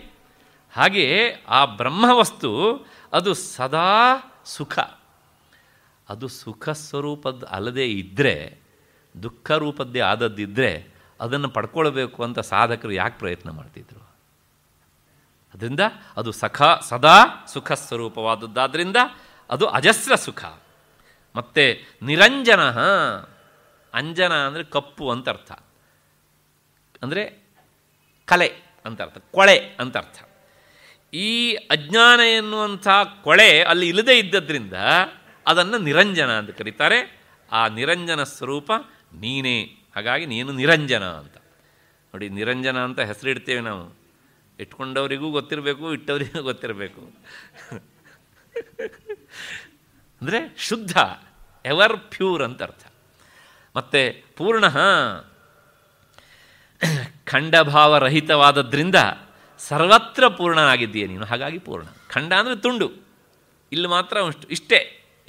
ಹಾಗೆಯೇ ಆ ಬ್ರಹ್ಮ ವಸ್ತು ಅದು ಸದಾ ಸುಖ ಅದು ಸುಖ ಸ್ವರೂಪದ ಅಲ್ಲದೆ ಇದ್ದರೆ ದುಃಖ ರೂಪದ್ದೇ ಆದದ್ದಿದ್ದರೆ ಅದನ್ನು ಪಡ್ಕೊಳ್ಬೇಕು ಅಂತ ಸಾಧಕರು ಯಾಕೆ ಪ್ರಯತ್ನ ಮಾಡ್ತಿದ್ರು ಅದರಿಂದ ಅದು ಸಖ ಸದಾ ಸುಖ ಸ್ವರೂಪವಾದದ್ದಾದ್ದರಿಂದ ಅದು ಅಜಸ್ರ ಸುಖ ಮತ್ತು ನಿರಂಜನ ಅಂಜನ ಅಂದರೆ ಕಪ್ಪು ಅಂತ ಅರ್ಥ ಅಂದರೆ ಕಲೆ ಅಂತ ಅರ್ಥ ಕೊಳೆ ಅಂತ ಅರ್ಥ ಈ ಅಜ್ಞಾನ ಎನ್ನುವಂಥ ಕೊಳೆ ಅಲ್ಲಿ ಇಲ್ಲದೇ ಇದ್ದದ್ರಿಂದ ಅದನ್ನು ನಿರಂಜನ ಅಂತ ಕರೀತಾರೆ ಆ ನಿರಂಜನ ಸ್ವರೂಪ ನೀನೇ ಹಾಗಾಗಿ ನೀನು ನಿರಂಜನ ಅಂತ ನೋಡಿ ನಿರಂಜನ ಅಂತ ಹೆಸರಿಡ್ತೇವೆ ನಾವು ಇಟ್ಕೊಂಡವರಿಗೂ ಗೊತ್ತಿರಬೇಕು ಇಟ್ಟವರಿಗೂ ಗೊತ್ತಿರಬೇಕು ಅಂದರೆ ಶುದ್ಧ ಎವರ್ ಪ್ಯೂರ್ ಅಂತ ಅರ್ಥ ಮತ್ತು ಪೂರ್ಣ ಖಂಡಭಾವರಹಿತವಾದದ್ರಿಂದ ಸರ್ವತ್ರ ಪೂರ್ಣನಾಗಿದ್ದೀಯ ನೀನು ಹಾಗಾಗಿ ಪೂರ್ಣ ಖಂಡ ಅಂದರೆ ತುಂಡು ಇಲ್ಲಿ ಮಾತ್ರ ಅಷ್ಟು ಇಷ್ಟೇ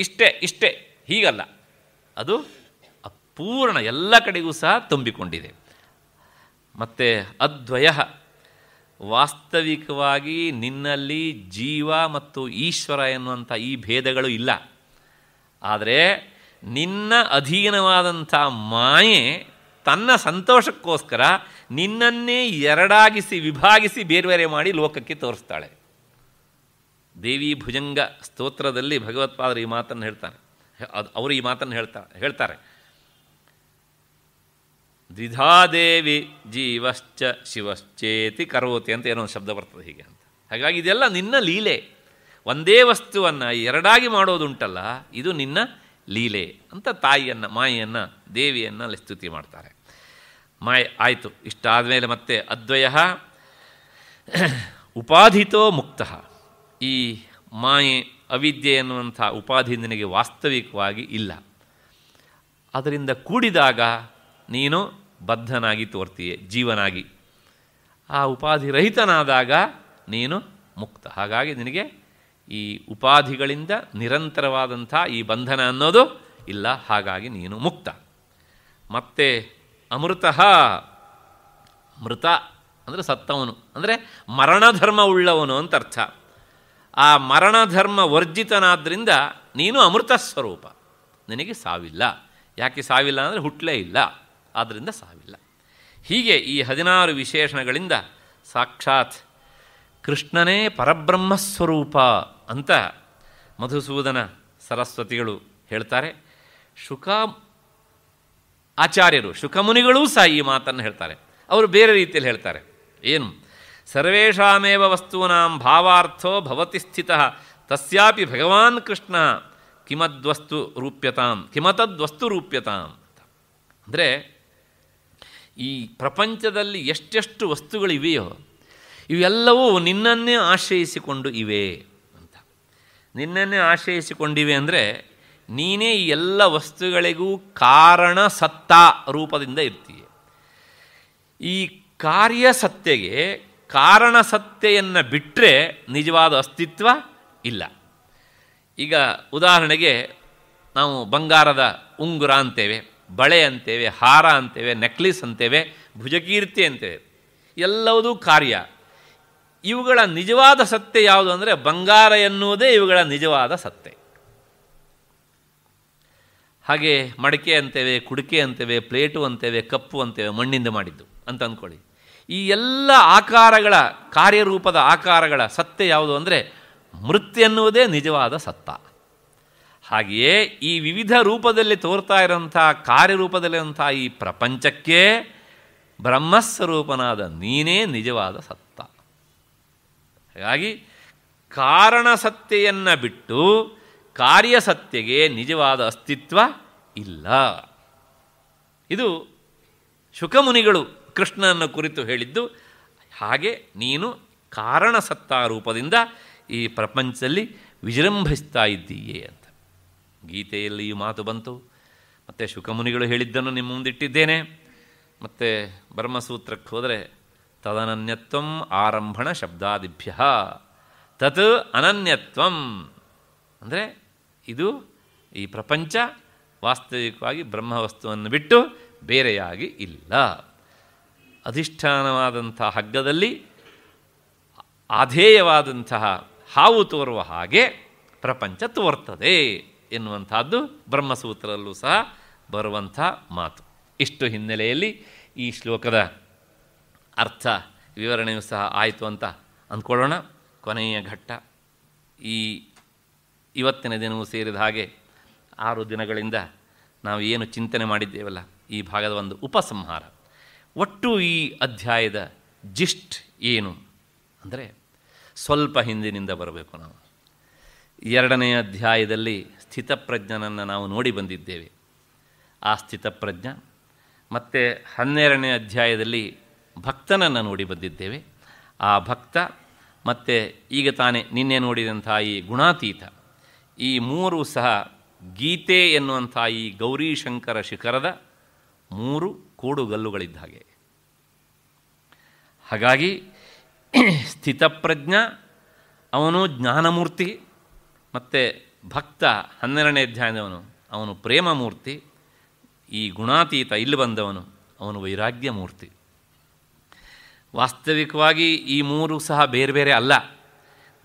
ಇಷ್ಟೇ ಇಷ್ಟೇ ಹೀಗಲ್ಲ ಅದು ಅಪೂರ್ಣ ಎಲ್ಲ ಕಡೆಗೂ ಸಹ ತುಂಬಿಕೊಂಡಿದೆ ಮತ್ತು ಅದ್ವಯ ವಾಸ್ತವಿಕವಾಗಿ ನಿನ್ನಲ್ಲಿ ಜೀವ ಮತ್ತು ಈಶ್ವರ ಎನ್ನುವಂಥ ಈ ಭೇದಗಳು ಇಲ್ಲ ಆದರೆ ನಿನ್ನ ಅಧೀನವಾದಂಥ ಮಾಯೆ ತನ್ನ ಸಂತೋಷಕ್ಕೋಸ್ಕರ ನಿನ್ನನ್ನೇ ಎರಡಾಗಿಸಿ ವಿಭಾಗಿಸಿ ಬೇರೆ ಬೇರೆ ಮಾಡಿ ಲೋಕಕ್ಕೆ ತೋರಿಸ್ತಾಳೆ ದೇವಿ ಭುಜಂಗ ಸ್ತೋತ್ರದಲ್ಲಿ ಭಗವತ್ಪಾದರು ಈ ಮಾತನ್ನು ಹೇಳ್ತಾನೆ ಅದು ಅವರು ಈ ಮಾತನ್ನು ಹೇಳ್ತಾ ಹೇಳ್ತಾರೆ ದ್ವಿಧಾದೇವಿ ಜೀವಶ್ಚ ಶಿವಶ್ಚೇತಿ ಕರೋತಿ ಅಂತ ಏನೋ ಒಂದು ಶಬ್ದ ಬರ್ತದೆ ಹೀಗೆ ಅಂತ ಹಾಗಾಗಿ ಇದೆಲ್ಲ ನಿನ್ನ ಲೀಲೆ ಒಂದೇ ವಸ್ತುವನ್ನು ಎರಡಾಗಿ ಮಾಡೋದುಂಟಲ್ಲ ಇದು ನಿನ್ನ ಲೀಲೆ ಅಂತ ತಾಯಿಯನ್ನು ಮಾಯನ್ನು ದೇವಿಯನ್ನು ಲಸ್ತುತಿ ಸ್ತುತಿ ಮಾಡ್ತಾರೆ ಮಾಯ ಆಯಿತು ಇಷ್ಟಾದ ಮೇಲೆ ಮತ್ತೆ ಅದ್ವಯ ಉಪಾಧಿತೋ ಮುಕ್ತ ಈ ಮಾಯೆ ಅವಿದ್ಯೆ ಎನ್ನುವಂಥ ಉಪಾಧಿ ನಿನಗೆ ವಾಸ್ತವಿಕವಾಗಿ ಇಲ್ಲ ಅದರಿಂದ ಕೂಡಿದಾಗ ನೀನು ಬದ್ಧನಾಗಿ ತೋರ್ತೀಯ ಜೀವನಾಗಿ ಆ ಉಪಾಧಿ ರಹಿತನಾದಾಗ ನೀನು ಮುಕ್ತ ಹಾಗಾಗಿ ನಿನಗೆ ಈ ಉಪಾಧಿಗಳಿಂದ ನಿರಂತರವಾದಂಥ ಈ ಬಂಧನ ಅನ್ನೋದು ಇಲ್ಲ ಹಾಗಾಗಿ ನೀನು ಮುಕ್ತ ಮತ್ತೆ ಅಮೃತ ಮೃತ ಅಂದರೆ ಸತ್ತವನು ಅಂದರೆ ಮರಣಧರ್ಮ ಉಳ್ಳವನು ಅಂತ ಅರ್ಥ ಆ ಮರಣಧರ್ಮ ವರ್ಜಿತನಾದ್ದರಿಂದ ನೀನು ಅಮೃತ ಸ್ವರೂಪ ನಿನಗೆ ಸಾವಿಲ್ಲ ಯಾಕೆ ಸಾವಿಲ್ಲ ಅಂದರೆ ಹುಟ್ಟಲೇ ಇಲ್ಲ ಆದ್ದರಿಂದ ಸಾವಿಲ್ಲ ಹೀಗೆ ಈ ಹದಿನಾರು ವಿಶೇಷಣಗಳಿಂದ ಸಾಕ್ಷಾತ್ ಕೃಷ್ಣನೇ ಪರಬ್ರಹ್ಮಸ್ವರೂಪ ಅಂತ ಮಧುಸೂದನ ಸರಸ್ವತಿಗಳು ಹೇಳ್ತಾರೆ ಶುಕ ಆಚಾರ್ಯರು ಶುಕಮುನಿಗಳೂ ಸಹ ಈ ಮಾತನ್ನು ಹೇಳ್ತಾರೆ ಅವರು ಬೇರೆ ರೀತಿಯಲ್ಲಿ ಹೇಳ್ತಾರೆ ಏನು ಸರ್ವೇಷಾಮೇವ ವಸ್ತೂನಾಂ ಭಾವಾರ್ಥೋ ಭವತಿ ಸ್ಥಿತ ತಸ್ಯಾಪಿ ಭಗವಾನ್ ಕೃಷ್ಣ ಕಿಮದ್ವಸ್ತು ರೂಪ್ಯತಾಂ ಕಿಮತದ್ವಸ್ತು ರೂಪ್ಯತಾಂ ಅಂದರೆ ಈ ಪ್ರಪಂಚದಲ್ಲಿ ಎಷ್ಟೆಷ್ಟು ವಸ್ತುಗಳಿವೆಯೋ ಇವೆಲ್ಲವೂ ನಿನ್ನನ್ನೇ ಆಶ್ರಯಿಸಿಕೊಂಡು ಇವೆ ಅಂತ ನಿನ್ನನ್ನೇ ಆಶ್ರಯಿಸಿಕೊಂಡಿವೆ ಅಂದರೆ ನೀನೇ ಈ ಎಲ್ಲ ವಸ್ತುಗಳಿಗೂ ಕಾರಣ ಸತ್ತ ರೂಪದಿಂದ ಇರ್ತೀಯ ಈ ಕಾರ್ಯಸತ್ತೆಗೆ ಕಾರಣಸತ್ತೆಯನ್ನು ಬಿಟ್ಟರೆ ನಿಜವಾದ ಅಸ್ತಿತ್ವ ಇಲ್ಲ ಈಗ ಉದಾಹರಣೆಗೆ ನಾವು ಬಂಗಾರದ ಉಂಗುರ ಅಂತೇವೆ ಬಳೆ ಅಂತೇವೆ ಹಾರ ಅಂತೇವೆ ನೆಕ್ಲಿಸ್ ಅಂತೇವೆ ಭುಜಕೀರ್ತಿ ಅಂತೇವೆ ಎಲ್ಲವುದೂ ಕಾರ್ಯ ಇವುಗಳ ನಿಜವಾದ ಸತ್ಯ ಯಾವುದು ಅಂದರೆ ಬಂಗಾರ ಎನ್ನುವುದೇ ಇವುಗಳ ನಿಜವಾದ ಸತ್ಯ ಹಾಗೆ ಮಡಿಕೆ ಅಂತೇವೆ ಕುಡಿಕೆ ಅಂತೇವೆ ಪ್ಲೇಟು ಅಂತೇವೆ ಕಪ್ಪು ಅಂತೇವೆ ಮಣ್ಣಿಂದ ಮಾಡಿದ್ದು ಅಂತ ಅಂದ್ಕೊಳ್ಳಿ ಈ ಎಲ್ಲ ಆಕಾರಗಳ ಕಾರ್ಯರೂಪದ ಆಕಾರಗಳ ಸತ್ಯ ಯಾವುದು ಅಂದರೆ ಎನ್ನುವುದೇ ನಿಜವಾದ ಸತ್ತ ಹಾಗೆಯೇ ಈ ವಿವಿಧ ರೂಪದಲ್ಲಿ ತೋರ್ತಾ ಇರೋಂಥ ಕಾರ್ಯರೂಪದಲ್ಲಿರುವಂಥ ಈ ಪ್ರಪಂಚಕ್ಕೆ ಬ್ರಹ್ಮಸ್ವರೂಪನಾದ ನೀನೇ ನಿಜವಾದ ಸತ್ತ ಹಾಗಾಗಿ ಕಾರಣ ಬಿಟ್ಟು ಕಾರ್ಯಸತ್ಯೆಗೆ ನಿಜವಾದ ಅಸ್ತಿತ್ವ ಇಲ್ಲ ಇದು ಶುಕಮುನಿಗಳು ಕೃಷ್ಣನ ಕುರಿತು ಹೇಳಿದ್ದು ಹಾಗೆ ನೀನು ಕಾರಣ ರೂಪದಿಂದ ಈ ಪ್ರಪಂಚದಲ್ಲಿ ವಿಜೃಂಭಿಸ್ತಾ ಇದ್ದೀಯೆ ಗೀತೆಯಲ್ಲಿ ಈ ಮಾತು ಬಂತು ಮತ್ತು ಶುಕಮುನಿಗಳು ಹೇಳಿದ್ದನ್ನು ನಿಮ್ಮ ಮುಂದಿಟ್ಟಿದ್ದೇನೆ ಮತ್ತು ಬ್ರಹ್ಮಸೂತ್ರಕ್ಕೆ ಹೋದರೆ ತದನನ್ಯತ್ವಂ ಆರಂಭಣ ಶಬ್ದಾದಿಭ್ಯ ತತ್ ಅನನ್ಯತ್ವಂ ಅಂದರೆ ಇದು ಈ ಪ್ರಪಂಚ ವಾಸ್ತವಿಕವಾಗಿ ಬ್ರಹ್ಮವಸ್ತುವನ್ನು ಬಿಟ್ಟು ಬೇರೆಯಾಗಿ ಇಲ್ಲ ಅಧಿಷ್ಠಾನವಾದಂಥ ಹಗ್ಗದಲ್ಲಿ ಆಧೇಯವಾದಂತಹ ಹಾವು ತೋರುವ ಹಾಗೆ ಪ್ರಪಂಚ ತೋರ್ತದೆ ಎನ್ನುವಂಥದ್ದು ಬ್ರಹ್ಮಸೂತ್ರದಲ್ಲೂ ಸಹ ಬರುವಂಥ ಮಾತು ಇಷ್ಟು ಹಿನ್ನೆಲೆಯಲ್ಲಿ ಈ ಶ್ಲೋಕದ ಅರ್ಥ ವಿವರಣೆಯೂ ಸಹ ಆಯಿತು ಅಂತ ಅಂದ್ಕೊಳ್ಳೋಣ ಕೊನೆಯ ಘಟ್ಟ ಈ ಇವತ್ತಿನ ದಿನವೂ ಸೇರಿದ ಹಾಗೆ ಆರು ದಿನಗಳಿಂದ ನಾವು ಏನು ಚಿಂತನೆ ಮಾಡಿದ್ದೇವಲ್ಲ ಈ ಭಾಗದ ಒಂದು ಉಪಸಂಹಾರ ಒಟ್ಟು ಈ ಅಧ್ಯಾಯದ ಜಿಸ್ಟ್ ಏನು ಅಂದರೆ ಸ್ವಲ್ಪ ಹಿಂದಿನಿಂದ ಬರಬೇಕು ನಾವು ಎರಡನೇ ಅಧ್ಯಾಯದಲ್ಲಿ ಸ್ಥಿತಪ್ರಜ್ಞನನ್ನು ನಾವು ನೋಡಿ ಬಂದಿದ್ದೇವೆ ಆ ಸ್ಥಿತಪ್ರಜ್ಞ ಮತ್ತು ಹನ್ನೆರಡನೇ ಅಧ್ಯಾಯದಲ್ಲಿ ಭಕ್ತನನ್ನು ನೋಡಿ ಬಂದಿದ್ದೇವೆ ಆ ಭಕ್ತ ಮತ್ತು ಈಗ ತಾನೇ ನಿನ್ನೆ ನೋಡಿದಂಥ ಈ ಗುಣಾತೀತ ಈ ಮೂರು ಸಹ ಗೀತೆ ಎನ್ನುವಂಥ ಈ ಗೌರಿಶಂಕರ ಶಿಖರದ ಮೂರು ಕೂಡುಗಲ್ಲುಗಳಿದ್ದ ಹಾಗೆ ಹಾಗಾಗಿ ಸ್ಥಿತಪ್ರಜ್ಞ ಅವನು ಜ್ಞಾನಮೂರ್ತಿ ಮತ್ತು ಭಕ್ತ ಹನ್ನೆರಡನೇ ಅಧ್ಯಾಯದವನು ಅವನು ಪ್ರೇಮ ಮೂರ್ತಿ ಈ ಗುಣಾತೀತ ಇಲ್ಲಿ ಬಂದವನು ಅವನು ವೈರಾಗ್ಯ ಮೂರ್ತಿ ವಾಸ್ತವಿಕವಾಗಿ ಈ ಮೂರು ಸಹ ಬೇರೆ ಬೇರೆ ಅಲ್ಲ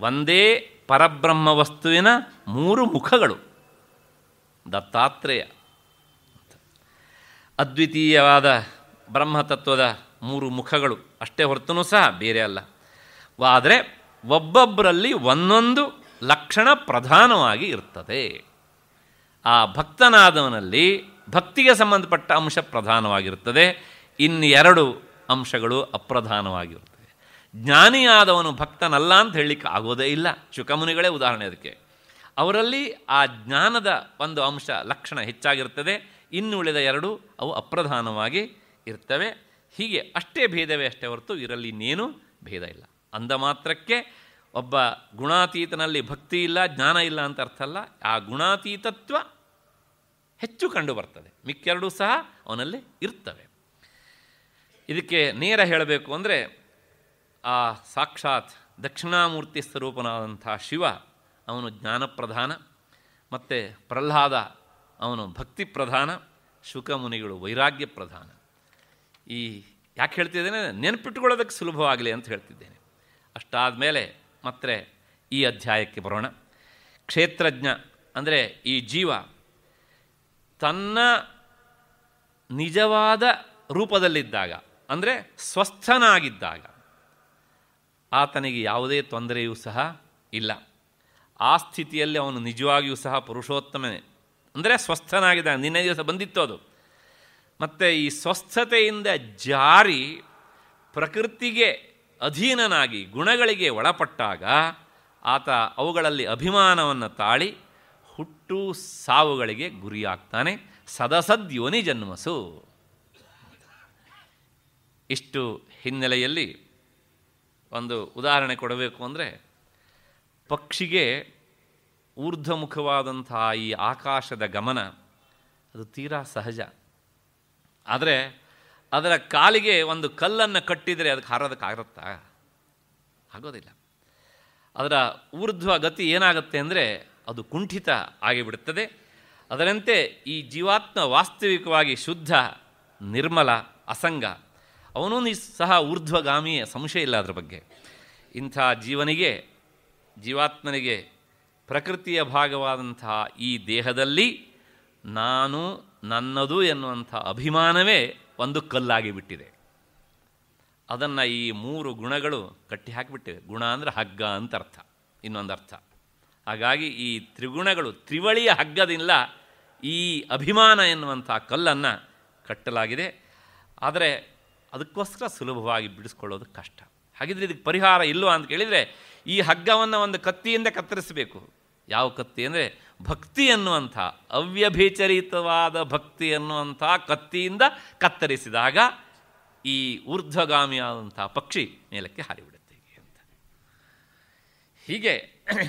ಒಂದೇ ಪರಬ್ರಹ್ಮ ವಸ್ತುವಿನ ಮೂರು ಮುಖಗಳು ದತ್ತಾತ್ರೇಯ ಅದ್ವಿತೀಯವಾದ ಬ್ರಹ್ಮತತ್ವದ ಮೂರು ಮುಖಗಳು ಅಷ್ಟೇ ಹೊರತು ಸಹ ಬೇರೆ ಅಲ್ಲ ಆದರೆ ಒಬ್ಬೊಬ್ಬರಲ್ಲಿ ಒಂದೊಂದು ಲಕ್ಷಣ ಪ್ರಧಾನವಾಗಿ ಇರ್ತದೆ ಆ ಭಕ್ತನಾದವನಲ್ಲಿ ಭಕ್ತಿಗೆ ಸಂಬಂಧಪಟ್ಟ ಅಂಶ ಪ್ರಧಾನವಾಗಿರುತ್ತದೆ ಇನ್ನೆರಡು ಅಂಶಗಳು ಅಪ್ರಧಾನವಾಗಿರುತ್ತದೆ ಜ್ಞಾನಿಯಾದವನು ಭಕ್ತನಲ್ಲ ಅಂತ ಹೇಳಲಿಕ್ಕೆ ಆಗೋದೇ ಇಲ್ಲ ಶುಕಮುನಿಗಳೇ ಉದಾಹರಣೆ ಅದಕ್ಕೆ ಅವರಲ್ಲಿ ಆ ಜ್ಞಾನದ ಒಂದು ಅಂಶ ಲಕ್ಷಣ ಹೆಚ್ಚಾಗಿರ್ತದೆ ಇನ್ನುಳಿದ ಎರಡು ಅವು ಅಪ್ರಧಾನವಾಗಿ ಇರ್ತವೆ ಹೀಗೆ ಅಷ್ಟೇ ಭೇದವೇ ಅಷ್ಟೇ ಹೊರತು ಇದರಲ್ಲಿ ಇನ್ನೇನು ಭೇದ ಇಲ್ಲ ಅಂದ ಮಾತ್ರಕ್ಕೆ ಒಬ್ಬ ಗುಣಾತೀತನಲ್ಲಿ ಭಕ್ತಿ ಇಲ್ಲ ಜ್ಞಾನ ಇಲ್ಲ ಅಂತ ಅರ್ಥ ಅಲ್ಲ ಆ ಗುಣಾತೀತತ್ವ ಹೆಚ್ಚು ಕಂಡುಬರ್ತದೆ ಮಿಕ್ಕೆರಡೂ ಸಹ ಅವನಲ್ಲಿ ಇರ್ತವೆ ಇದಕ್ಕೆ ನೇರ ಹೇಳಬೇಕು ಅಂದರೆ ಆ ಸಾಕ್ಷಾತ್ ದಕ್ಷಿಣಾಮೂರ್ತಿ ಸ್ವರೂಪನಾದಂಥ ಶಿವ ಅವನು ಜ್ಞಾನಪ್ರಧಾನ ಮತ್ತು ಪ್ರಹ್ಲಾದ ಅವನು ಭಕ್ತಿ ಪ್ರಧಾನ ಶುಕಮುನಿಗಳು ವೈರಾಗ್ಯ ಪ್ರಧಾನ ಈ ಯಾಕೆ ಹೇಳ್ತಿದ್ದೇನೆ ನೆನಪಿಟ್ಟುಕೊಳ್ಳೋದಕ್ಕೆ ಸುಲಭವಾಗಲಿ ಅಂತ ಹೇಳ್ತಿದ್ದೇನೆ ಅಷ್ಟಾದ ಮೇಲೆ ಮತ್ತೆ ಈ ಅಧ್ಯಾಯಕ್ಕೆ ಬರೋಣ ಕ್ಷೇತ್ರಜ್ಞ ಅಂದರೆ ಈ ಜೀವ ತನ್ನ ನಿಜವಾದ ರೂಪದಲ್ಲಿದ್ದಾಗ ಅಂದರೆ ಸ್ವಸ್ಥನಾಗಿದ್ದಾಗ ಆತನಿಗೆ ಯಾವುದೇ ತೊಂದರೆಯೂ ಸಹ ಇಲ್ಲ ಆ ಸ್ಥಿತಿಯಲ್ಲಿ ಅವನು ನಿಜವಾಗಿಯೂ ಸಹ ಪುರುಷೋತ್ತಮನೇ ಅಂದರೆ ಸ್ವಸ್ಥನಾಗಿದ್ದ ನಿನ್ನೆ ದಿವಸ ಬಂದಿತ್ತು ಅದು ಮತ್ತು ಈ ಸ್ವಸ್ಥತೆಯಿಂದ ಜಾರಿ ಪ್ರಕೃತಿಗೆ ಅಧೀನನಾಗಿ ಗುಣಗಳಿಗೆ ಒಳಪಟ್ಟಾಗ ಆತ ಅವುಗಳಲ್ಲಿ ಅಭಿಮಾನವನ್ನು ತಾಳಿ ಹುಟ್ಟು ಸಾವುಗಳಿಗೆ ಗುರಿಯಾಗ್ತಾನೆ ಸದಸದ್ಯೋನಿ ಜನ್ಮಸು ಇಷ್ಟು ಹಿನ್ನೆಲೆಯಲ್ಲಿ ಒಂದು ಉದಾಹರಣೆ ಕೊಡಬೇಕು ಅಂದರೆ ಪಕ್ಷಿಗೆ ಊರ್ಧ್ವಮುಖವಾದಂತಹ ಈ ಆಕಾಶದ ಗಮನ ಅದು ತೀರಾ ಸಹಜ ಆದರೆ ಅದರ ಕಾಲಿಗೆ ಒಂದು ಕಲ್ಲನ್ನು ಕಟ್ಟಿದರೆ ಅದಕ್ಕೆ ಹಾರೋದಕ್ಕಾಗತ್ತಾ ಆಗೋದಿಲ್ಲ ಅದರ ಊರ್ಧ್ವ ಗತಿ ಏನಾಗುತ್ತೆ ಅಂದರೆ ಅದು ಕುಂಠಿತ ಆಗಿಬಿಡುತ್ತದೆ ಅದರಂತೆ ಈ ಜೀವಾತ್ಮ ವಾಸ್ತವಿಕವಾಗಿ ಶುದ್ಧ ನಿರ್ಮಲ ಅಸಂಗ ಅವನೂ ಸಹ ಊರ್ಧ್ವಗಾಮಿಯ ಸಂಶಯ ಇಲ್ಲ ಅದರ ಬಗ್ಗೆ ಇಂಥ ಜೀವನಿಗೆ ಜೀವಾತ್ಮನಿಗೆ ಪ್ರಕೃತಿಯ ಭಾಗವಾದಂತಹ ಈ ದೇಹದಲ್ಲಿ ನಾನು ನನ್ನದು ಎನ್ನುವಂಥ ಅಭಿಮಾನವೇ ಒಂದು ಕಲ್ಲಾಗಿ ಬಿಟ್ಟಿದೆ ಅದನ್ನು ಈ ಮೂರು ಗುಣಗಳು ಕಟ್ಟಿ ಹಾಕಿಬಿಟ್ಟಿವೆ ಗುಣ ಅಂದರೆ ಹಗ್ಗ ಅಂತ ಅರ್ಥ ಇನ್ನೊಂದು ಅರ್ಥ ಹಾಗಾಗಿ ಈ ತ್ರಿಗುಣಗಳು ತ್ರಿವಳಿಯ ಹಗ್ಗದಿಂದ ಈ ಅಭಿಮಾನ ಎನ್ನುವಂಥ ಕಲ್ಲನ್ನು ಕಟ್ಟಲಾಗಿದೆ ಆದರೆ ಅದಕ್ಕೋಸ್ಕರ ಸುಲಭವಾಗಿ ಬಿಡಿಸ್ಕೊಳ್ಳೋದು ಕಷ್ಟ ಹಾಗಿದ್ರೆ ಇದಕ್ಕೆ ಪರಿಹಾರ ಇಲ್ಲವಾ ಅಂತ ಕೇಳಿದರೆ ಈ ಹಗ್ಗವನ್ನು ಒಂದು ಕತ್ತಿಯಿಂದ ಕತ್ತರಿಸಬೇಕು ಯಾವ ಕತ್ತಿ ಅಂದರೆ ಭಕ್ತಿ ಅನ್ನುವಂಥ ಅವ್ಯಭಿಚರಿತವಾದ ಭಕ್ತಿ ಅನ್ನುವಂಥ ಕತ್ತಿಯಿಂದ ಕತ್ತರಿಸಿದಾಗ ಈ ಊರ್ಧ್ವಗಾಮಿಯಾದಂಥ ಪಕ್ಷಿ ಮೇಲಕ್ಕೆ ಹಾರಿಬಿಡುತ್ತೆ ಅಂತ ಹೀಗೆ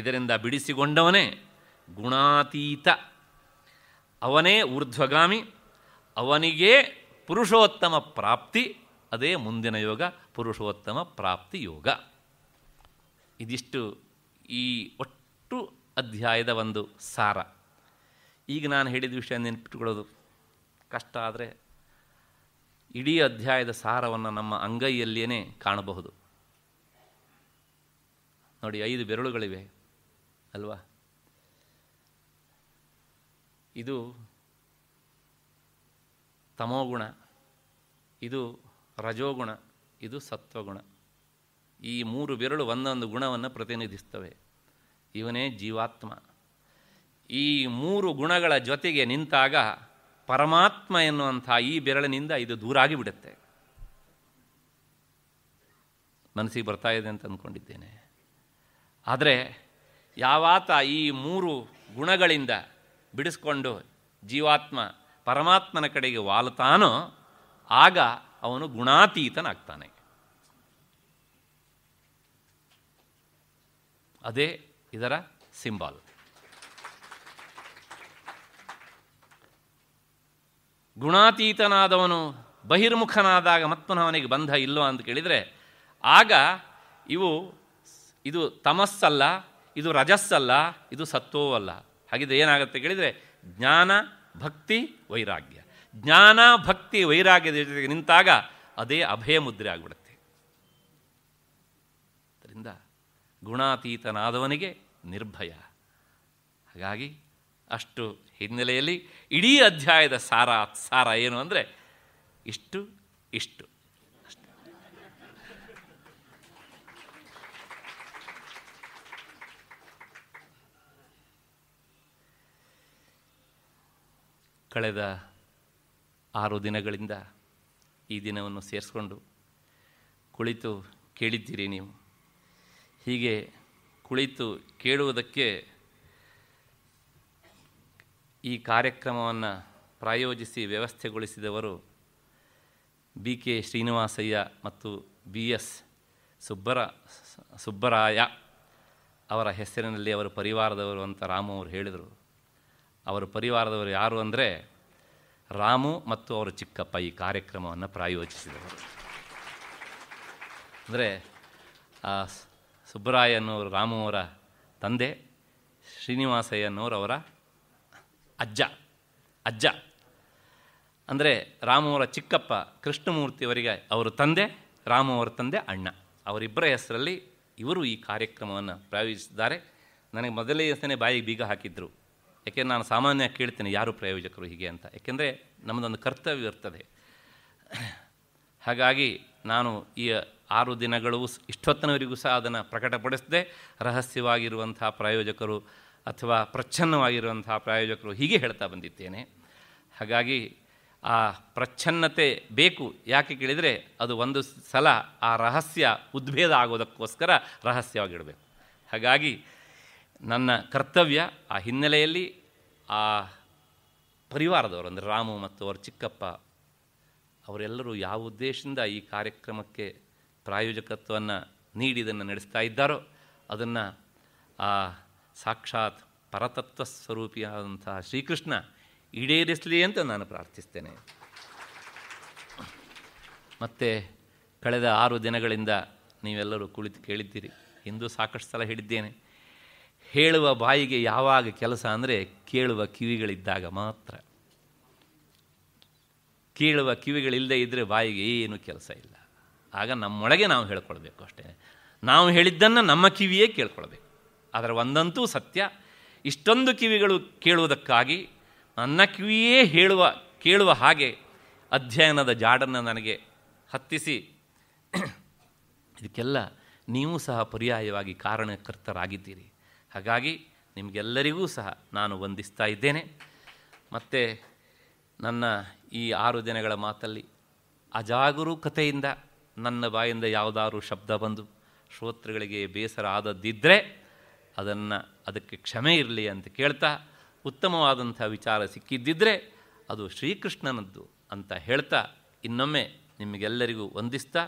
ಇದರಿಂದ ಬಿಡಿಸಿಕೊಂಡವನೇ ಗುಣಾತೀತ ಅವನೇ ಊರ್ಧ್ವಗಾಮಿ ಅವನಿಗೆ ಪುರುಷೋತ್ತಮ ಪ್ರಾಪ್ತಿ ಅದೇ ಮುಂದಿನ ಯೋಗ ಪುರುಷೋತ್ತಮ ಪ್ರಾಪ್ತಿ ಯೋಗ ಇದಿಷ್ಟು ಈ ಒಟ್ಟು ಅಧ್ಯಾಯದ ಒಂದು ಸಾರ ಈಗ ನಾನು ಹೇಳಿದ ವಿಷಯ ನೆನ್ಪಿಟ್ಕೊಳ್ಳೋದು ಕಷ್ಟ ಆದರೆ ಇಡೀ ಅಧ್ಯಾಯದ ಸಾರವನ್ನು ನಮ್ಮ ಅಂಗೈಯಲ್ಲಿಯೇ ಕಾಣಬಹುದು ನೋಡಿ ಐದು ಬೆರಳುಗಳಿವೆ ಅಲ್ವಾ ಇದು ತಮೋಗುಣ ಇದು ರಜೋಗುಣ ಇದು ಸತ್ವಗುಣ ಈ ಮೂರು ಬೆರಳು ಒಂದೊಂದು ಗುಣವನ್ನು ಪ್ರತಿನಿಧಿಸ್ತವೆ ಇವನೇ ಜೀವಾತ್ಮ ಈ ಮೂರು ಗುಣಗಳ ಜೊತೆಗೆ ನಿಂತಾಗ ಪರಮಾತ್ಮ ಎನ್ನುವಂಥ ಈ ಬೆರಳಿನಿಂದ ಇದು ದೂರ ಆಗಿಬಿಡುತ್ತೆ ಮನಸ್ಸಿಗೆ ಬರ್ತಾ ಇದೆ ಅಂತ ಅಂದ್ಕೊಂಡಿದ್ದೇನೆ ಆದರೆ ಯಾವಾತ ಈ ಮೂರು ಗುಣಗಳಿಂದ ಬಿಡಿಸ್ಕೊಂಡು ಜೀವಾತ್ಮ ಪರಮಾತ್ಮನ ಕಡೆಗೆ ವಾಲತಾನೋ ಆಗ ಅವನು ಗುಣಾತೀತನಾಗ್ತಾನೆ ಅದೇ ಇದರ ಸಿಂಬಾಲ್ ಗುಣಾತೀತನಾದವನು ಬಹಿರ್ಮುಖನಾದಾಗ ಮತ್ಮನವನಿಗೆ ಬಂಧ ಇಲ್ಲೋ ಅಂತ ಕೇಳಿದರೆ ಆಗ ಇವು ಇದು ತಮಸ್ಸಲ್ಲ ಇದು ರಜಸ್ಸಲ್ಲ ಇದು ಅಲ್ಲ ಹಾಗಿದ್ರೆ ಏನಾಗುತ್ತೆ ಕೇಳಿದರೆ ಜ್ಞಾನ ಭಕ್ತಿ ವೈರಾಗ್ಯ ಜ್ಞಾನ ಭಕ್ತಿ ವೈರಾಗ್ಯದ ಜೊತೆಗೆ ನಿಂತಾಗ ಅದೇ ಅಭಯ ಮುದ್ರೆ ಆಗಿಬಿಡುತ್ತೆ ಅದರಿಂದ ಗುಣಾತೀತನಾದವನಿಗೆ ನಿರ್ಭಯ ಹಾಗಾಗಿ ಅಷ್ಟು ಹಿನ್ನೆಲೆಯಲ್ಲಿ ಇಡೀ ಅಧ್ಯಾಯದ ಸಾರ ಸಾರ ಏನು ಅಂದರೆ ಇಷ್ಟು ಇಷ್ಟು ಕಳೆದ ಆರು ದಿನಗಳಿಂದ ಈ ದಿನವನ್ನು ಸೇರಿಸ್ಕೊಂಡು ಕುಳಿತು ಕೇಳಿದ್ದೀರಿ ನೀವು ಹೀಗೆ ಕುಳಿತು ಕೇಳುವುದಕ್ಕೆ ಈ ಕಾರ್ಯಕ್ರಮವನ್ನು ಪ್ರಾಯೋಜಿಸಿ ವ್ಯವಸ್ಥೆಗೊಳಿಸಿದವರು ಬಿ ಕೆ ಶ್ರೀನಿವಾಸಯ್ಯ ಮತ್ತು ಬಿ ಎಸ್ ಸುಬ್ಬರ ಸುಬ್ಬರಾಯ ಅವರ ಹೆಸರಿನಲ್ಲಿ ಅವರ ಪರಿವಾರದವರು ಅಂತ ರಾಮು ಅವರು ಹೇಳಿದರು ಅವರ ಪರಿವಾರದವರು ಯಾರು ಅಂದರೆ ರಾಮು ಮತ್ತು ಅವರ ಚಿಕ್ಕಪ್ಪ ಈ ಕಾರ್ಯಕ್ರಮವನ್ನು ಪ್ರಾಯೋಜಿಸಿದವರು ಅಂದರೆ ಸುಬ್ಬರಾಯನವರು ರಾಮವರ ತಂದೆ ಅವರ ಅಜ್ಜ ಅಜ್ಜ ಅಂದರೆ ರಾಮವರ ಚಿಕ್ಕಪ್ಪ ಕೃಷ್ಣಮೂರ್ತಿಯವರಿಗೆ ಅವರ ತಂದೆ ರಾಮವರ ತಂದೆ ಅಣ್ಣ ಅವರಿಬ್ಬರ ಹೆಸರಲ್ಲಿ ಇವರು ಈ ಕಾರ್ಯಕ್ರಮವನ್ನು ಪ್ರಾಯೋಜಿಸಿದ್ದಾರೆ ನನಗೆ ಮೊದಲೇ ಹೆಸನೇ ಬಾಯಿಗೆ ಬೀಗ ಹಾಕಿದ್ರು ಯಾಕೆಂದರೆ ನಾನು ಸಾಮಾನ್ಯ ಕೇಳ್ತೇನೆ ಯಾರು ಪ್ರಾಯೋಜಕರು ಹೀಗೆ ಅಂತ ಯಾಕೆಂದರೆ ನಮ್ಮದೊಂದು ಕರ್ತವ್ಯ ಇರ್ತದೆ ಹಾಗಾಗಿ ನಾನು ಈ ಆರು ದಿನಗಳು ಇಷ್ಟೊತ್ತನವರಿಗೂ ಸಹ ಅದನ್ನು ಪ್ರಕಟಪಡಿಸದೆ ರಹಸ್ಯವಾಗಿರುವಂಥ ಪ್ರಾಯೋಜಕರು ಅಥವಾ ಪ್ರಚ್ಛನ್ನವಾಗಿರುವಂಥ ಪ್ರಾಯೋಜಕರು ಹೀಗೆ ಹೇಳ್ತಾ ಬಂದಿದ್ದೇನೆ ಹಾಗಾಗಿ ಆ ಪ್ರಚ್ಛನ್ನತೆ ಬೇಕು ಯಾಕೆ ಕೇಳಿದರೆ ಅದು ಒಂದು ಸಲ ಆ ರಹಸ್ಯ ಉದ್ಭೇದ ಆಗೋದಕ್ಕೋಸ್ಕರ ರಹಸ್ಯವಾಗಿಡಬೇಕು ಹಾಗಾಗಿ ನನ್ನ ಕರ್ತವ್ಯ ಆ ಹಿನ್ನೆಲೆಯಲ್ಲಿ ಆ ಪರಿವಾರದವರು ಅಂದರೆ ರಾಮು ಮತ್ತು ಅವರ ಚಿಕ್ಕಪ್ಪ ಅವರೆಲ್ಲರೂ ಯಾವ ಉದ್ದೇಶದಿಂದ ಈ ಕಾರ್ಯಕ್ರಮಕ್ಕೆ ಪ್ರಾಯೋಜಕತ್ವವನ್ನು ನೀಡಿ ಇದನ್ನು ನಡೆಸ್ತಾ ಇದ್ದಾರೋ ಅದನ್ನು ಆ ಸಾಕ್ಷಾತ್ ಪರತತ್ವ ಸ್ವರೂಪಿಯಾದಂತಹ ಶ್ರೀಕೃಷ್ಣ ಈಡೇರಿಸಲಿ ಅಂತ ನಾನು ಪ್ರಾರ್ಥಿಸ್ತೇನೆ ಮತ್ತು ಕಳೆದ ಆರು ದಿನಗಳಿಂದ ನೀವೆಲ್ಲರೂ ಕುಳಿತು ಕೇಳಿದ್ದೀರಿ ಇಂದು ಸಾಕಷ್ಟು ಸಲ ಹೇಳಿದ್ದೇನೆ ಹೇಳುವ ಬಾಯಿಗೆ ಯಾವಾಗ ಕೆಲಸ ಅಂದರೆ ಕೇಳುವ ಕಿವಿಗಳಿದ್ದಾಗ ಮಾತ್ರ ಕೇಳುವ ಕಿವಿಗಳಿಲ್ಲದೆ ಇದ್ದರೆ ಬಾಯಿಗೆ ಏನು ಕೆಲಸ ಇಲ್ಲ ಆಗ ನಮ್ಮೊಳಗೆ ನಾವು ಹೇಳ್ಕೊಳ್ಬೇಕು ಅಷ್ಟೇ ನಾವು ಹೇಳಿದ್ದನ್ನು ನಮ್ಮ ಕಿವಿಯೇ ಕೇಳ್ಕೊಳ್ಬೇಕು ಅದರ ಒಂದಂತೂ ಸತ್ಯ ಇಷ್ಟೊಂದು ಕಿವಿಗಳು ಕೇಳುವುದಕ್ಕಾಗಿ ನನ್ನ ಕಿವಿಯೇ ಹೇಳುವ ಕೇಳುವ ಹಾಗೆ ಅಧ್ಯಯನದ ಜಾಡನ್ನು ನನಗೆ ಹತ್ತಿಸಿ ಇದಕ್ಕೆಲ್ಲ ನೀವು ಸಹ ಪರ್ಯಾಯವಾಗಿ ಕಾರಣಕರ್ತರಾಗಿದ್ದೀರಿ ಹಾಗಾಗಿ ನಿಮಗೆಲ್ಲರಿಗೂ ಸಹ ನಾನು ವಂದಿಸ್ತಾ ಇದ್ದೇನೆ ಮತ್ತು ನನ್ನ ಈ ಆರು ದಿನಗಳ ಮಾತಲ್ಲಿ ಅಜಾಗರೂಕತೆಯಿಂದ ನನ್ನ ಬಾಯಿಂದ ಯಾವುದಾದ್ರು ಶಬ್ದ ಬಂದು ಶ್ರೋತೃಗಳಿಗೆ ಬೇಸರ ಆದದ್ದಿದ್ದರೆ ಅದನ್ನು ಅದಕ್ಕೆ ಕ್ಷಮೆ ಇರಲಿ ಅಂತ ಕೇಳ್ತಾ ಉತ್ತಮವಾದಂಥ ವಿಚಾರ ಸಿಕ್ಕಿದ್ದಿದ್ದರೆ ಅದು ಶ್ರೀಕೃಷ್ಣನದ್ದು ಅಂತ ಹೇಳ್ತಾ ಇನ್ನೊಮ್ಮೆ ನಿಮಗೆಲ್ಲರಿಗೂ ವಂದಿಸ್ತಾ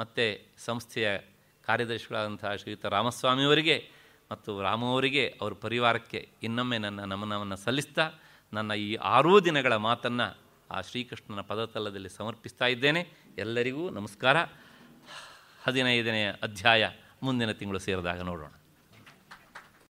ಮತ್ತು ಸಂಸ್ಥೆಯ ಕಾರ್ಯದರ್ಶಿಗಳಾದಂಥ ಶ್ರೀಯುತ ರಾಮಸ್ವಾಮಿಯವರಿಗೆ ಮತ್ತು ರಾಮವರಿಗೆ ಅವರ ಪರಿವಾರಕ್ಕೆ ಇನ್ನೊಮ್ಮೆ ನನ್ನ ನಮನವನ್ನು ಸಲ್ಲಿಸ್ತಾ ನನ್ನ ಈ ಆರೂ ದಿನಗಳ ಮಾತನ್ನು ಆ ಶ್ರೀಕೃಷ್ಣನ ಪದತಲದಲ್ಲಿ ಸಮರ್ಪಿಸ್ತಾ ಇದ್ದೇನೆ ಎಲ್ಲರಿಗೂ ನಮಸ್ಕಾರ ಹದಿನೈದನೆಯ ಅಧ್ಯಾಯ ಮುಂದಿನ ತಿಂಗಳು ಸೇರಿದಾಗ ನೋಡೋಣ